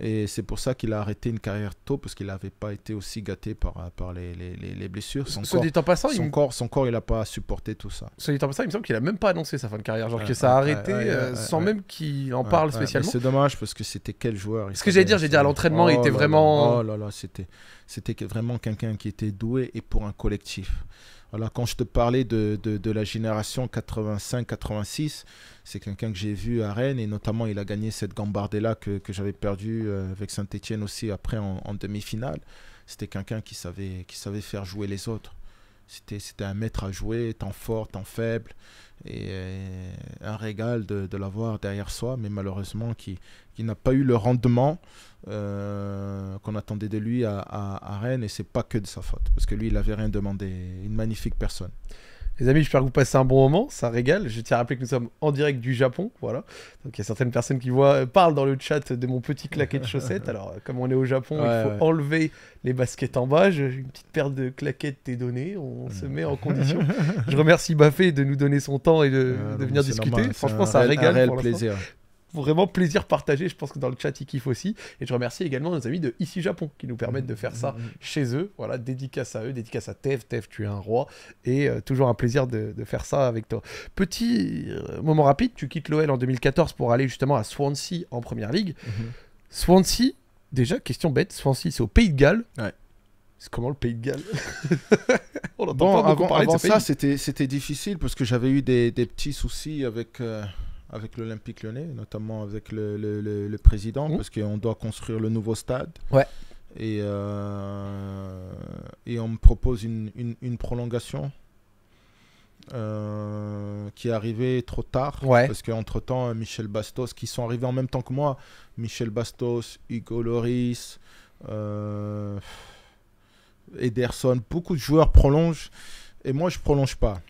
Et c'est pour ça qu'il a arrêté une carrière tôt, parce qu'il n'avait pas été aussi gâté par, par les, les, blessures. Son, corps, dit en passant, son, corps, son corps, il n'a pas supporté tout ça. Son dit en passant, il me semble qu'il n'a même pas annoncé sa fin de carrière, genre que ça a arrêté euh, sans même qu'il en parle spécialement. c'est dommage, parce que c'était quel joueur Ce que j'allais dire, j'ai dire à l'entraînement, il oh était vraiment. oh là là, c'était vraiment quelqu'un qui était doué et pour un collectif quand je te parlais de, la génération 85-86, c'est quelqu'un que j'ai vu à Rennes et notamment il a gagné cette Gambardella que, que j'avais perdue euh, avec Saint-Etienne aussi après en, demi-finale. C'était quelqu'un qui savait, qui savait faire jouer les autres. C'était, un maître à jouer, tant fort, tant faible, et euh, un régal de, l'avoir derrière soi, mais malheureusement qui, qui n'a pas eu le rendement euh, qu'on attendait de lui à, Rennes et c'est pas que de sa faute parce que lui il avait rien demandé, une magnifique personne. Les amis, j'espère que vous passez un bon moment, ça régale. Je tiens à rappeler que nous sommes en direct du Japon, voilà. Donc il y a certaines personnes qui voient, euh, parlent dans le chat de mon petit claquet de chaussettes. Alors euh, comme on est au Japon, il faut enlever les baskets en bas. J'ai une petite paire de claquettes t'est données, on mm. se met en condition. Je remercie Baffé de nous donner son temps et de, ah, venir discuter. Franchement, ça régale. Un réel plaisir vraiment plaisir partagé. Je pense que dans le chat, ils kiffent aussi. Et je remercie également nos amis de Ici Japon qui nous permettent de faire ça mm, mm, mm. chez eux. Voilà, dédicace à eux, dédicace à Tev. Tev, tu es un roi. Et euh, toujours un plaisir de, faire ça avec toi. Petit euh, moment rapide, tu quittes l'OL en 2014 pour aller justement à Swansea en première ligue. Mm-hmm. Swansea, déjà, question bête, Swansea, c'est au Pays de Galles. Ouais. C'est comment le Pays de Galles On entend avant, de ça, c'était difficile parce que j'avais eu des, petits soucis avec. Euh, avec l'Olympique lyonnais, notamment avec le, le, le, président, mmh. parce qu'on doit construire le nouveau stade. Ouais. Et, euh, et on me propose une, une, prolongation euh, qui est arrivée trop tard. Ouais. Parce qu'entre-temps, Michel Bastos, qui sont arrivés en même temps que moi, Michel Bastos, Hugo Loris, euh, Ederson, beaucoup de joueurs prolongent. Et moi, je prolonge pas.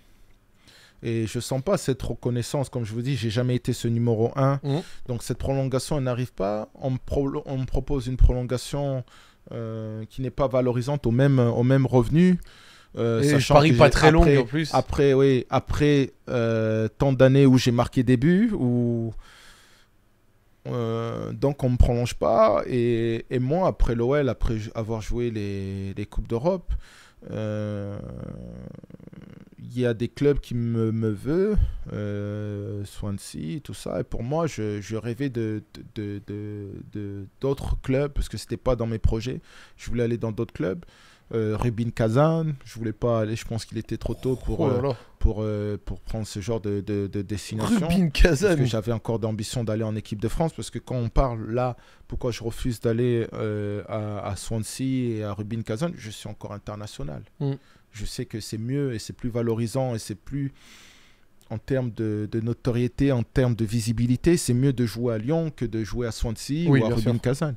Et je sens pas cette reconnaissance. Comme je vous dis, j'ai jamais été ce numéro 1. Mmh. Donc cette prolongation, elle n'arrive pas. On me, propose une prolongation euh, qui n'est pas valorisante au même, au même revenu. Euh, et je parie pas très long en plus. Après, oui, après euh, tant d'années où j'ai marqué des buts, donc on ne me prolonge pas. Et, moi, après l'OL, après avoir joué les, les Coupes d'Europe, il y a des clubs qui me, me veulent, euh, Swansea, tout ça. Et pour moi, je, je rêvais de, de, d'autres clubs parce que c'était pas dans mes projets. Je voulais aller dans d'autres clubs. Euh, Rubin Kazan, je voulais pas aller, je pense qu'il était trop tôt pour, oh euh, pour, pour prendre ce genre de, de, destination. Rubin Kazan Parce que j'avais encore d'ambition d'aller en équipe de France, parce que quand on parle là, pourquoi je refuse d'aller à, Swansea et à Rubin Kazan, je suis encore international. Mm je sais que c'est mieux et c'est plus valorisant et c'est plus en termes de, notoriété, en termes de visibilité, c'est mieux de jouer à Lyon que de jouer à Swansea ou à Rubin Kazan.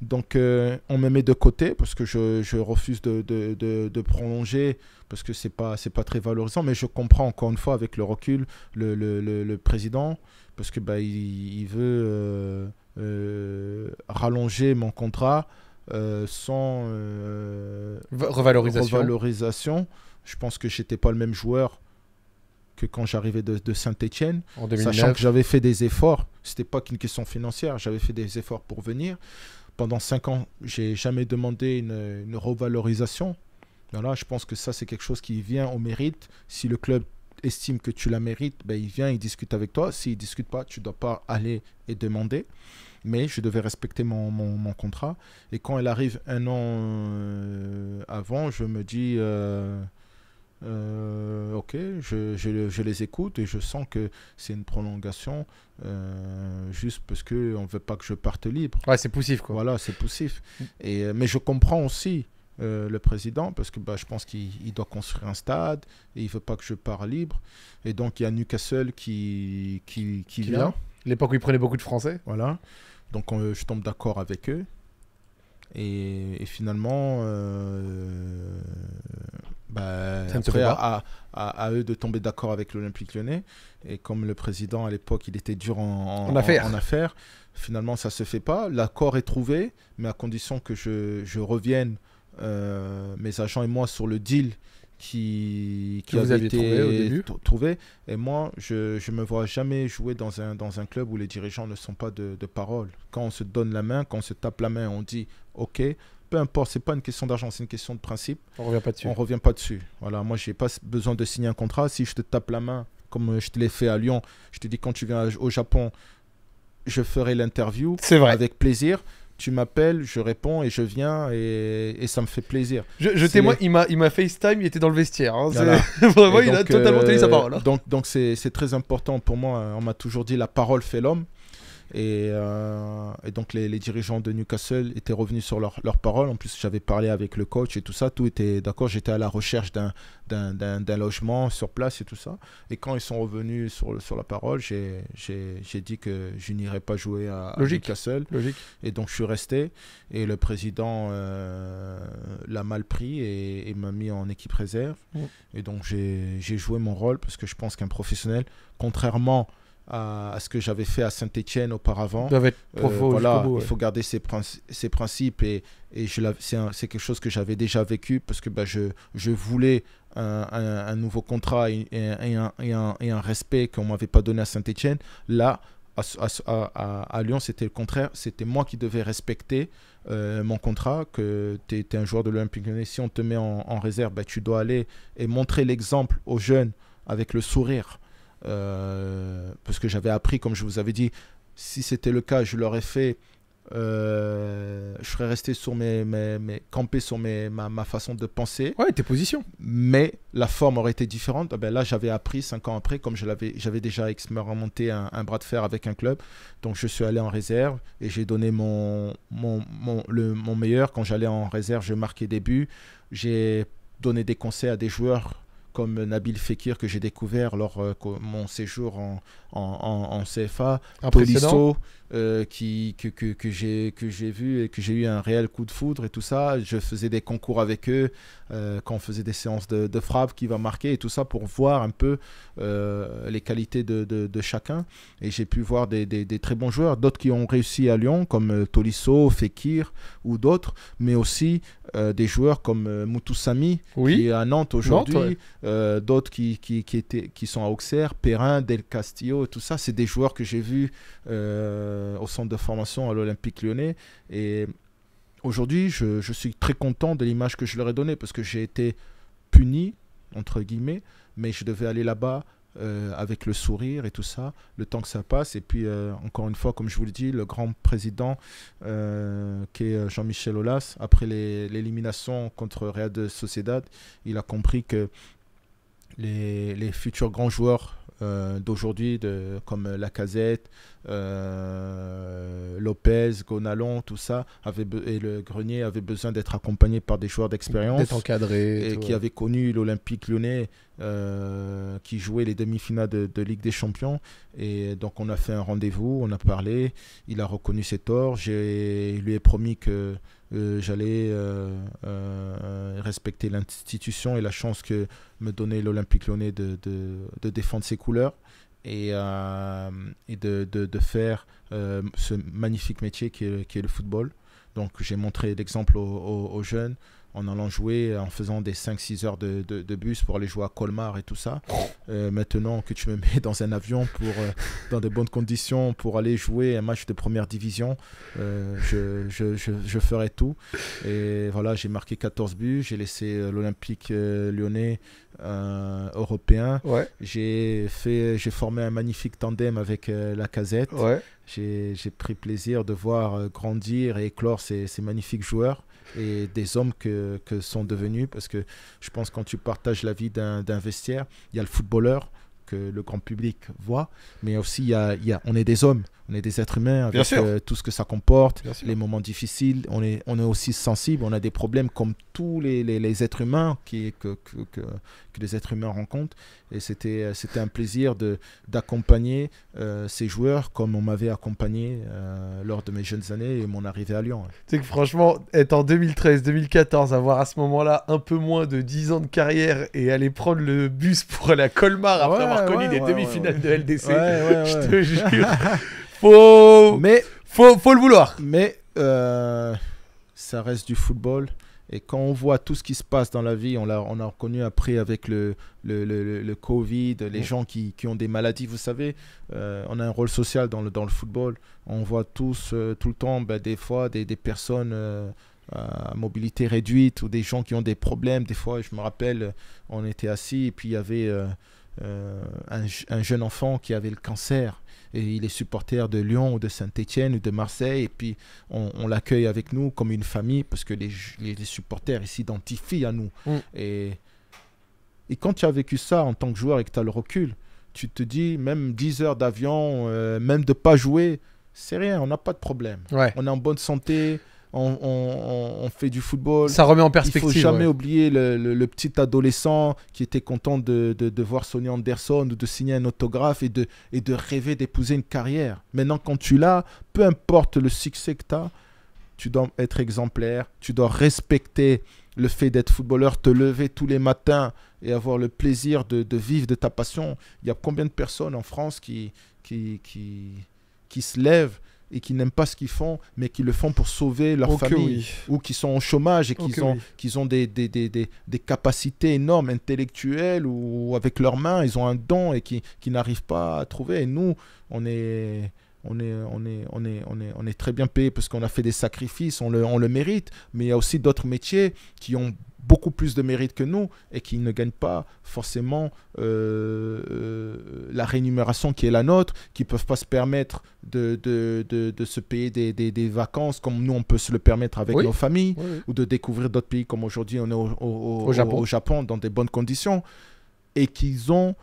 Donc euh, on me met de côté parce que je, refuse de, prolonger parce que c'est pas c'est pas très valorisant. Mais je comprends encore une fois avec le recul le, président parce que bah, il, veut euh, euh, rallonger mon contrat euh, sans euh, revalorisation. Je pense que j'étais pas le même joueur que quand j'arrivais de, de Saint-Etienne, sachant que j'avais fait des efforts, c'était pas qu'une question financière, j'avais fait des efforts pour venir. Pendant cinq ans, j'ai jamais demandé une, revalorisation. Voilà, ben je pense que ça, c'est quelque chose qui vient au mérite. Si le club estime que tu la mérites, ben, il vient, il discute avec toi. S'il ne discute pas, tu ne dois pas aller et demander mais je devais respecter mon, mon, contrat. Et quand elle arrive un an euh, avant, je me dis, euh, euh, ok, je, je, les écoute et je sens que c'est une prolongation juste parce qu'on ne veut pas que je parte libre. Ouais, c'est poussif quoi. Voilà, c'est poussif. Et, mais je comprends aussi le président parce que bah, je pense qu'il doit construire un stade et il veut pas que je parte libre. Et donc il y a Newcastle qui, qui, qui, qui vient. L'époque où il prenait beaucoup de Français. Voilà. Donc euh, je tombe d'accord avec eux. Et, finalement, euh, bah, à, à, eux de tomber d'accord avec l'Olympique lyonnais. Et comme le président à l'époque, il était dur en, en, affaire. finalement, ça ne se fait pas. L'accord est trouvé, mais à condition que je, revienne, euh, mes agents et moi, sur le deal qui, qui vous avait été trouvé, au début trouvé, Et moi, je ne me vois jamais jouer dans un, dans un club où les dirigeants ne sont pas de, parole. Quand on se donne la main, quand on se tape la main, on dit OK. Peu importe, c'est pas une question d'argent, c'est une question de principe. On revient pas dessus. On revient pas dessus. Voilà, moi j'ai pas besoin de signer un contrat. Si je te tape la main, comme euh, je te l'ai fait à Lyon, je te dis quand tu viens au Japon, je ferai l'interview. Avec plaisir tu m'appelles, je réponds et je viens et, ça me fait plaisir. Je, je témoigne, il m'a, il m'a FaceTime, il était dans le vestiaire. Hein, vraiment, il a totalement tenu sa euh, parole. Hein. Donc, c'est très important pour moi. On m'a toujours dit la parole fait l'homme. Euh, et, donc les, dirigeants de Newcastle étaient revenus sur leur parole En plus, j'avais parlé avec le coach et tout ça. Tout était d'accord. J'étais à la recherche d'un logement sur place et tout ça. Et quand ils sont revenus sur, sur la parole, j'ai dit que je n'irais pas jouer à, Newcastle. Logique. Et donc je suis resté. Et le président euh, l'a mal pris et, m'a mis en équipe réserve. Et donc j'ai joué mon rôle parce que je pense qu'un professionnel, contrairement à, ce que j'avais fait à saint etienne auparavant. Euh, il faut garder ses, principes et, c'est quelque chose que j'avais déjà vécu parce que bah, je, je voulais un, nouveau contrat et, un, respect qu'on m'avait pas donné à Saint-Etienne. Là, à, Lyon, c'était le contraire. C'était moi qui devais respecter euh, mon contrat, que tu es, un joueur de l'Olympique Si on te met en, réserve, bah, tu dois aller et montrer l'exemple aux jeunes avec le sourire. Euh, parce que j'avais appris, comme je vous avais dit, si c'était le cas, je l'aurais fait. Euh, je serais resté sur mes, mes, campé sur ma, façon de penser. Ouais, tes positions. Mais la forme aurait été différente. Ah ben là, j'avais appris cinq ans après, comme je l'avais, j'avais déjà expérimenté un, un bras de fer avec un club. Donc, je suis allé en réserve et j'ai donné mon, mon meilleur. Quand j'allais en réserve, je marquais des buts. J'ai donné des conseils à des joueurs comme Nabil Fekir que j'ai découvert lors de euh, mon séjour en, en, en, CFA, euh, qui, que, que, que j'ai vu et que j'ai eu un réel coup de foudre et tout ça. Je faisais des concours avec eux euh, quand on faisait des séances de, de, frappe qui va marquer et tout ça pour voir un peu euh, les qualités de, de, chacun. Et j'ai pu voir des, des, très bons joueurs, d'autres qui ont réussi à Lyon comme Tolisso, Fekir ou d'autres, mais aussi des joueurs comme Moutoussami qui est à Nantes aujourd'hui, d'autres qui, qui, qui, étaient, qui sont à Auxerre, Perrin, Del Castillo, et tout ça. C'est des joueurs que j'ai vus. Euh, au centre de formation à l'Olympique lyonnais. Et aujourd'hui, je, je, suis très content de l'image que je leur ai donnée parce que j'ai été puni, entre guillemets, mais je devais aller là-bas. Euh, avec le sourire et tout ça, le temps que ça passe. Et puis, euh, encore une fois, comme je vous le dis, le grand président qui est Jean-Michel Aulas, après l'élimination contre Real de Sociedad, il a compris que les, les futurs grands joueurs euh, d'aujourd'hui, comme la Lacazette, euh, Lopez, Gonalon, tout ça, avait et le Grenier avait besoin d'être accompagné par des joueurs d'expérience. D'être encadré. Et qui avait avaient connu l'Olympique lyonnais, euh, qui jouait les demi-finales de, de Ligue des Champions. Et donc, on a fait un rendez-vous, on a parlé, il a reconnu ses torts, je lui ai promis que euh, j'allais euh, euh, respecter l'institution et la chance que me donnait l'Olympique lyonnais de, de, défendre ses couleurs et, et de, de, faire ce magnifique métier qui est, qui est le football. Donc j'ai montré l'exemple aux, jeunes, en allant jouer, en faisant des 5-6 heures de, bus pour aller jouer à Colmar et tout ça. Euh, maintenant que tu me mets dans un avion pour, euh, dans de bonnes conditions pour aller jouer un match de première division, euh, je, ferai tout. Et voilà, j'ai marqué 14 buts, j'ai laissé l'Olympique lyonnais européen. Ouais. J'ai formé un magnifique tandem avec la casette. Ouais. J'ai pris plaisir de voir grandir et éclore ces magnifiques joueurs et des hommes que, sont devenus. Parce que je pense quand tu partages la vie d'un vestiaire, il y a le footballeur que le grand public voit, mais aussi il y on est des hommes. On est des êtres humains avec euh, tout ce que ça comporte, les moments difficiles. On est, on est aussi sensible. On a des problèmes comme tous les, les, êtres humains qui, que, que, que, les êtres humains rencontrent. Et c'était, euh, c'était un plaisir de, d'accompagner euh, ces joueurs comme on m'avait accompagné lors de mes jeunes années et mon arrivée à Lyon. Tu que franchement, être en 2013-2014, avoir à ce moment-là un peu moins de 10 ans de carrière et aller prendre le bus pour la Colmar après avoir connu les des demi-finales de LDC, je te jure. Faut. Mais. Faut, faut le vouloir. Mais euh, ça reste du football. Et quand on voit tout ce qui se passe dans la vie, on a, on a reconnu après avec le, le, le, le Covid, les gens qui, qui, ont des maladies, vous savez, euh, on a un rôle social dans le, dans le football. On voit tous, euh, tout le temps, ben, des fois, des, des personnes à mobilité réduite ou des gens qui ont des problèmes. Des fois, je me rappelle, on était assis et puis il y avait un, un, jeune enfant qui avait le cancer et il est supporter de Lyon ou de Saint-Etienne ou de Marseille, et puis on, l'accueille avec nous comme une famille, parce que les, les, supporters s'identifient à nous. Mm. Et, et quand tu as vécu ça en tant que joueur et que tu as le recul, tu te dis, même 10 heures d'avion, euh, même de pas jouer, c'est rien, on n'a pas de problème. On est en bonne santé, on, fait du football. Ça remet en perspective. Il faut jamais oublier le, petit adolescent qui était content de, voir Sonny Anderson ou de signer un autographe et de, rêver d'épouser une carrière. Maintenant, quand tu l'as, peu importe le succès que tu as, tu dois être exemplaire, tu dois respecter le fait d'être footballeur, te lever tous les matins et avoir le plaisir de, vivre de ta passion. Il y a combien de personnes en France qui, qui, qui, qui se lèvent et qui n'aiment pas ce qu'ils font, mais qui le font pour sauver leur famille, ou qui sont au chômage et qui ont, ont des des, des, des, des, capacités énormes intellectuelles ou avec leurs mains, ils ont un don et qui, qui n'arrivent pas à trouver. Et nous, on est on est, on est, on est, on est, on est très bien payé parce qu'on a fait des sacrifices, on le, on le mérite, mais il y a aussi d'autres métiers qui ont beaucoup plus de mérite que nous et qui ne gagnent pas forcément euh, euh, la rémunération qui est la nôtre, qui ne peuvent pas se permettre de, de, de, se payer des, des, vacances comme nous on peut se le permettre avec nos familles ou de découvrir d'autres pays comme aujourd'hui on est au, au, Japon. au, Japon. dans des bonnes conditions et qu'ils ont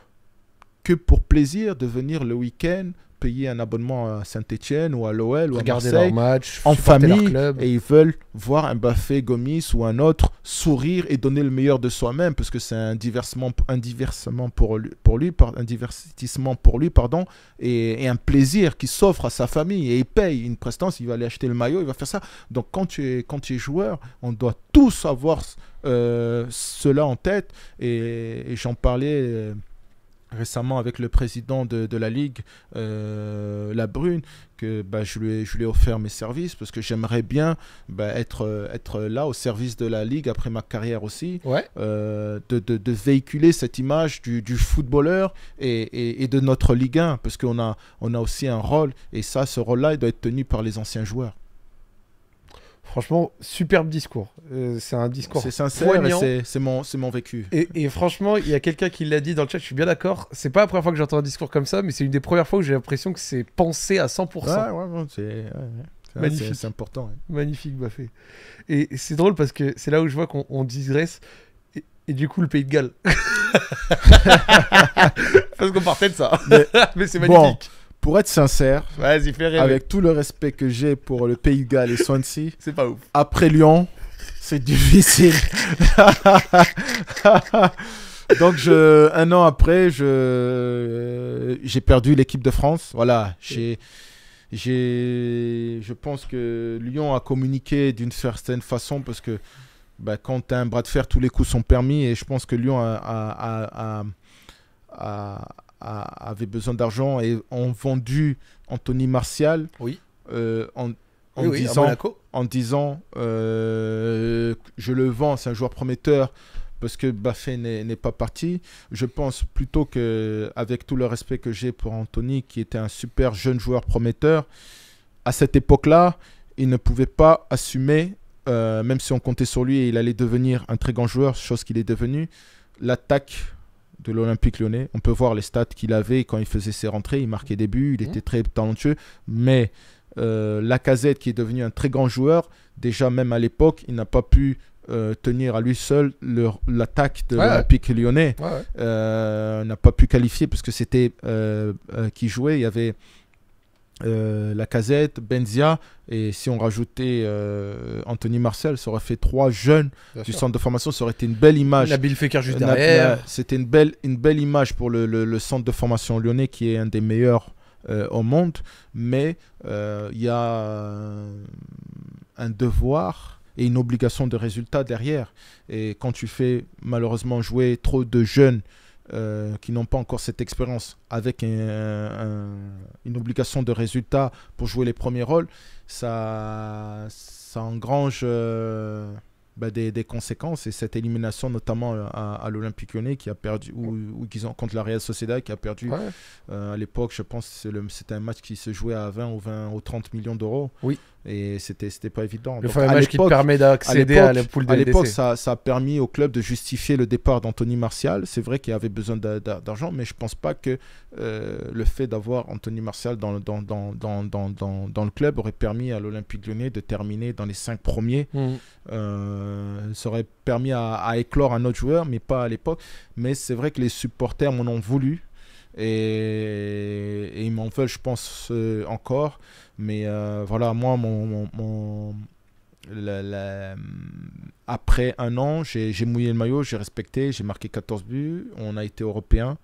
que pour plaisir de venir le week-end payer un abonnement à Saint-Etienne ou à l'OL ou à Marseille match, en famille et ils veulent voir un buffet Gomis ou un autre sourire et donner le meilleur de soi-même parce que c'est un diversement, un pour lui, pour lui un divertissement pour lui pardon et, un plaisir qui s'offre à sa famille et il paye une prestance il va aller acheter le maillot il va faire ça donc quand tu es quand tu es joueur on doit tous avoir euh, cela en tête et, et j'en parlais euh, récemment avec le président de, la Ligue, euh, La Brune, que bah, je, lui ai, offert mes services parce que j'aimerais bien bah, être, là au service de la Ligue après ma carrière aussi, euh, de, véhiculer cette image du, footballeur et, de notre Ligue 1 parce qu'on a, a aussi un rôle et ça, ce rôle-là, il doit être tenu par les anciens joueurs. Franchement, superbe discours. Euh, c'est un discours. C'est sincère, c'est mon, mon vécu. Et, franchement, il y a quelqu'un qui l'a dit dans le chat, je suis bien d'accord. C'est pas la première fois que j'entends un discours comme ça, mais c'est une des premières fois où j'ai l'impression que c'est pensé à 100%. Ouais, ouais, c'est. Magnifique. C'est important. Magnifique, Baffé. Et c'est drôle parce que c'est là où je vois qu'on digresse. Et, du coup, le pays de Galles. parce qu'on partait de ça. Mais, c'est magnifique. Pour être sincère, Avec tout le respect que j'ai pour le Pays de Galles et Swansea, c'est pas ouf. Après Lyon, c'est difficile. Donc je, un an après, je, euh, j'ai perdu l'équipe de France. Voilà, j'ai, je pense que Lyon a communiqué d'une certaine façon parce que bah, quand tu as un bras de fer, tous les coups sont permis et je pense que Lyon a avait besoin d'argent et ont vendu Anthony Martial oui. Euh, en, disant, euh, je le vends, c'est un joueur prometteur parce que Bafé n'est pas parti. Je pense plutôt que, avec tout le respect que j'ai pour Anthony, qui était un super jeune joueur prometteur, à cette époque-là, il ne pouvait pas assumer, euh, même si on comptait sur lui et il allait devenir un très grand joueur, chose qu'il est devenu, l'attaque l'Olympique lyonnais. On peut voir les stats qu'il avait quand il faisait ses rentrées. Il marquait des buts, il mhm. était très talentueux. Mais euh, qui est devenu un très grand joueur, déjà même à l'époque, il n'a pas pu euh, tenir à lui seul l'attaque de l'Olympique lyonnais. Euh, n'a pas pu qualifier parce que c'était euh, qui jouait. Il y avait euh, la casette, Benzia, et si on rajoutait euh, Anthony Marcel, ça aurait fait trois jeunes du centre de formation, ça aurait été une belle image. Euh, c'était une belle, une belle image pour le, centre de formation lyonnais qui est un des meilleurs au monde, mais il y a un devoir et une obligation de résultat derrière. Et quand tu fais malheureusement jouer trop de jeunes euh, qui n'ont pas encore cette expérience avec une obligation de résultat pour jouer les premiers rôles, ça, ça engrange euh, bah, des, conséquences et cette élimination notamment euh, à, l'Olympique Lyonnais qui a perdu ou, qu'ils ont contre la Real Sociedad qui a perdu à l'époque je pense c'était un match qui se jouait à 20 ou 20 ou 30 millions d'euros. Oui et c'était c'était pas évident. Le qui permet d'accéder à, la poule de À l'époque, ça, a permis au club de justifier le départ d'Anthony Martial. C'est vrai qu'il avait besoin d'argent, mais je pense pas que euh, le fait d'avoir Anthony Martial dans, dans, dans, dans, dans, le club aurait permis à l'Olympique lyonnais de terminer dans les cinq premiers. Mmh. Euh, ça aurait permis à, éclore un autre joueur, mais pas à l'époque. Mais c'est vrai que les supporters m'en ont voulu et, ils m'en veulent, je pense, euh, encore. Mais euh, voilà, moi, après un an, j'ai mouillé le maillot, j'ai respecté, j'ai marqué 14 buts, on a été européen.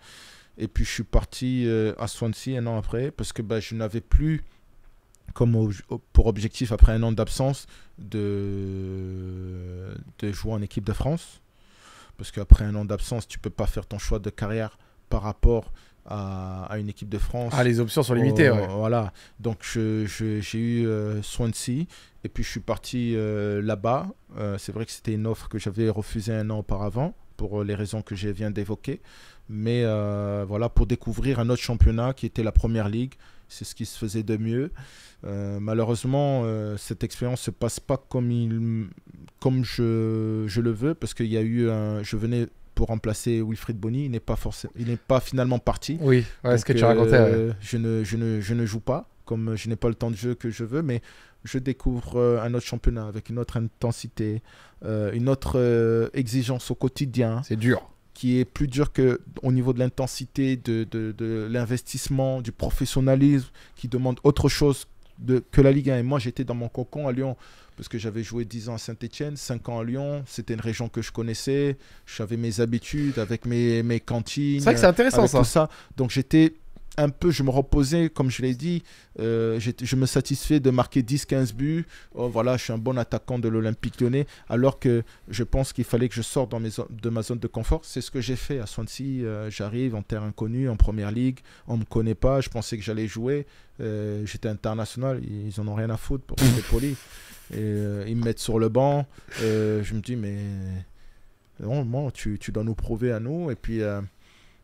Et puis je suis parti euh, à Swansea un an après parce que bah, je n'avais plus comme pour objectif après un an d'absence de, de jouer en équipe de France. Parce qu'après un an d'absence, tu peux pas faire ton choix de carrière par rapport à, une équipe de France. Ah, les options sont limitées. Oh, voilà. Donc, j'ai eu euh, Swansea et puis je suis parti euh, là-bas. Euh, c'est vrai que c'était une offre que j'avais refusée un an auparavant pour les raisons que je viens d'évoquer. Mais voilà, pour découvrir un autre championnat qui était la première ligue, c'est ce qui se faisait de mieux. malheureusement, cette expérience ne se passe pas comme, il, comme je, je le veux parce qu'il y a eu un. Je venais pour remplacer Wilfried Bonny. Il n'est pas, il n'est pas finalement parti. Oui, ouais, ce que tu racontais. Euh, je, ne, je, ne, je ne joue pas, comme je n'ai pas le temps de jeu que je veux, mais je découvre euh, un autre championnat avec une autre intensité, euh, une autre exigence au quotidien. C'est dur. Qui est plus dur que au niveau de l'intensité, de, de, de l'investissement, du professionnalisme, qui demande autre chose de, que la Ligue 1. Et moi, j'étais dans mon cocon à Lyon parce que j'avais joué 10 ans à Saint-Etienne, 5 ans à Lyon. C'était une région que je connaissais. J'avais mes habitudes avec mes, mes cantines. C'est vrai que c'est intéressant ça. Tout ça. Donc j'étais un peu, je me reposais, comme je l'ai dit, euh, je me satisfais de marquer 10-15 buts. Oh, voilà, je suis un bon attaquant de l'Olympique lyonnais, alors que je pense qu'il fallait que je sorte dans de ma zone de confort. C'est ce que j'ai fait à Swansea. Euh, j'arrive en terre inconnue, en première ligue, on ne me connaît pas, je pensais que j'allais jouer. Euh, j'étais international, ils en ont rien à foutre pour poli. ils me mettent sur le banc. je me dis, mais non, tu, tu, dois nous prouver à nous. Et puis.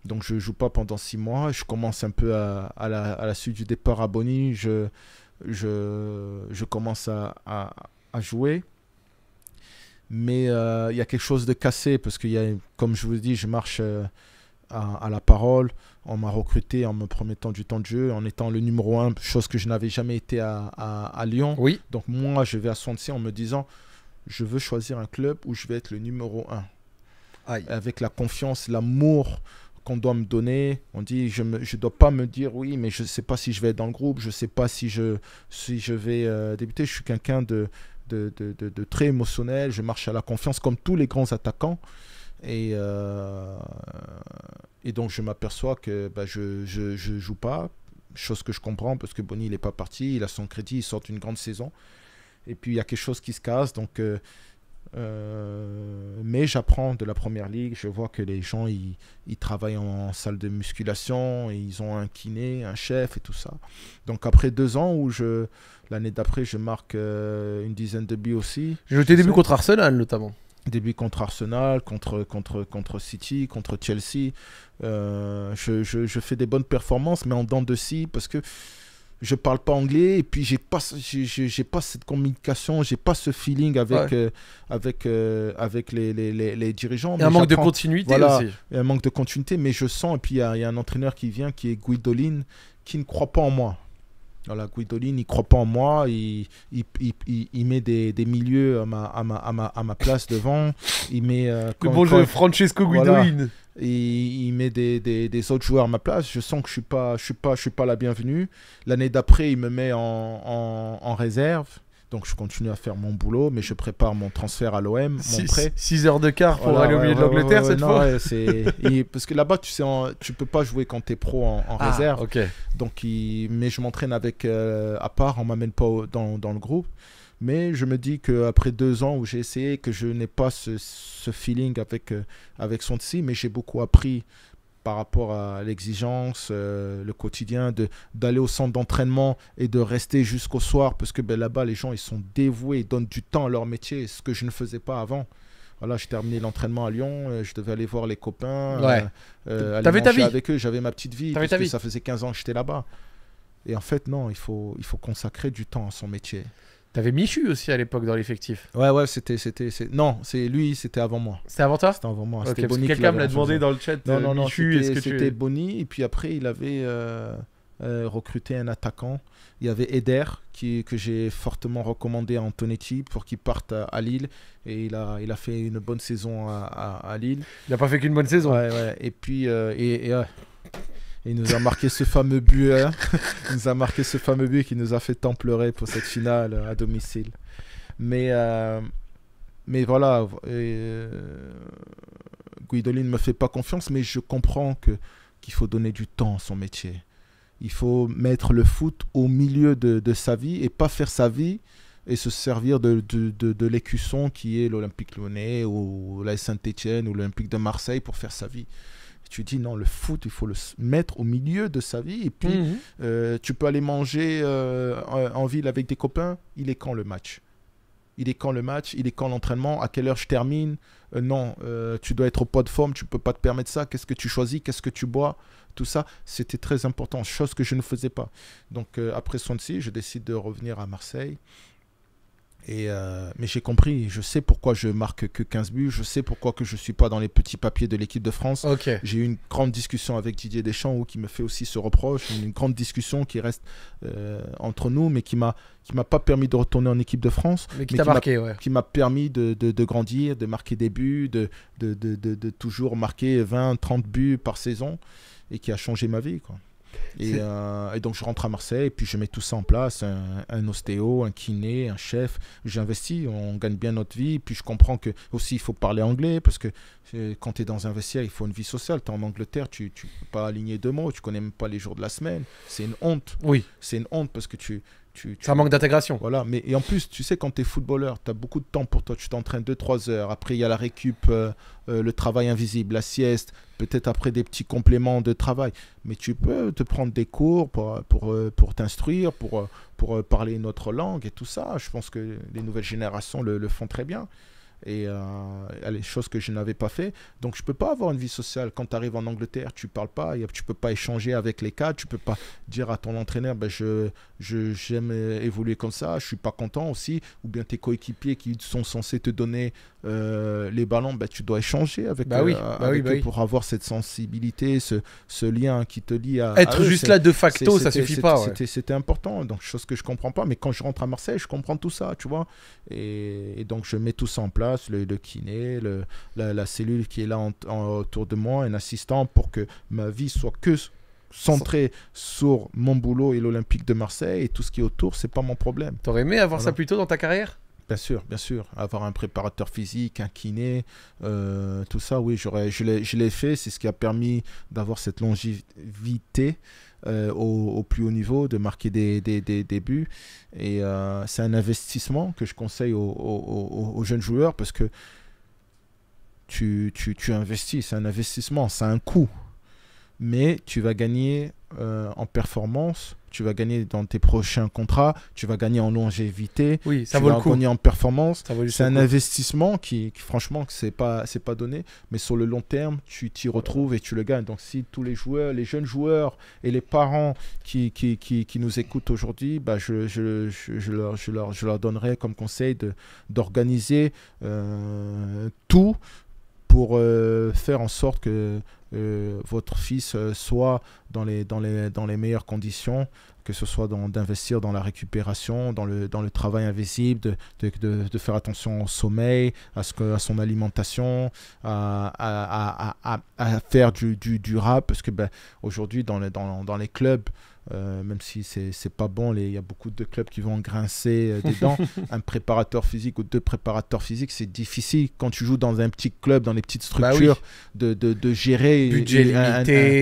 Donc je ne joue pas pendant six mois. Je commence un peu à, la, suite du départ à Bonny. Je, je, commence à, jouer. Mais euh, il y a quelque chose de cassé parce que, y comme je vous dis, je marche euh, à, la parole. On m'a recruté en me promettant du temps de jeu, en étant le numéro un, chose que je n'avais jamais été à, Lyon. Oui. Donc moi, je vais à Swansea en me disant, je veux choisir un club où je vais être le numéro un. Avec la confiance, l'amour qu'on doit me donner. On dit, je ne dois pas me dire oui, mais je ne sais pas si je vais être dans le groupe, je ne sais pas si je, si je vais euh, débuter. Je suis quelqu'un de de, de, de, très émotionnel, je marche à la confiance comme tous les grands attaquants. Et, euh, et donc je m'aperçois que bah, je ne je, je joue pas, chose que je comprends parce que Bonny n'est pas parti, il a son crédit, il sort une grande saison. Et puis il y a quelque chose qui se casse, donc... Euh, euh, mais j'apprends de la première ligue. Je vois que les gens ils, travaillent en, salle de musculation, et ils ont un kiné, un chef et tout ça. Donc après deux ans où je l'année d'après je marque euh, une dizaine de buts aussi. J'ai eu des buts contre Arsenal notamment. Des contre Arsenal, contre contre contre City, contre Chelsea. Euh, je, je, je, fais des bonnes performances, mais en dents de scie parce que je parle pas anglais et puis j'ai pas j'ai pas cette communication j'ai pas ce feeling avec euh, avec euh, avec les, les, les, dirigeants un manque de continuité aussi un manque de continuité mais je sens et puis il y, a un entraîneur qui vient qui est Guidolin qui ne croit pas en moi voilà, Guidolin, il croit pas en moi, il, il, il, il met des, des, milieux à ma, à ma, à ma, à ma place devant, il met... Euh, bon Francesco il, il met des, des, des, autres joueurs à ma place, je sens que je suis pas, je suis pas, je suis pas la bienvenue. L'année d'après, il me met en, en, en réserve. Donc je continue à faire mon boulot, mais je prépare mon transfert à l'OM, mon 6 heures de quart pour aller au milieu de l'Angleterre cette fois. parce que là-bas, tu sais, tu peux pas jouer quand tu es pro en, ah, réserve. Donc, mais je m'entraîne avec euh, à part, on m'amène pas dans, dans, le groupe. Mais je me dis qu'après deux ans où j'ai essayé, que je n'ai pas ce, feeling avec, euh, avec mais j'ai beaucoup appris par rapport à l'exigence, euh, le quotidien, d'aller au centre d'entraînement et de rester jusqu'au soir, parce que ben, là-bas, les gens, ils sont dévoués, ils donnent du temps à leur métier, ce que je ne faisais pas avant. Voilà, j'ai terminé l'entraînement à Lyon, euh, je devais aller voir les copains, euh, aller manger avec eux, j'avais ma petite vie, parce ça faisait 15 ans que j'étais là-bas. Et en fait, non, il faut, il faut consacrer du temps à son métier. T'avais Michu aussi à l'époque dans l'effectif. Ouais, ouais, c'était. c'était Non, c'est lui, c'était avant moi. C'était avant toi C'était avant moi. Okay, Quelqu'un me l'a demandé dans le chat. Non, non, non, c'était Bonny. Et puis après, il avait euh, euh, recruté un attaquant. Il y avait Eder, qui, que j'ai fortement recommandé à Antonetti pour qu'il parte à, Lille. Et il a, il a fait une bonne saison à, Lille. Il n'a pas fait qu'une bonne saison. Ouais, ouais. Et puis. Euh, et, et il nous a marqué ce fameux but. nous a marqué ce fameux but qui nous a fait tant pleurer pour cette finale à domicile. Mais, euh, mais voilà, euh, Guidolin ne me fait pas confiance, mais je comprends qu'il faut donner du temps à son métier. Il faut mettre le foot au milieu de, sa vie et pas faire sa vie et se servir de, l'écusson qui est l'Olympique lyonnais ou la saint étienne ou l'Olympique de Marseille pour faire sa vie tu dis non, le foot, il faut le mettre au milieu de sa vie. Et puis, mhm. euh, tu peux aller manger euh, en, ville avec des copains. Il est quand le match il est quand le match, il est quand l'entraînement, à quelle heure je termine. Euh, non, tu dois être au poids de forme, tu ne peux pas te permettre ça. Qu'est-ce que tu choisis, qu'est-ce que tu bois, tout ça, c'était très important, chose que je ne faisais pas. Donc après Swansea, je décide de revenir à Marseille et euh, mais j'ai compris, je sais pourquoi je marque que 15 buts, je sais pourquoi que je suis pas dans les petits papiers de l'équipe de France. J'ai eu une grande discussion avec Didier Deschamps où qui me fait aussi ce reproche, une grande discussion qui reste euh, entre nous, mais qui m'a qui m'a pas permis de retourner en équipe de France, mais qui m'a qui m'a permis de, de, grandir, de marquer des buts, de de, de, de toujours marquer 20, 30 buts par saison et qui a changé ma vie quoi. Euh, et, donc je rentre à Marseille et puis je mets tout ça en place, un, ostéo, un kiné, un chef. J'investis, on gagne bien notre vie. Puis je comprends que aussi il faut parler anglais parce que euh, quand tu es dans un vestiaire, il faut une vie sociale. Tu en Angleterre, tu ne peux pas aligner deux mots, tu connais même pas les jours de la semaine. C'est une honte. Oui. C'est une honte parce que tu ça manque d'intégration. Voilà, mais et en plus, tu sais, quand tu es footballeur, tu as beaucoup de temps pour toi. Tu t'entraînes 2-3 heures. Après, il y a la récup, euh, euh, le travail invisible, la sieste, peut-être après des petits compléments de travail. Mais tu peux te prendre des cours pour, euh, t'instruire, pour, pour parler une autre langue et tout ça. Je pense que les nouvelles générations le font très bien et euh, les choses que je n'avais pas fait. Donc je peux pas avoir une vie sociale. Quand tu arrives en Angleterre, tu parles pas, tu tu peux pas échanger avec les cadres, tu peux pas dire à ton entraîneur, ben je j'aime euh, évoluer comme ça, je suis pas content aussi, ou bien tes coéquipiers qui sont censés te donner euh, les ballons, bah, tu dois échanger avec, bah euh, bah pour avoir cette sensibilité, ce, ce, lien qui te lie à. Être juste là de facto, ça suffit pas. C'était important, donc chose que je comprends pas, mais quand je rentre à Marseille, je comprends tout ça, tu vois. Et, donc je mets tout ça en place le, kiné, le, la, cellule qui est là autour de moi, un assistant pour que ma vie soit que centrée sur mon boulot et l'Olympique de Marseille et tout ce qui est autour, c'est pas mon problème. T'aurais aimé avoir ça plus tôt dans ta carrière Bien sûr, bien sûr. Avoir un préparateur physique, un kiné, euh, tout ça, oui, je l'ai fait. C'est ce qui a permis d'avoir cette longévité euh, au, plus haut niveau, de marquer des, des, des, buts. Et euh, c'est un investissement que je conseille aux, aux, aux, jeunes joueurs parce que tu, tu, tu investis, c'est un investissement, c'est un coût. Mais tu vas gagner en performance tu vas gagner dans tes prochains contrats, tu vas gagner en longévité, oui, ça tu vaut vas le gagner en performance. C'est un investissement qui, franchement, c'est pas pas donné, mais sur le long terme, tu t'y retrouves et tu le gagnes. Donc si tous les joueurs, les jeunes joueurs et les parents qui, qui, qui, nous écoutent aujourd'hui, bah, je, je, leur, je, donnerai comme conseil d'organiser euh, tout pour euh, faire en sorte que euh, votre fils euh, soit dans les, dans, les, meilleures conditions, que ce soit d'investir dans, la récupération, dans le, dans le travail invisible, de, faire attention au sommeil, à, ce que, son alimentation, à, faire du, du, rap, parce que ben, aujourd'hui dans, dans les clubs, euh, même si c'est pas bon, il y a beaucoup de clubs qui vont grincer dedans. Euh, des dents. un préparateur physique ou deux préparateurs physiques, c'est difficile quand tu joues dans un petit club, dans les petites bah structures, de, gérer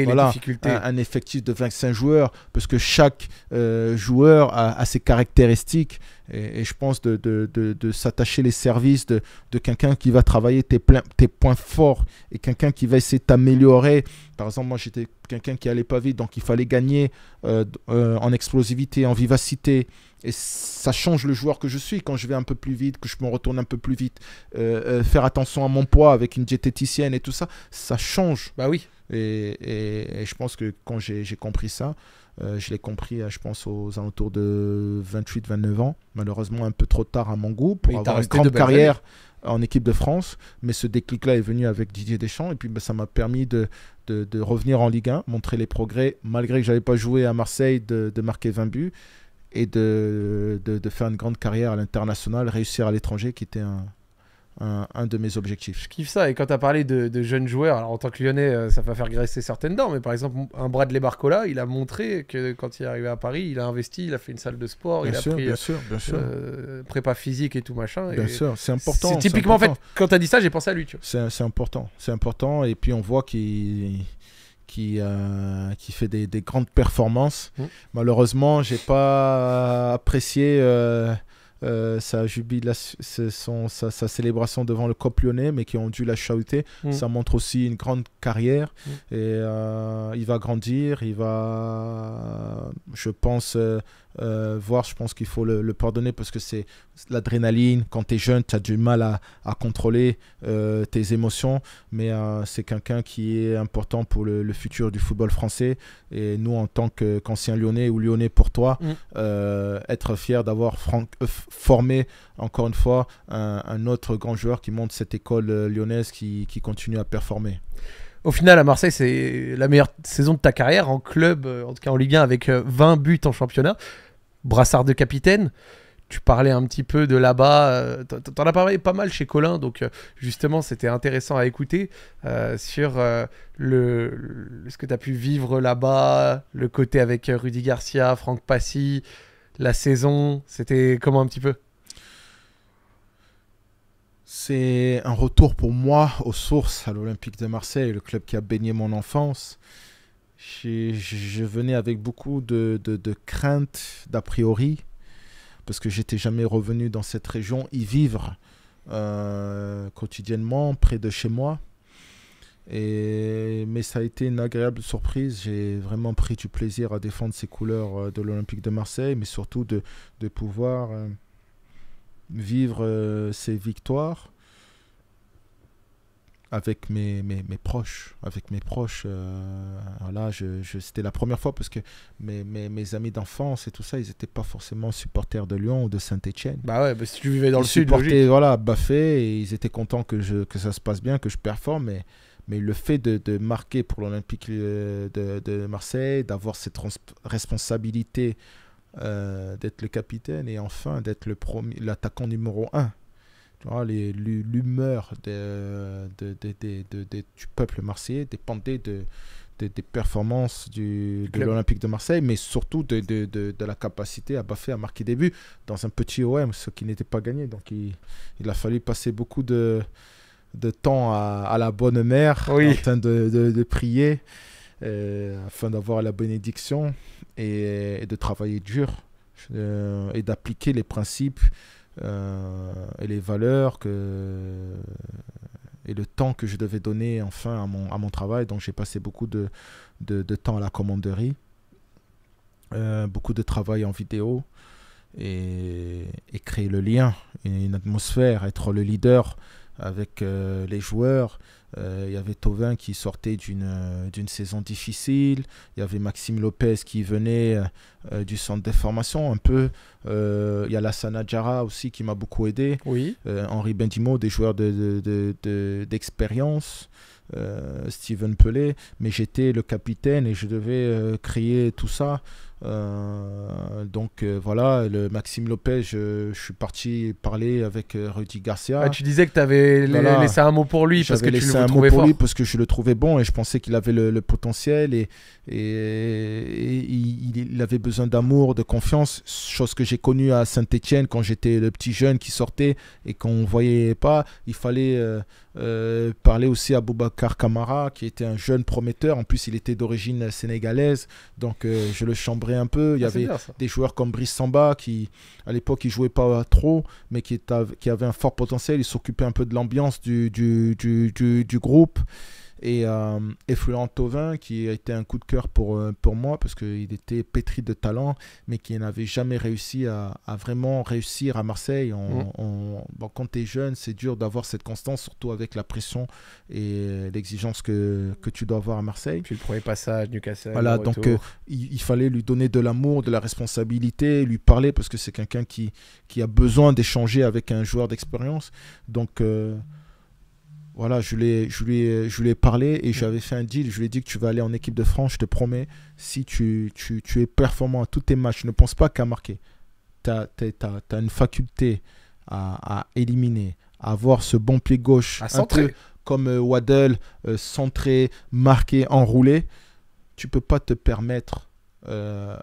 un, effectif de 25 joueurs, parce que chaque euh, joueur a ses caractéristiques et, je pense de, de, de, s'attacher les services de, quelqu'un qui va travailler tes, plein, tes points forts et quelqu'un qui va essayer de t'améliorer. Par exemple, moi j'étais quelqu'un qui allait pas vite, donc il fallait gagner euh, euh, en explosivité, en vivacité. Et ça change le joueur que je suis quand je vais un peu plus vite, que je me retourne un peu plus vite, euh, faire attention à mon poids avec une diététicienne et tout ça, ça change. Bah oui. Et, et, et je pense que quand j'ai compris ça, euh, je l'ai compris, euh, je pense, aux alentours de 28-29 ans. Malheureusement, un peu trop tard à mon goût pour avoir une grande carrière en équipe de France. Mais ce déclic-là est venu avec Didier Deschamps. Et puis, bah, ça m'a permis de, de, revenir en Ligue 1, montrer les progrès, malgré que je n'avais pas joué à Marseille, de, marquer 20 buts et de, de, faire une grande carrière à l'international, réussir à l'étranger, qui était un, un, de mes objectifs. Je kiffe ça. Et quand tu as parlé de, jeunes joueurs, alors en tant que lyonnais, euh, ça va faire graisser certaines dents, mais par exemple, un Bradley Barcola, il a montré que quand il est arrivé à Paris, il a investi, il a fait une salle de sport, il a pris bien sûr, euh, prépa physique et tout machin. Bien sûr, c'est important. C'est typiquement en fait, quand tu as dit ça, j'ai pensé à lui. C'est important, c'est important. Et puis on voit qu'il qui, euh, qui fait des, grandes performances. Mmh. Malheureusement, j'ai pas apprécié euh, sa sa, célébration devant le COP lyonnais, mais qui ont dû la chahuter. Mm. Ça montre aussi une grande carrière. Mm. Et euh, il va grandir, il va, je pense, euh, euh, voir voire, je pense qu'il faut le, pardonner parce que c'est l'adrénaline. Quand tu es jeune, tu as du mal à, contrôler euh, tes émotions. Mais euh, c'est quelqu'un qui est important pour le, futur du football français. Et nous, en tant qu'ancien lyonnais ou lyonnais pour toi, mm. être fier d'avoir formé, encore une fois, un, autre grand joueur qui monte cette école lyonnaise qui, qui continue à performer. Au final, à Marseille, c'est la meilleure saison de ta carrière en club, en tout cas en Ligue 1, avec 20 buts en championnat brassard de capitaine. Tu parlais un petit peu de là-bas, euh, t'en as parlé pas mal chez Colin, donc euh, justement c'était intéressant à écouter euh, sur le, ce que tu as pu vivre là-bas, le côté avec Rudy Garcia, Franck Passy, la saison, c'était comment un petit peu C'est un retour pour moi aux sources à l'Olympique de Marseille, le club qui a baigné mon enfance je, venais avec beaucoup de, de, craintes d'a priori, parce que j'étais jamais revenu dans cette région y vivre euh, quotidiennement près de chez moi. Et, mais ça a été une agréable surprise. J'ai vraiment pris du plaisir à défendre ces couleurs euh, de l'Olympique de Marseille, mais surtout de, de pouvoir euh, vivre ces victoires avec mes, mes, proches. Avec mes proches, euh, je, c'était la première fois parce que mes, mes, amis d'enfance et tout ça, ils n'étaient pas forcément supporters de Lyon ou de Saint-Etienne. Bah ouais, si tu vivais dans le sud, logique. voilà, Baffé, et ils étaient contents que, je, que ça se passe bien, que je performe, mais, mais le fait de, marquer pour l'Olympique euh, de, Marseille, d'avoir cette responsabilité euh, d'être le capitaine et enfin d'être l'attaquant numéro un l'humeur de, de, de, du peuple marseillais dépendait de, des, performances du, de l'Olympique de Marseille, mais surtout de, de, de, de la capacité à baffer, à marquer des buts dans un petit OM, ce qui n'était pas gagné. Donc il, il, a fallu passer beaucoup de, de temps à, à la bonne mère, en train de, prier, euh, afin d'avoir la bénédiction et, de travailler dur euh, et d'appliquer les principes euh, et les valeurs que, et le temps que je devais donner enfin à mon, à mon travail. Donc j'ai passé beaucoup de, de, temps à la commanderie, euh, beaucoup de travail en vidéo et, et, créer le lien, une atmosphère, être le leader avec euh, les joueurs. Euh, il y avait Tovin qui sortait euh, d'une saison difficile. Il y avait Maxime Lopez qui venait du centre de formation un peu. Il y a Lassana Jara aussi qui m'a beaucoup aidé. Oui. Henri Bendimo, des joueurs d'expérience. De, de, Steven Pelé, mais j'étais le capitaine et je devais créer tout ça. Euh, donc euh, voilà, le Maxime Lopez, je, suis parti parler avec euh, Rudy Garcia. Ah, tu disais que tu avais laissé un mot pour lui parce que laissé tu le un mot pour lui parce que je le trouvais bon et je pensais qu'il avait le, potentiel et, et, il, avait besoin d'amour, de confiance, chose que j'ai connue à Saint-Étienne quand j'étais le petit jeune qui sortait et qu'on ne voyait pas. Il fallait euh, parler aussi à Boubacar Kamara, qui était un jeune prometteur. En plus, il était d'origine sénégalaise, donc euh, je le chambrais un peu. Il y ah, avait des joueurs comme Brice Samba, qui à l'époque, il jouait pas trop, mais qui, était, qui avait un fort potentiel. Il s'occupait un peu de l'ambiance du, du, du, du, groupe et, euh, et Thauvin, qui a été un coup de cœur pour, euh, pour moi, parce qu'il était pétri de talent, mais qui n'avait jamais réussi à, vraiment réussir à Marseille. On, mm. quand tu es jeune, c'est dur d'avoir cette constance, surtout avec la pression et l'exigence que, que, tu dois avoir à Marseille. Puis le premier passage, Newcastle. Voilà, donc euh, il, fallait lui donner de l'amour, de la responsabilité, lui parler, parce que c'est quelqu'un qui, qui a besoin d'échanger avec un joueur d'expérience. Donc. Euh, voilà, je lui, ai, je, lui je lui parlé et mm. j'avais fait un deal. Je lui ai dit que tu vas aller en équipe de France, je te promets. Si tu, es performant à tous tes matchs, ne pense pas qu'à marquer. Tu as, as, une faculté à, éliminer, à avoir ce bon pied gauche. À comme euh, Waddle, euh, centré, marqué, enroulé. Tu peux pas te permettre euh,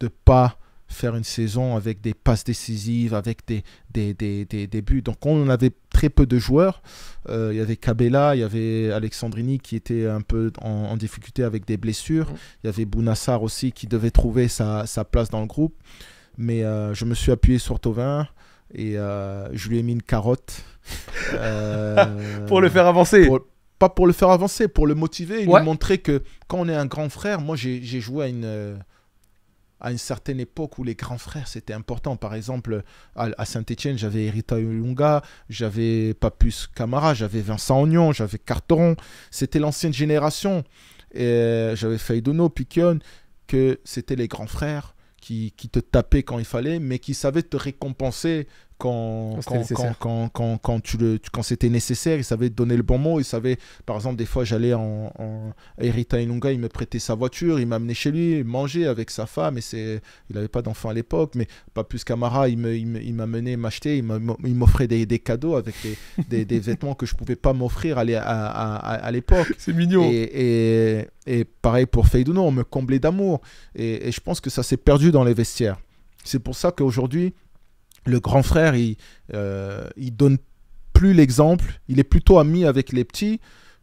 de pas faire une saison avec des passes décisives, avec des, des, des, des, buts. Donc on avait très peu de joueurs. Euh, il y avait Cabella, il y avait Alexandrini qui était un peu en, difficulté avec des blessures. Mm. Il y avait Bounassar aussi qui devait trouver sa, sa place dans le groupe. Mais euh, je me suis appuyé sur Tovin et euh, je lui ai mis une carotte. pour le faire avancer pas pour le faire avancer, pour le motiver et lui montrer que quand on est un grand frère, moi j'ai joué à une, à une certaine époque où les grands frères c'était important. Par exemple, à, Saint-Etienne, j'avais Erita Ulunga, j'avais Papus Camara, j'avais Vincent Ognon, j'avais Carteron. C'était l'ancienne génération. Et J'avais Feidono, Piquion, que c'était les grands frères qui, qui, te tapaient quand il fallait, mais qui savaient te récompenser quand, quand, quand, quand, quand, tu le, quand c'était nécessaire, il savait donner le bon mot. Il savait, par exemple, des fois, j'allais en, en Erita Inunga il me prêtait sa voiture, il m'amenait chez lui, manger avec sa femme. Et c'est, il n'avait pas d'enfant à l'époque, mais pas plus qu'Amara, il, me, il m'amenait m'acheter, il, m'offrait des, des, cadeaux avec des, des, vêtements que je ne pouvais pas m'offrir à, à, l'époque. C'est mignon. Et, et, pareil pour Feiduno, on me comblait d'amour. Et, et je pense que ça s'est perdu dans les vestiaires. C'est pour ça qu'aujourd'hui, le grand frère, euh, il, donne plus l'exemple, il est plutôt ami avec les petits,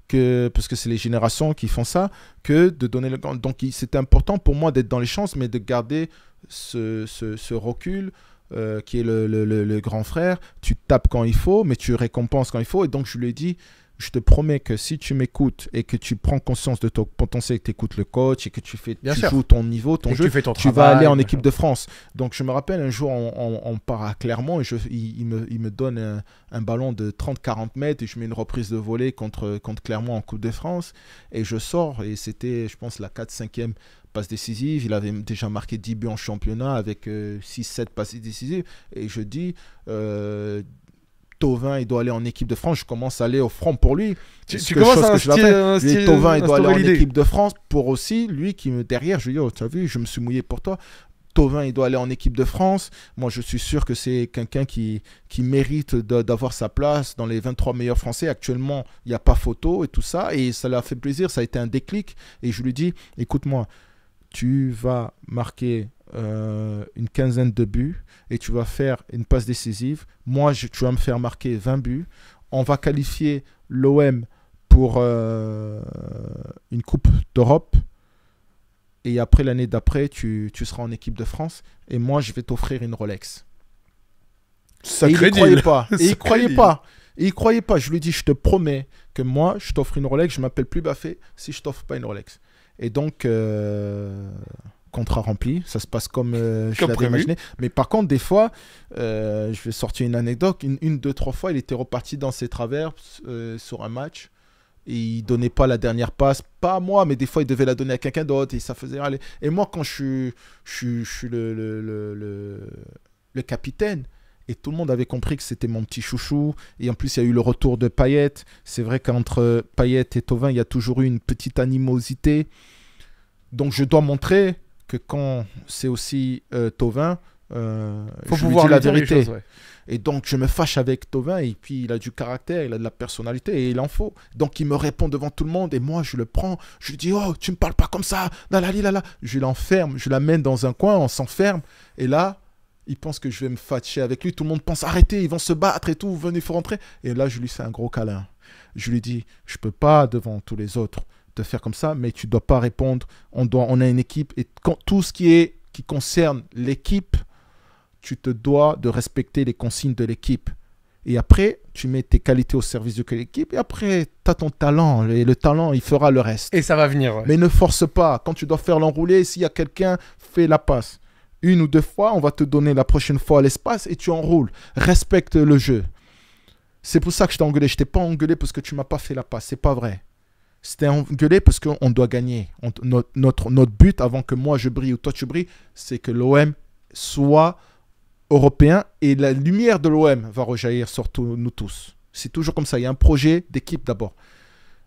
que, parce que c'est les générations qui font ça, que de donner le... grand Donc c'est important pour moi d'être dans les chances, mais de garder ce, recul. Euh, qui est le, le, grand frère, tu tapes quand il faut, mais tu récompenses quand il faut. Et donc je lui ai dit, je te promets que si tu m'écoutes et que tu prends conscience de ton potentiel, que tu écoutes le coach et que tu, fais, Bien joues ton niveau, ton jeu, tu, vas aller en équipe de France. Donc je me rappelle un jour, on, part à Clermont et je, il, me, donne un, ballon de 30-40 mètres et je mets une reprise de volée contre, contre Clermont en Coupe de France. Et je sors et c'était, je pense, la 4-5e passe décisive. Il avait déjà marqué 10 buts en championnat avec 6-7 euh, passes décisives. Et je dis... Euh, Tovin, il doit aller en équipe de France. Je commence à aller au front pour lui. Tu, commences à Tovin, il doit aller en équipe de France pour aussi lui qui me derrière. Je lui dis, oh, tu as vu, je me suis mouillé pour toi. Tovin, il doit aller en équipe de France. Moi, je suis sûr que c'est quelqu'un qui, qui mérite d'avoir sa place dans les 23 meilleurs Français. Actuellement, il n'y a pas photo et tout ça. Et ça l'a fait plaisir, ça a été un déclic. Et je lui dis, écoute-moi, tu vas marquer euh, une quinzaine de buts et tu vas faire une passe décisive. Moi, je, tu vas me faire marquer 20 buts. On va qualifier l'OM pour euh, une Coupe d'Europe. Et après, l'année d'après, tu, seras en équipe de France. Et moi, je vais t'offrir une Rolex. Ça il ne croyait pas. Et il croyait pas. il croyait pas. Je lui dis, je te promets que moi, je t'offre une Rolex. Je m'appelle plus Baffé si je t'offre pas une Rolex. Et donc... Euh, contrat rempli, ça se passe comme euh, je l'avais imaginé. Mais par contre, des fois, euh, je vais sortir une anecdote, une, deux, trois fois, il était reparti dans ses travers euh, sur un match. Et il donnait pas la dernière passe, pas à moi, mais des fois il devait la donner à quelqu'un d'autre et ça faisait aller. Et moi, quand je, suis, le, le, le, capitaine, et tout le monde avait compris que c'était mon petit chouchou, et en plus il y a eu le retour de Payet. C'est vrai qu'entre Payet et Tovin, il y a toujours eu une petite animosité. Donc je dois montrer que quand c'est aussi euh, Tovin, euh, Faut je lui la vérité. Et donc, je me fâche avec Tovin, et puis il a du caractère, il a de la personnalité, et il en faut. Donc, il me répond devant tout le monde, et moi, je le prends, je lui dis Oh, tu me parles pas comme ça, là. Je l'enferme, je l'amène dans un coin, on s'enferme, et là, il pense que je vais me fâcher avec lui. Tout le monde pense Arrêtez, ils vont se battre et tout, venez, il faut rentrer. Et là, je lui fais un gros câlin. Je lui dis Je peux pas devant tous les autres de faire comme ça, mais tu dois pas répondre. On, doit, on a une équipe et quand, tout ce qui, est, qui concerne l'équipe, tu te dois de respecter les consignes de l'équipe. Et après, tu mets tes qualités au service de l'équipe. Et après, tu as ton talent. Et le talent, il fera le reste. Et ça va venir. Mais ne force pas. Quand tu dois faire l'enroulé, s'il y a quelqu'un, fais la passe. Une ou deux fois, on va te donner la prochaine fois l'espace et tu enroules. Respecte le jeu. C'est pour ça que je t'ai engueulé. Je t'ai pas engueulé parce que tu m'as pas fait la passe. C'est pas vrai c'était engueulé parce qu'on doit gagner. notre, notre, but, avant que moi je brille ou toi tu brilles, c'est que l'OM soit européen et la lumière de l'OM va rejaillir sur nous tous. C'est toujours comme ça. Il y a un projet d'équipe d'abord.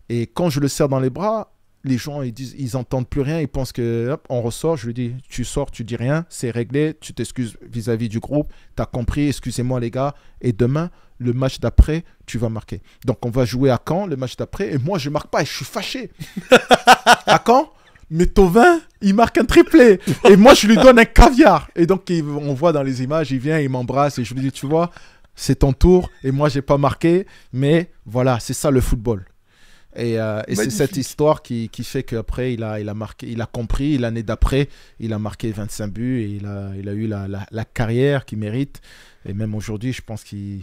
Et quand je le sers dans les bras, les gens ils disent, ils entendent plus rien, ils pensent que on ressort. Je lui dis, tu sors, tu dis rien, c'est réglé, tu t'excuses vis-à-vis du groupe, t'as compris, excusez-moi les gars. Et demain, le match d'après, tu vas marquer. Donc on va jouer à Caen le match d'après, et moi je marque pas, et je suis fâché. à Caen mais Tovin, il marque un triplé. Et moi, je lui donne un caviar. Et donc, on voit dans les images, il vient, il m'embrasse et je lui dis, tu vois, c'est ton tour. Et moi, n'ai pas marqué. Mais voilà, c'est ça le football. Et, euh, c'est cette histoire qui, fait qu'après, il a, il a il a compris. L'année d'après, il a marqué 25 buts et il a, il a eu la, la, la carrière qu'il mérite. Et même aujourd'hui, je pense qu'il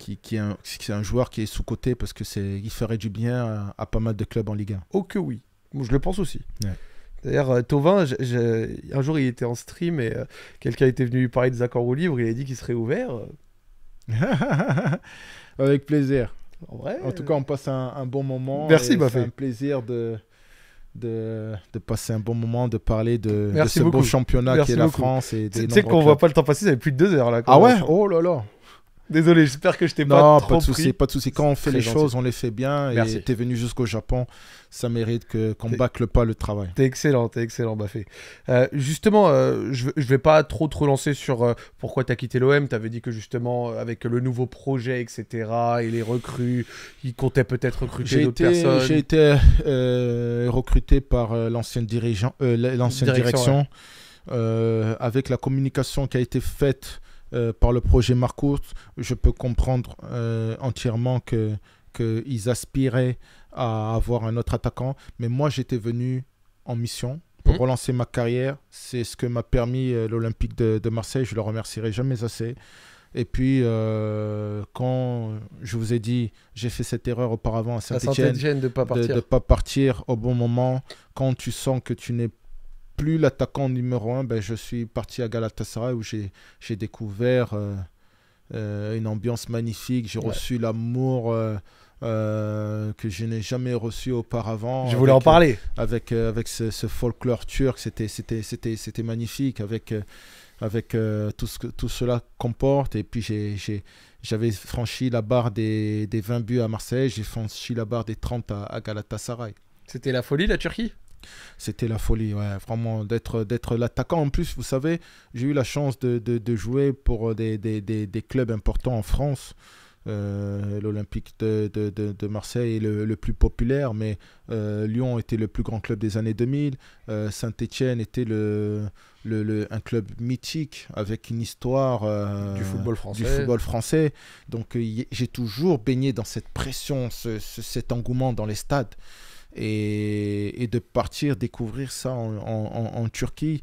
qui, qui, est un, joueur qui est sous-coté parce que c'est il ferait du bien à, pas mal de clubs en Ligue 1. Oh que oui, je le pense aussi. D'ailleurs, euh, Tovin, un jour il était en stream et euh, quelqu'un était venu lui parler des accords au livre, il a dit qu'il serait ouvert. Avec plaisir. En, vrai, en tout cas, on passe un, bon moment. Merci, ma C'est un plaisir de, de, de, passer un bon moment, de parler de, ce beau championnat qui est la France. Tu sais qu'on voit pas le temps passer, ça fait plus de deux heures là. ah ouais Oh là là Désolé, j'espère que je t'ai pas trop pas de souci, pas de souci. Quand on fait les choses, on les fait bien. Et Et t'es venu jusqu'au Japon, ça mérite que qu'on bâcle pas le travail. T'es excellent, t'es excellent, Bafé. Euh, justement, euh, je, je vais pas trop trop relancer sur euh, pourquoi tu as quitté l'OM. Tu avais dit que justement, avec le nouveau projet, etc., et les recrues, ils comptaient peut-être recruter d'autres personnes. J'ai été recruté par l'ancienne direction, avec la communication qui a été faite euh, par le projet Marcourt, je peux comprendre euh, entièrement que qu'ils aspiraient à avoir un autre attaquant. Mais moi, j'étais venu en mission pour mmh. relancer ma carrière. C'est ce que m'a permis euh, l'Olympique de, Marseille. Je le remercierai jamais assez. Et puis, quand je vous ai dit, j'ai fait cette erreur auparavant à saint de ne pas, partir. de pas partir au bon moment, quand tu sens que tu n'es plus l'attaquant numéro un, ben, je suis parti à Galatasaray où j'ai découvert euh, euh, une ambiance magnifique. J'ai reçu l'amour. Euh, que je n'ai jamais reçu auparavant. Je voulais en parler. avec, avec ce, folklore turc, c'était, c'était, c'était, c'était magnifique, avec, avec tout, ce que, tout cela comporte. Et puis j'ai, j'avais franchi la barre des, des, 20 buts à Marseille, j'ai franchi la barre des 30 à, à Galatasaray. C'était la folie, la Turquie c'était la folie, Vraiment, d'être, l'attaquant. En plus, vous savez, j'ai eu la chance de, jouer pour des, clubs importants en France. Euh, L'Olympique de, Marseille est le, plus populaire, mais euh, Lyon était le plus grand club des années 2000. Euh, Saint-Etienne était le, le, un club mythique avec une histoire du, football français. football français. Donc j'ai toujours baigné dans cette pression, cet engouement dans les stades et, de partir découvrir ça en, en, Turquie,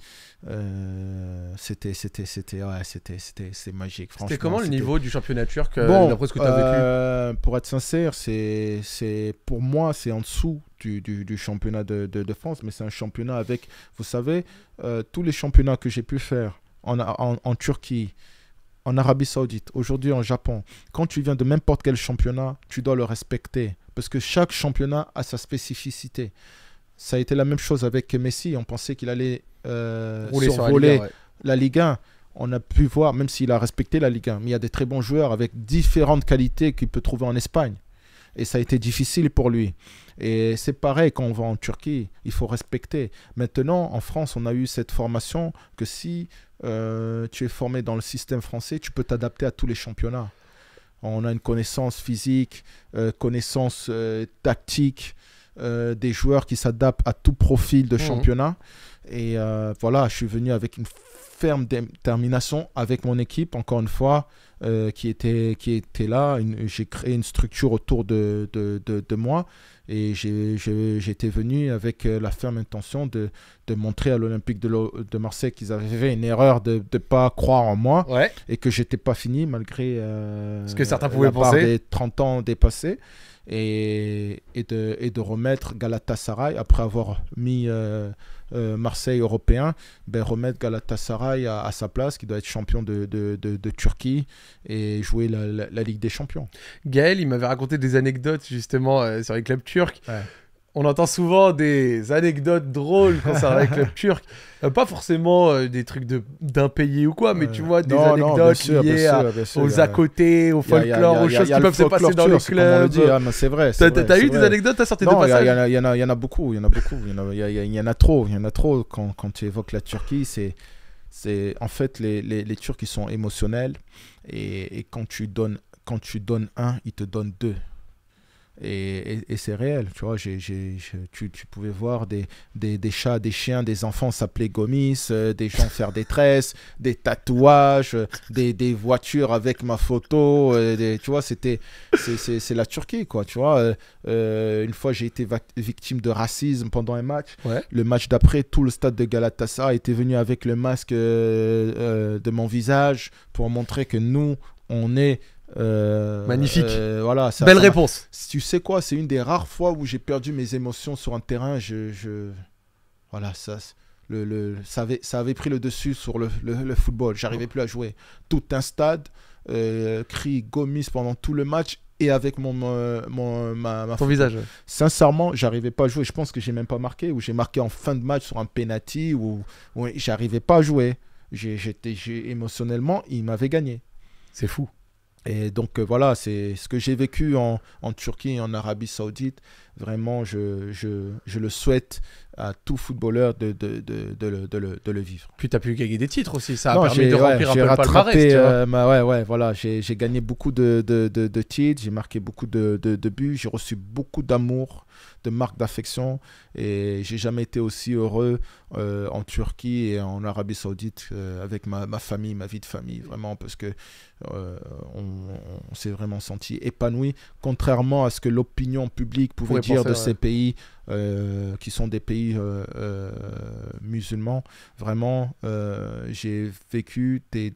euh, c'était c'était c'était c'était magique. C'était comment le niveau du championnat turc euh, d'après ce que tu as vécu euh, Pour être sincère, c'est c'est pour moi c'est en dessous du, du, championnat de, de, France, mais c'est un championnat avec, vous savez, tous les championnats que j'ai pu faire en, en, en Turquie, en Arabie Saoudite, aujourd'hui en Japon, quand tu viens de n'importe quel championnat, tu dois le respecter. Parce que chaque championnat a sa spécificité. Ça a été la même chose avec Messi. On pensait qu'il allait survoler euh, la Ligue, 1, On a pu voir, même s'il a respecté la Ligue 1, mais il y a des très bons joueurs avec différentes qualités qu'il peut trouver en Espagne. Et ça a été difficile pour lui. Et c'est pareil quand on va en Turquie, il faut respecter. Maintenant, en France, on a eu cette formation que si euh, tu es formé dans le système français, tu peux t'adapter à tous les championnats. On a une connaissance physique, euh, connaissance euh, tactique des joueurs qui s'adaptent à tout profil de mhm. championnat. Et voilà, je suis venu avec une ferme détermination avec mon équipe, encore une fois, qui, était, qui était là. J'ai créé une structure autour de, de, de moi et j'étais venu avec euh, la ferme intention de, montrer à l'Olympique de, de, Marseille qu'ils avaient fait une erreur de ne pas croire en moi et que j'étais pas fini malgré euh, ce que certains pouvaient penser. des 30 ans dépassés et, et, de, de remettre Galatasaray, après avoir mis euh, euh, Marseille européen, ben remettre Galatasaray à, sa place, qui doit être champion de, de, de, Turquie et jouer la, Ligue des Champions. Gaël, il m'avait raconté des anecdotes justement euh, sur les clubs turcs on entend souvent des anecdotes drôles quand ça avec le turc. Euh, pas forcément euh, des trucs d'impayés pays ou quoi, mais tu vois, des anecdotes liées aux à côté, au folklore, aux choses qui peuvent se passer dans les clubs. Ah, c'est vrai. T'as eu des anecdotes à sortir de passage Il y, en a beaucoup, il y en a beaucoup, il y en a trop, il y en a trop quand tu évoques la Turquie, c'est c'est en fait les, les, Turcs ils sont émotionnels et, et, quand tu donnes quand tu donnes un ils te donnent deux et, c'est réel, tu vois. tu, pouvais voir des, des, chats, des chiens, des enfants s'appeler Gomis, euh, des gens faire des tresses, des tatouages, euh, des, voitures avec ma photo. Euh, tu vois, c'était c'est la Turquie, quoi. Tu vois, une fois j'ai été victime de racisme pendant un match. Le match d'après, tout le stade de Galatasaray était venu avec le masque de mon visage pour montrer que nous, on est. Euh, Magnifique. Euh, voilà, Belle réponse. Tu sais quoi, c'est une des rares fois où j'ai perdu mes émotions sur un terrain. Je, Voilà, ça, le, ça, avait, ça avait pris le dessus sur le, le, football. J'arrivais plus à jouer. Tout un stade, euh, cri Gomis pendant tout le match et avec mon, mon ma, Ton visage. Sincèrement, j'arrivais pas à jouer. Je pense que j'ai même pas marqué ou j'ai marqué en fin de match sur un penalty ou j'arrivais pas à jouer. J'étais émotionnellement, il m'avait gagné. C'est fou. Et donc euh, voilà, c'est ce que j'ai vécu en, en, Turquie, en Arabie Saoudite, Vraiment, je, je, je le souhaite à tout footballeur de, de, de, de, le, de le, le, vivre. Puis tu as pu gagner des titres aussi, ça a permis de remplir un peu le palmarès. Euh, ouais, ouais, voilà, j'ai gagné beaucoup de, de, titres, j'ai marqué beaucoup de, buts, j'ai reçu beaucoup d'amour, de marques d'affection et j'ai jamais été aussi heureux euh, en Turquie et en Arabie Saoudite euh, avec ma, ma, famille, ma vie de famille, vraiment, parce que euh, on, s'est vraiment senti épanoui, contrairement à ce que l'opinion publique pouvait de ces pays euh, qui sont des pays euh, euh, musulmans. Vraiment, j'ai vécu des,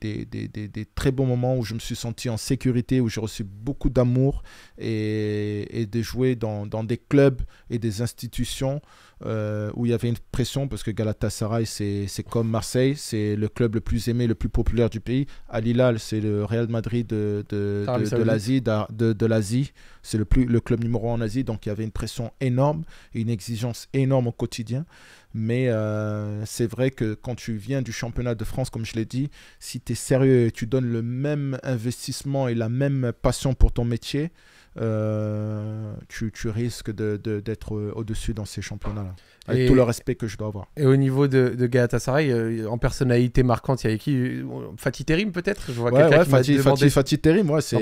très bons moments où je me suis senti en sécurité, où j'ai reçu beaucoup d'amour et, de jouer dans, des clubs et des institutions. où il y avait une pression parce que Galatasaray c'est comme Marseille, c'est le club le plus aimé, le plus populaire du pays. Al Hilal c'est le Real Madrid de, de, l'Asie, de, l'Asie, c'est le, le club numéro 1 en Asie, donc il y avait une pression énorme. Et une exigence énorme au quotidien. Mais euh, c'est vrai que quand tu viens du championnat de France, comme je l'ai dit, si tu es sérieux et tu donnes le même investissement et la même passion pour ton métier, euh, tu, risques d'être de, d'être euh, au-dessus dans ces championnats-là. Avec tout le respect que je dois avoir. Et au niveau de, Galatasaray, euh, en personnalité marquante, il y a qui Fatih Terim peut-être Je vois quelqu'un qui Fatih, Fatih, Terim, c'est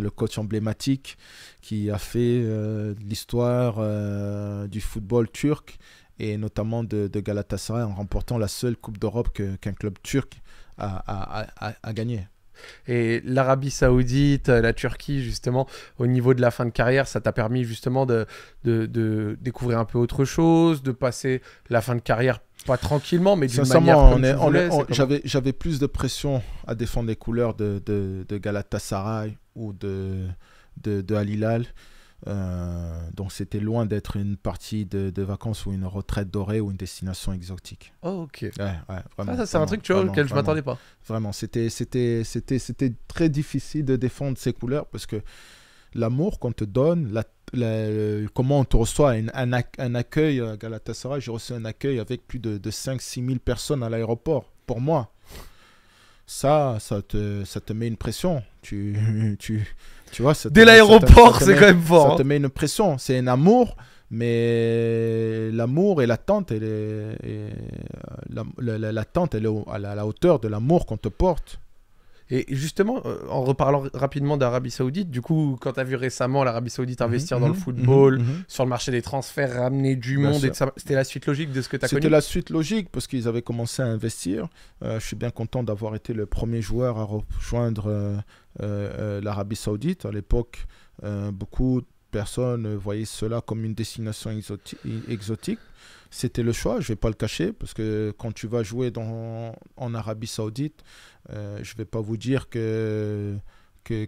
le coach emblématique qui a fait l'histoire du football turc et notamment de, Galatasaray en remportant la seule Coupe d'Europe qu'un club turc a, a, a, a gagnée. Et l'Arabie Saoudite, euh, la Turquie, justement, au niveau de la fin de carrière, ça t'a permis justement de, découvrir un peu autre chose, de passer la fin de carrière pas tranquillement, mais d'une manière j'avais, plus de pression à défendre les couleurs de, de, Galatasaray ou de, de, Al Hilal euh, donc c'était loin d'être une partie de, vacances ou une retraite dorée ou une destination exotique. Oh, ok. Ouais, ouais, vraiment, ah, ça, c'est un truc tu auquel je m'attendais pas. Vraiment, c'était c'était c'était c'était très difficile de défendre ses couleurs parce que l'amour qu'on te donne, la, comment on te reçoit, un, un, accueil euh, à Galatasaray. J'ai reçu un accueil avec plus de, de 5-6 000 personnes à l'aéroport, pour moi. Ça, ça te, ça te met une pression. Tu, tu, tu vois, Dès l'aéroport, c'est quand même fort. Ça te hein. met une pression. C'est un amour, mais l'amour et l'attente, elle est, euh, l'attente, elle est à la hauteur de l'amour qu'on te porte. Et justement, euh, en reparlant rapidement d'Arabie Saoudite, du coup, quand tu as vu récemment l'Arabie Saoudite investir mhm, dans le mhm, football, mhm, sur le marché des transferts, ramener du monde, c'était la suite logique de ce que tu as connu C'était la suite logique parce qu'ils avaient commencé à investir. Euh, je suis bien content d'avoir été le premier joueur à rejoindre euh, euh, l'Arabie saoudite. À l'époque, euh, beaucoup de personnes voyaient cela comme une destination exotique. C'était le choix, je ne vais pas le cacher, parce que quand tu vas jouer dans, en Arabie saoudite, je ne vais pas vous dire que que,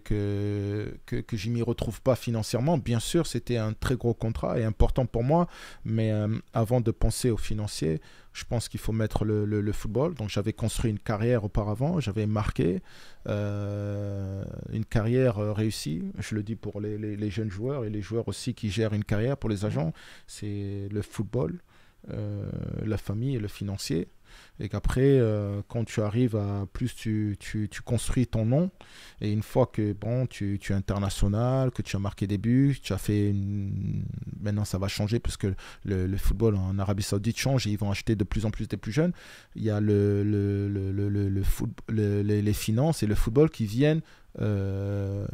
que, que, je m'y retrouve pas financièrement. Bien sûr, c'était un très gros contrat et important pour moi, mais euh, avant de penser au financier, je pense qu'il faut mettre le, football. Donc j'avais construit une carrière auparavant, j'avais marqué euh, une carrière euh, réussie. Je le dis pour les, jeunes joueurs et les joueurs aussi qui gèrent une carrière, pour les agents, c'est le football, la famille et le financier et qu'après, euh, quand tu arrives à plus, tu, tu, construis ton nom. Et une fois que bon, tu, tu, es international, que tu as marqué des buts, tu as fait. Maintenant, ça va changer parce que le, football en Arabie Saoudite change et ils vont acheter de plus en plus des plus jeunes. Il y a le, le, le foot, les finances et le football qui viennent euh,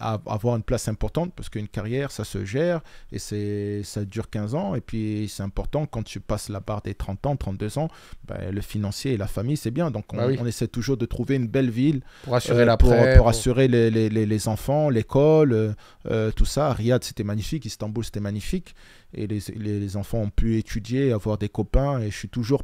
avoir une place importante parce qu'une carrière ça se gère et c'est ça dure 15 ans et puis c'est important quand tu passes la barre des 30 ans 32 ans ben, le financier et la famille, c'est bien. Donc, bah on, essaie toujours de trouver une belle ville pour assurer, euh, la pour, assurer les, enfants, l'école, euh, euh, tout ça. Riyad, c'était magnifique. Istanbul, c'était magnifique. Et les, enfants ont pu étudier, avoir des copains. Et je suis toujours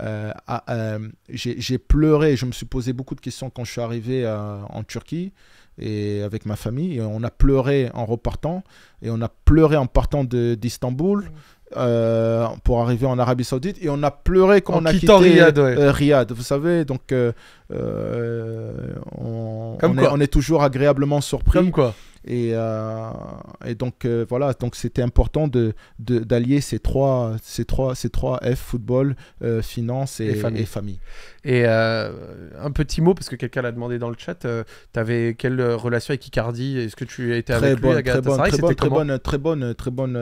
euh, ah, euh, j'ai pleuré, je me suis posé beaucoup de questions quand je suis arrivé euh, en Turquie et avec ma famille. on a pleuré en repartant et on a pleuré en partant d'Istanbul. pour arriver en Arabie Saoudite et on a pleuré quand on a quitté Riyad, vous savez donc on, est, on, est, toujours agréablement surpris Comme quoi. Euh, et, donc euh, voilà, donc c'était important de d'allier ces trois, ces trois, ces trois F football, euh, finance et, famille. Et, un petit mot parce que quelqu'un l'a demandé dans le chat. tu avais quelle relation avec Icardi Est-ce que tu étais très avec bonne, très, bonne, très, bonne, très bonne,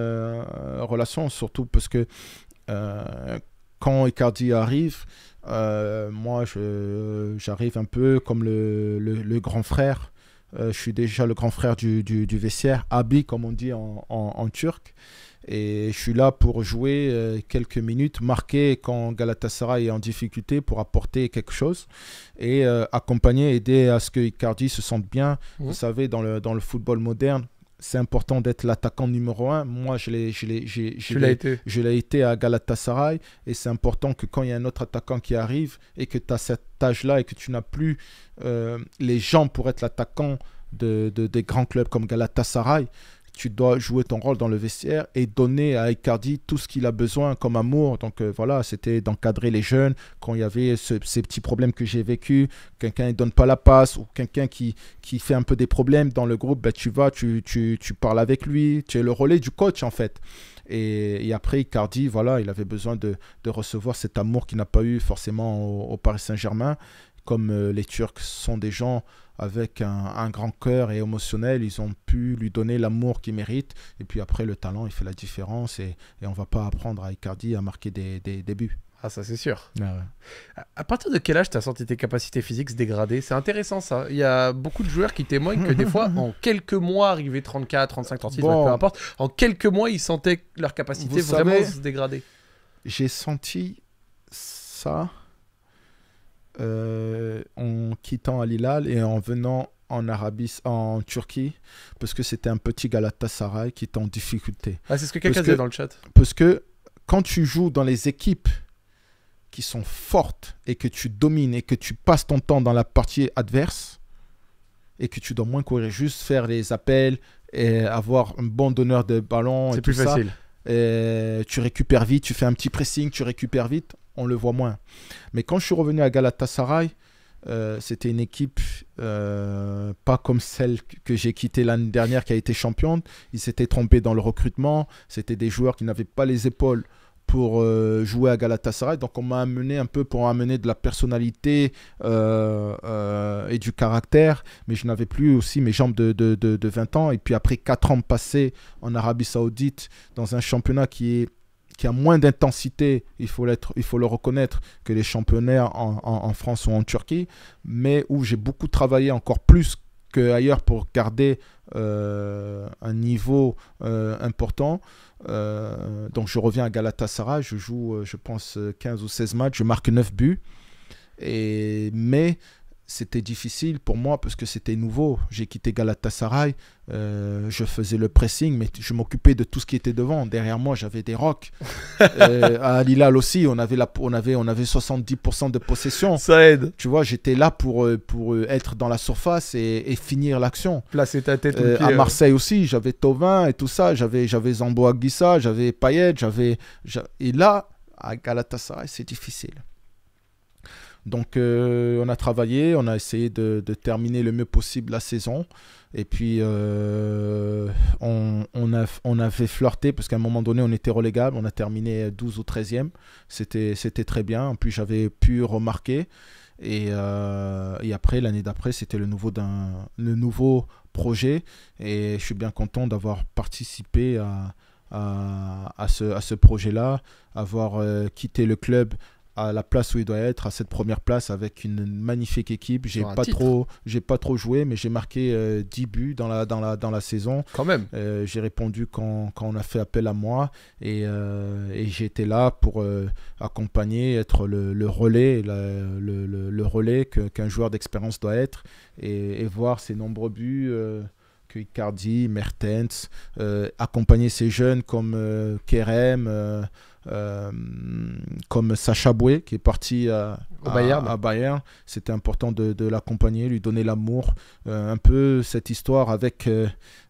relation surtout parce que quand Icardi arrive, moi j'arrive un peu comme le, le, le grand frère. Euh, je suis déjà le grand frère du, du, vestiaire, Abi comme on dit en, turc. Et je suis là pour jouer euh, quelques minutes, marquer quand Galatasaray est en difficulté pour apporter quelque chose et euh, accompagner, aider à ce que Icardi se sente bien. Mmh. Vous savez, dans le, dans le football moderne, c'est important d'être l'attaquant numéro un. Moi, je l'ai, je l'ai, été. à Galatasaray et c'est important que quand il y a un autre attaquant qui arrive et que tu as cet âge-là et que tu n'as plus euh, les gens pour être l'attaquant de, des grands clubs comme Galatasaray, tu dois jouer ton rôle dans le vestiaire et donner à Icardi tout ce qu'il a besoin comme amour. Donc euh, voilà, c'était d'encadrer les jeunes quand il y avait ces petits problèmes que j'ai vécu, quelqu'un ne donne pas la passe ou quelqu'un qui, qui fait un peu des problèmes dans le groupe, ben, tu vas, tu, parles avec lui, tu es le relais du coach en fait. Et, après, Icardi, voilà, il avait besoin de, recevoir cet amour qu'il n'a pas eu forcément au Paris Saint-Germain comme euh, les Turcs sont des gens avec un, grand cœur et émotionnel, ils ont pu lui donner l'amour qu'il mérite. Et puis après, le talent, il fait la différence. Et, on ne va pas apprendre à Icardi à marquer des, débuts. buts. Ah, ça, c'est sûr. Ah, à partir de quel âge tu as senti tes capacités physiques se dégrader C'est intéressant, ça. Il y a beaucoup de joueurs qui témoignent que des fois, en quelques mois, arrivés 34, 35, 36, peu importe, en quelques mois, ils sentaient leur capacité vraiment se dégrader. J'ai senti ça euh, en quittant Al Hilal et en venant en Arabie, en Turquie, parce que c'était un petit Galatasaray qui était en difficulté. Ah, c'est ce que quelqu'un disait dans le chat. Parce que quand tu joues dans les équipes qui sont fortes et que tu domines et que tu passes ton temps dans la partie adverse et que tu dois moins courir, juste faire les appels et avoir un bon donneur de ballon. C'est plus facile. tu récupères vite, tu fais un petit pressing, tu récupères vite on le voit moins. Mais quand je suis revenu à Galatasaray, euh, c'était une équipe euh, pas comme celle que j'ai quittée l'année dernière qui a été championne. Ils s'étaient trompés dans le recrutement. C'était des joueurs qui n'avaient pas les épaules pour euh, jouer à Galatasaray. Donc on m'a amené un peu pour amener de la personnalité et du caractère, mais je n'avais plus aussi mes jambes de, de, 20 ans. Et puis après 4 ans passés en Arabie Saoudite, dans un championnat qui est qui a moins d'intensité, il, faut il faut le reconnaître, que les championnats en, France ou en Turquie, mais où j'ai beaucoup travaillé encore plus qu'ailleurs pour garder euh, un niveau euh, important. Euh, donc je reviens à Galatasaray, je joue, je pense, 15 ou 16 matchs, je marque 9 buts. Et, mais c'était difficile pour moi parce que c'était nouveau. J'ai quitté Galatasaray, euh, je faisais le pressing, mais je m'occupais de tout ce qui était devant. Derrière moi, j'avais des rocs euh, à Lilal aussi, on avait, la, on avait, on avait 70% de possession. Ça aide. Tu vois, j'étais là pour, euh, pour être dans la surface et, finir l'action. Placer ta tête À Marseille aussi, j'avais Tovin et tout ça. J'avais Zambo Aguissa, j'avais Payet, j'avais... Et là, à Galatasaray, c'est difficile. Donc euh, on a travaillé, on a essayé de, terminer le mieux possible la saison. Et puis euh, on, avait flirté parce qu'à un moment donné on était relégable, on a terminé 12 ou 13e. C'était, très bien, en plus j'avais pu remarquer. Et, euh, après, l'année d'après, c'était le nouveau, nouveau projet. Et je suis bien content d'avoir participé à, ce, projet-là, avoir quitté le club à la place où il doit être, à cette première place avec une magnifique équipe. J'ai pas trop, j'ai pas trop joué, mais j'ai marqué 10 euh, buts dans la dans la dans la saison. Quand même. Euh, j'ai répondu quand, quand, on a fait appel à moi et, euh, et j'étais là pour accompagner, être le, le relais, le, le, relais qu'un joueur d'expérience doit être et, voir ces nombreux buts. Icardi, Mertens, accompagner ces jeunes comme Kerem, euh, comme Sacha Boué, qui est parti euh, à, Bayern. C'était important de, l'accompagner, lui donner l'amour. Euh, un peu cette histoire avec,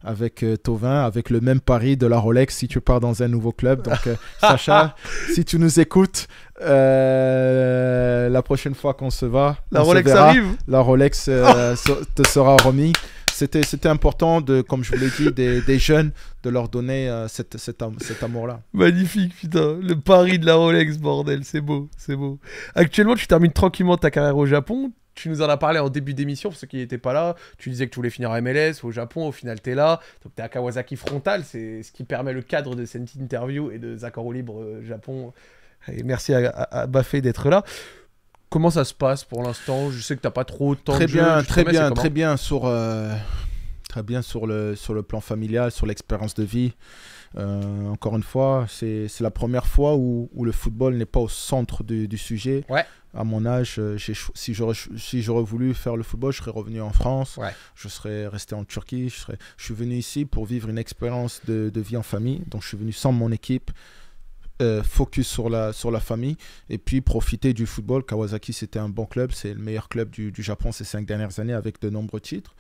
avec Tovin, avec le même pari de la Rolex si tu pars dans un nouveau club. Donc, Sacha, si tu nous écoutes, la prochaine fois qu'on se va, la Rolex arrive. La Rolex te sera remise c'était important, de, comme je vous l'ai dit, des, des, jeunes, de leur donner cette, euh, cette cet amour-là. Magnifique, putain. Le pari de la Rolex, bordel. C'est beau, c'est beau. Actuellement, tu termines tranquillement ta carrière au Japon. Tu nous en as parlé en début d'émission, pour ceux qui n'étaient pas là. Tu disais que tu voulais finir à MLS au Japon. Au final, tu es là. Donc, tu es à Kawasaki Frontal. C'est ce qui permet le cadre de cette interview et de au Libre euh, Japon. Et merci à, à, à Baffé d'être là. Comment ça se passe pour l'instant Je sais que tu n'as pas trop de temps. Très bien, très bien, très bien sur euh, très bien sur le sur le plan familial, sur l'expérience de vie. Euh, encore une fois, c'est la première fois où, le football n'est pas au centre du, sujet. Ouais. À mon âge, euh, si j'aurais voulu faire le football, je serais revenu en France, je serais resté en Turquie, je, serais, je suis venu ici pour vivre une expérience de vie en famille. Donc je suis venu sans mon équipe, euh, focus sur la, sur la famille et puis profiter du football. Kawasaki, c'était un bon club, c'est le meilleur club du, du, Japon ces cinq dernières années avec de nombreux titres.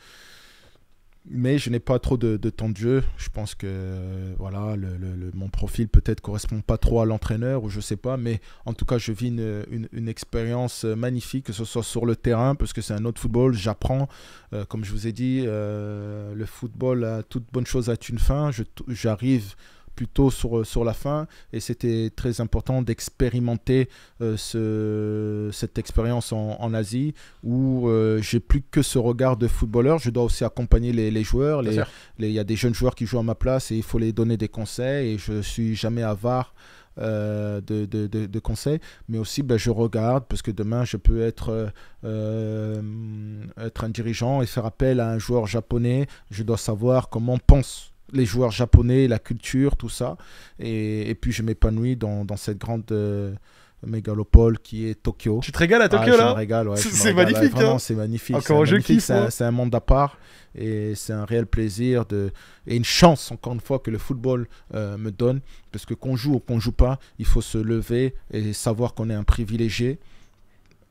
Mais je n'ai pas trop de, de, temps de jeu. Je pense que euh, voilà, le, le, mon profil peut-être correspond pas trop à l'entraîneur ou je sais pas. Mais en tout cas, je vis une, une, expérience euh, magnifique, que ce soit sur le terrain, parce que c'est un autre football. J'apprends, comme je vous ai dit, le football, toute bonne chose a une fin. J'arrive plutôt sur, sur la fin et c'était très important d'expérimenter euh, ce, cette expérience en, Asie où euh, j'ai plus que ce regard de footballeur, je dois aussi accompagner les, joueurs, il y a des jeunes joueurs qui jouent à ma place et il faut les donner des conseils et je suis jamais avare. Euh, de, conseils, mais aussi ben, je regarde parce que demain je peux être, être un dirigeant et faire appel à un joueur japonais. Je dois savoir comment on pense les joueurs japonais, la culture, tout ça. Et, puis je m'épanouis dans, cette grande euh, mégalopole qui est Tokyo. Tu te régales à ah, Tokyo là régale, hein. C'est magnifique. Vraiment, c'est magnifique. C'est un, monde à part et c'est un réel plaisir de... et une chance encore une fois que le football euh, me donne parce que qu'on joue ou qu'on joue pas, il faut se lever et savoir qu'on est un privilégié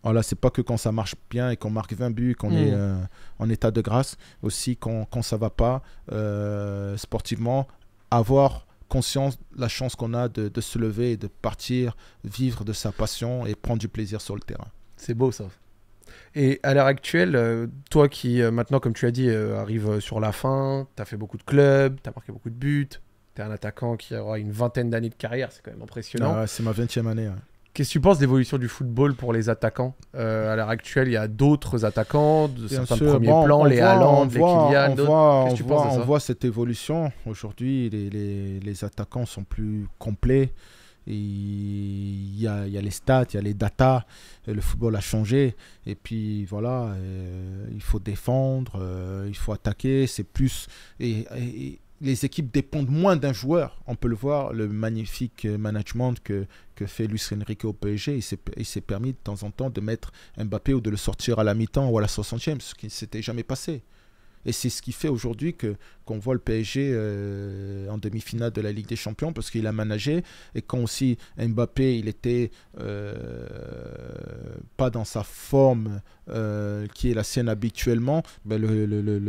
ce oh c'est pas que quand ça marche bien et qu'on marque 20 buts, qu'on mm. est euh, en état de grâce, aussi quand, quand ça va pas euh, sportivement, avoir conscience la chance qu'on a de, se lever et de partir, vivre de sa passion et prendre du plaisir sur le terrain. C'est beau ça. Et à l'heure actuelle, euh, toi qui maintenant, comme tu as dit, arrive sur la fin, tu as fait beaucoup de clubs, tu as marqué beaucoup de buts, tu es un attaquant qui aura une vingtaine d'années de carrière, c'est quand même impressionnant. Ah c'est ma 20e année. Qu'est-ce que tu penses de l'évolution du football pour les attaquants euh, À l'heure actuelle, il y a d'autres attaquants, certains premiers plans, les Haaland, les Kylian, d'autres. Qu'est-ce que tu penses de ça On voit cette évolution. Aujourd'hui, les, attaquants sont plus complets. Il y, a, les stats, il y a les data, le football a changé. Et puis voilà, euh, il faut défendre, euh, il faut attaquer, c'est plus les équipes dépendent moins d'un joueur. On peut le voir, le magnifique euh, management que, fait Luis Enrique au PSG. Il s'est permis de temps en temps de mettre Mbappé ou de le sortir à la mi-temps ou à la 60e, ce qui ne s'était jamais passé. Et c'est ce qui fait aujourd'hui que qu'on voit le PSG euh, en demi-finale de la Ligue des Champions parce qu'il a managé. Et quand aussi Mbappé, il était euh, pas dans sa forme euh, qui est la sienne habituellement, ben le, le, le,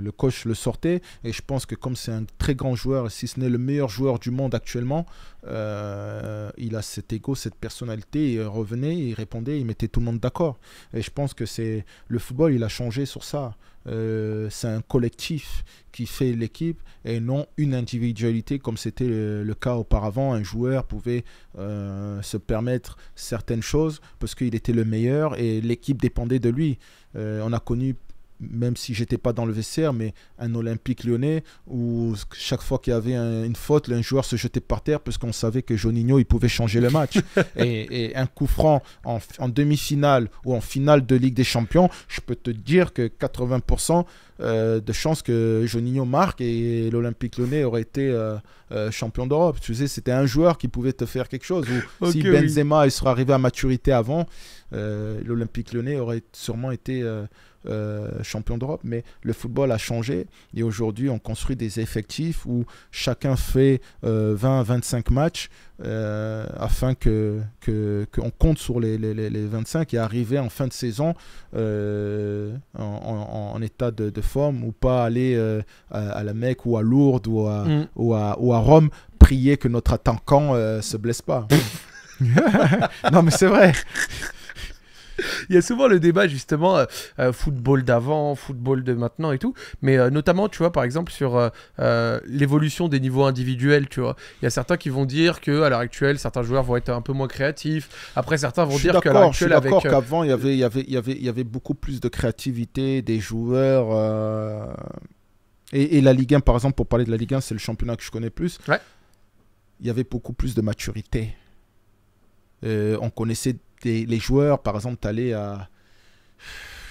le, coach le sortait. Et je pense que comme c'est un très grand joueur, si ce n'est le meilleur joueur du monde actuellement, il a cet ego, cette personnalité. Il revenait, il répondait, il mettait tout le monde d'accord. Et je pense que c'est le football, il a changé sur ça. c'est un collectif qui fait l'équipe et non une individualité comme c'était le, cas auparavant. Un joueur pouvait euh, se permettre certaines choses parce qu'il était le meilleur et l'équipe dépendait de lui. Euh, on a connu même si j'étais pas dans le VCR mais un Olympique lyonnais où chaque fois qu'il y avait une faute, un joueur se jetait par terre parce qu'on savait que Joninho il pouvait changer le match. et, un coup franc en, en demi-finale ou en finale de Ligue des Champions, je peux te dire que 80% euh, de chance que Joninho marque et l'Olympique Lyonnais aurait été euh, euh, champion d'Europe. Tu sais, c'était un joueur qui pouvait te faire quelque chose. si Benzema il serait arrivé à maturité avant, l'Olympique Lyonnais aurait sûrement été euh, champion d'Europe, mais le football a changé et aujourd'hui on construit des effectifs où chacun fait 20 euh, 25 matchs euh, afin que qu'on compte sur les, les, les, 25 et arriver en fin de saison en, état de, forme ou pas aller à, la Mecque ou à Lourdes mm. ou à, ou, à, Rome prier que notre attaquant se blesse pas. non mais c'est vrai il y a souvent le débat justement euh, euh, football d'avant, football de maintenant et tout. Mais euh, notamment, tu vois, par exemple sur l'évolution des niveaux individuels, tu vois. Il y a certains qui vont dire que à l'heure actuelle, certains joueurs vont être un peu moins créatifs. Après, certains vont dire qu'à l'heure actuelle, je suis qu'avant, il y avait, il y avait, il y avait, il y avait beaucoup plus de créativité des joueurs. Et, la Ligue 1, par exemple, pour parler de la Ligue 1, c'est le championnat que je connais plus. Il y avait beaucoup plus de maturité. on connaissait les joueurs, par exemple, tu allais à.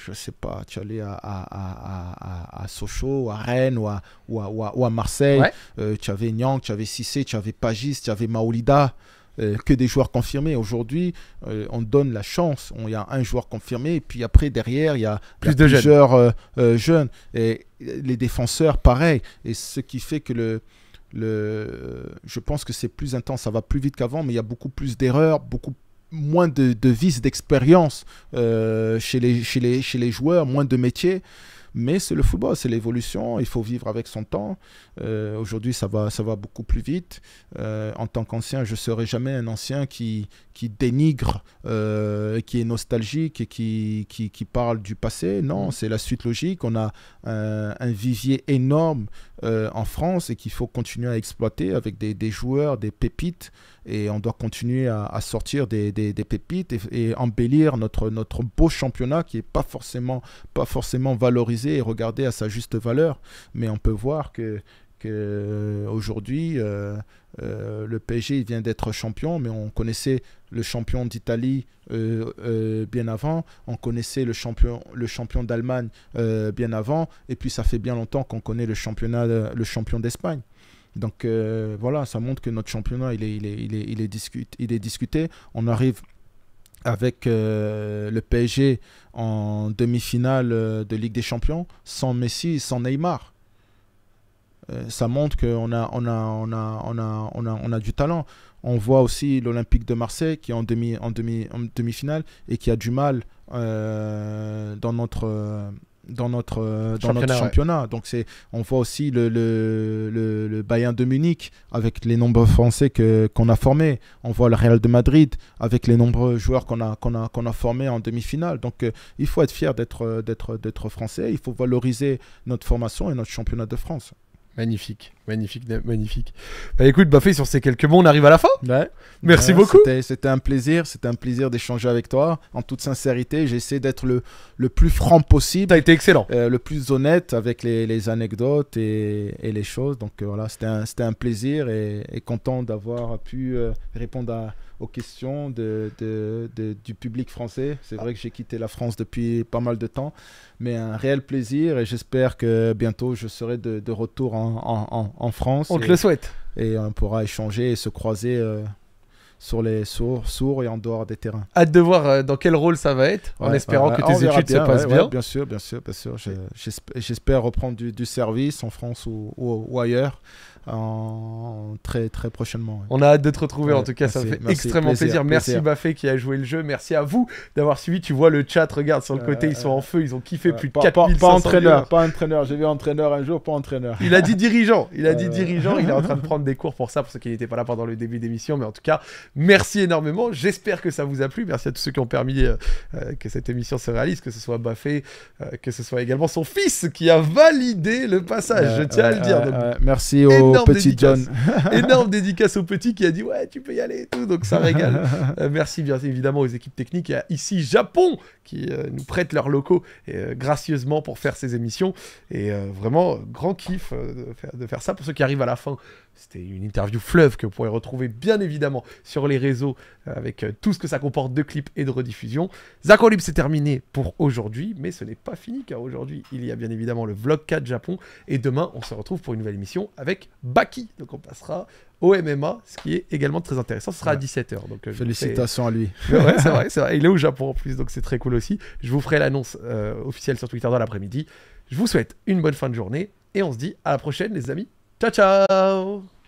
Je sais pas, tu allais à, à, à, Sochaux, à Rennes ou à, ou ou Marseille. Euh, tu avais Nyang, tu avais Sissé, tu avais Pagis, tu avais Maolida. Euh, que des joueurs confirmés. Aujourd'hui, euh, on donne la chance. Il y a un joueur confirmé, et puis après, derrière, il y a, Plus de plusieurs jeunes. jeunes. Et les défenseurs, pareil. Et ce qui fait que le, le, je pense que c'est plus intense, ça va plus vite qu'avant, mais il y a beaucoup plus d'erreurs, beaucoup moins de, de vices d'expérience euh, chez, les, les, chez les joueurs, moins de métiers. Mais c'est le football, c'est l'évolution, il faut vivre avec son temps. Euh, aujourd'hui, ça va, ça va beaucoup plus vite. Euh, en tant qu'ancien, je ne serai jamais un ancien qui, qui dénigre, euh, qui est nostalgique et qui, qui, qui parle du passé. Non, mm. c'est la suite logique. On a un, vivier énorme en France et qu'il faut continuer à exploiter avec des, des, joueurs, des pépites. Et on doit continuer à, sortir des, des, des pépites et, embellir notre, notre beau championnat qui n'est pas forcément, pas forcément valorisé et regardé à sa juste valeur. Mais on peut voir que euh, aujourd'hui, euh, euh, le PSG vient d'être champion, mais on connaissait le champion d'Italie bien avant, on connaissait le champion, le champion d'Allemagne bien avant, et puis ça fait bien longtemps qu'on connaît le, championnat, le champion d'Espagne. Donc voilà, ça montre que notre championnat, il est, il est, il discuté, On arrive avec le PSG en demi-finale de Ligue des Champions, sans Messi, sans Neymar. Euh, ça montre qu'on a, on a, on a, on a, on a, on a du talent. On voit aussi l'Olympique de Marseille qui est en, demi, en, demi, en demi-finale et qui a du mal euh, dans notre dans notre euh, dans championnat, notre championnat. Donc c'est on voit aussi le, le, le, Bayern de Munich avec les nombreux Français que qu'on a formés. On voit le Real de Madrid avec les nombreux joueurs qu'on a qu'on a qu'on a formés en demi-finale. Donc il faut être fier d'être d'être d'être français. Il faut valoriser notre formation et notre championnat de France. Magnifique, magnifique, magnifique. Bah écoute, Bafé, sur ces quelques mots, on arrive à la fin. Ouais. Merci beaucoup. C'était un plaisir, c'était un plaisir d'échanger avec toi. En toute sincérité, j'essaie d'être le, le plus franc possible. T'as été excellent. Euh, le plus honnête avec les, anecdotes et, et, les choses. Donc euh, voilà, c'était un, un, plaisir et, content d'avoir pu euh, répondre à aux questions de, du public français. C'est vrai que j'ai quitté la France depuis pas mal de temps, mais un réel plaisir et j'espère que bientôt je serai de, retour en, France. On te le souhaite. Et on pourra échanger et se croiser. Euh, sur les sourds, sourds et en dehors des terrains. Hâte de voir euh, dans quel rôle ça va être, en espérant bah, que tes études se passent bien. bien sûr, bien sûr, bien sûr. J'espère reprendre du, service en France ou ailleurs en, très très prochainement. On a hâte de te retrouver en tout cas, ça fait extrêmement plaisir. Merci plaisir. qui a joué le jeu, merci à vous d'avoir suivi. Tu vois le chat, regarde sur le côté, ils sont en euh, feu, ils ont kiffé plus de 4000 Pas, pas entraîneur, pas entraîneur. J'ai vu entraîneur un jour, pas entraîneur. Il a dit dirigeant, il a dit dirigeant. Il est en train de prendre des cours pour ça, pour ceux qui n'étaient pas là pendant le début d'émission. Mais en tout cas, merci énormément. J'espère que ça vous a plu. Merci à tous ceux qui ont permis euh, euh, que cette émission se réalise, que ce soit Baffé, que ce soit également son fils qui a validé le passage. je tiens à le dire. merci aux énorme petit dédicace. John. énorme dédicace au petit qui a dit ouais, tu peux y aller tout. Donc ça régale. Euh, merci bien évidemment aux équipes techniques. ici Japon qui euh, nous prêtent leurs locaux euh, gracieusement pour faire ces émissions. Et vraiment, grand kiff de, faire, ça. Pour ceux qui arrivent à la fin, c'était une interview fleuve que vous pourrez retrouver bien évidemment sur les réseaux euh, avec euh, tout ce que ça comporte de clips et de rediffusions. Zach Libre c'est terminé pour aujourd'hui, mais ce n'est pas fini car aujourd'hui il y a bien évidemment le vlog 4 Japon et demain on se retrouve pour une nouvelle émission avec Baki. Donc on passera au MMA, ce qui est également très intéressant. Ce sera à 17h. Donc, euh, Félicitations à lui. c'est vrai, Il est au Japon en plus, donc c'est très cool aussi. Je vous ferai l'annonce officielle sur Twitter dans l'après-midi. Je vous souhaite une bonne fin de journée et on se dit à la prochaine les amis. Chao, chao.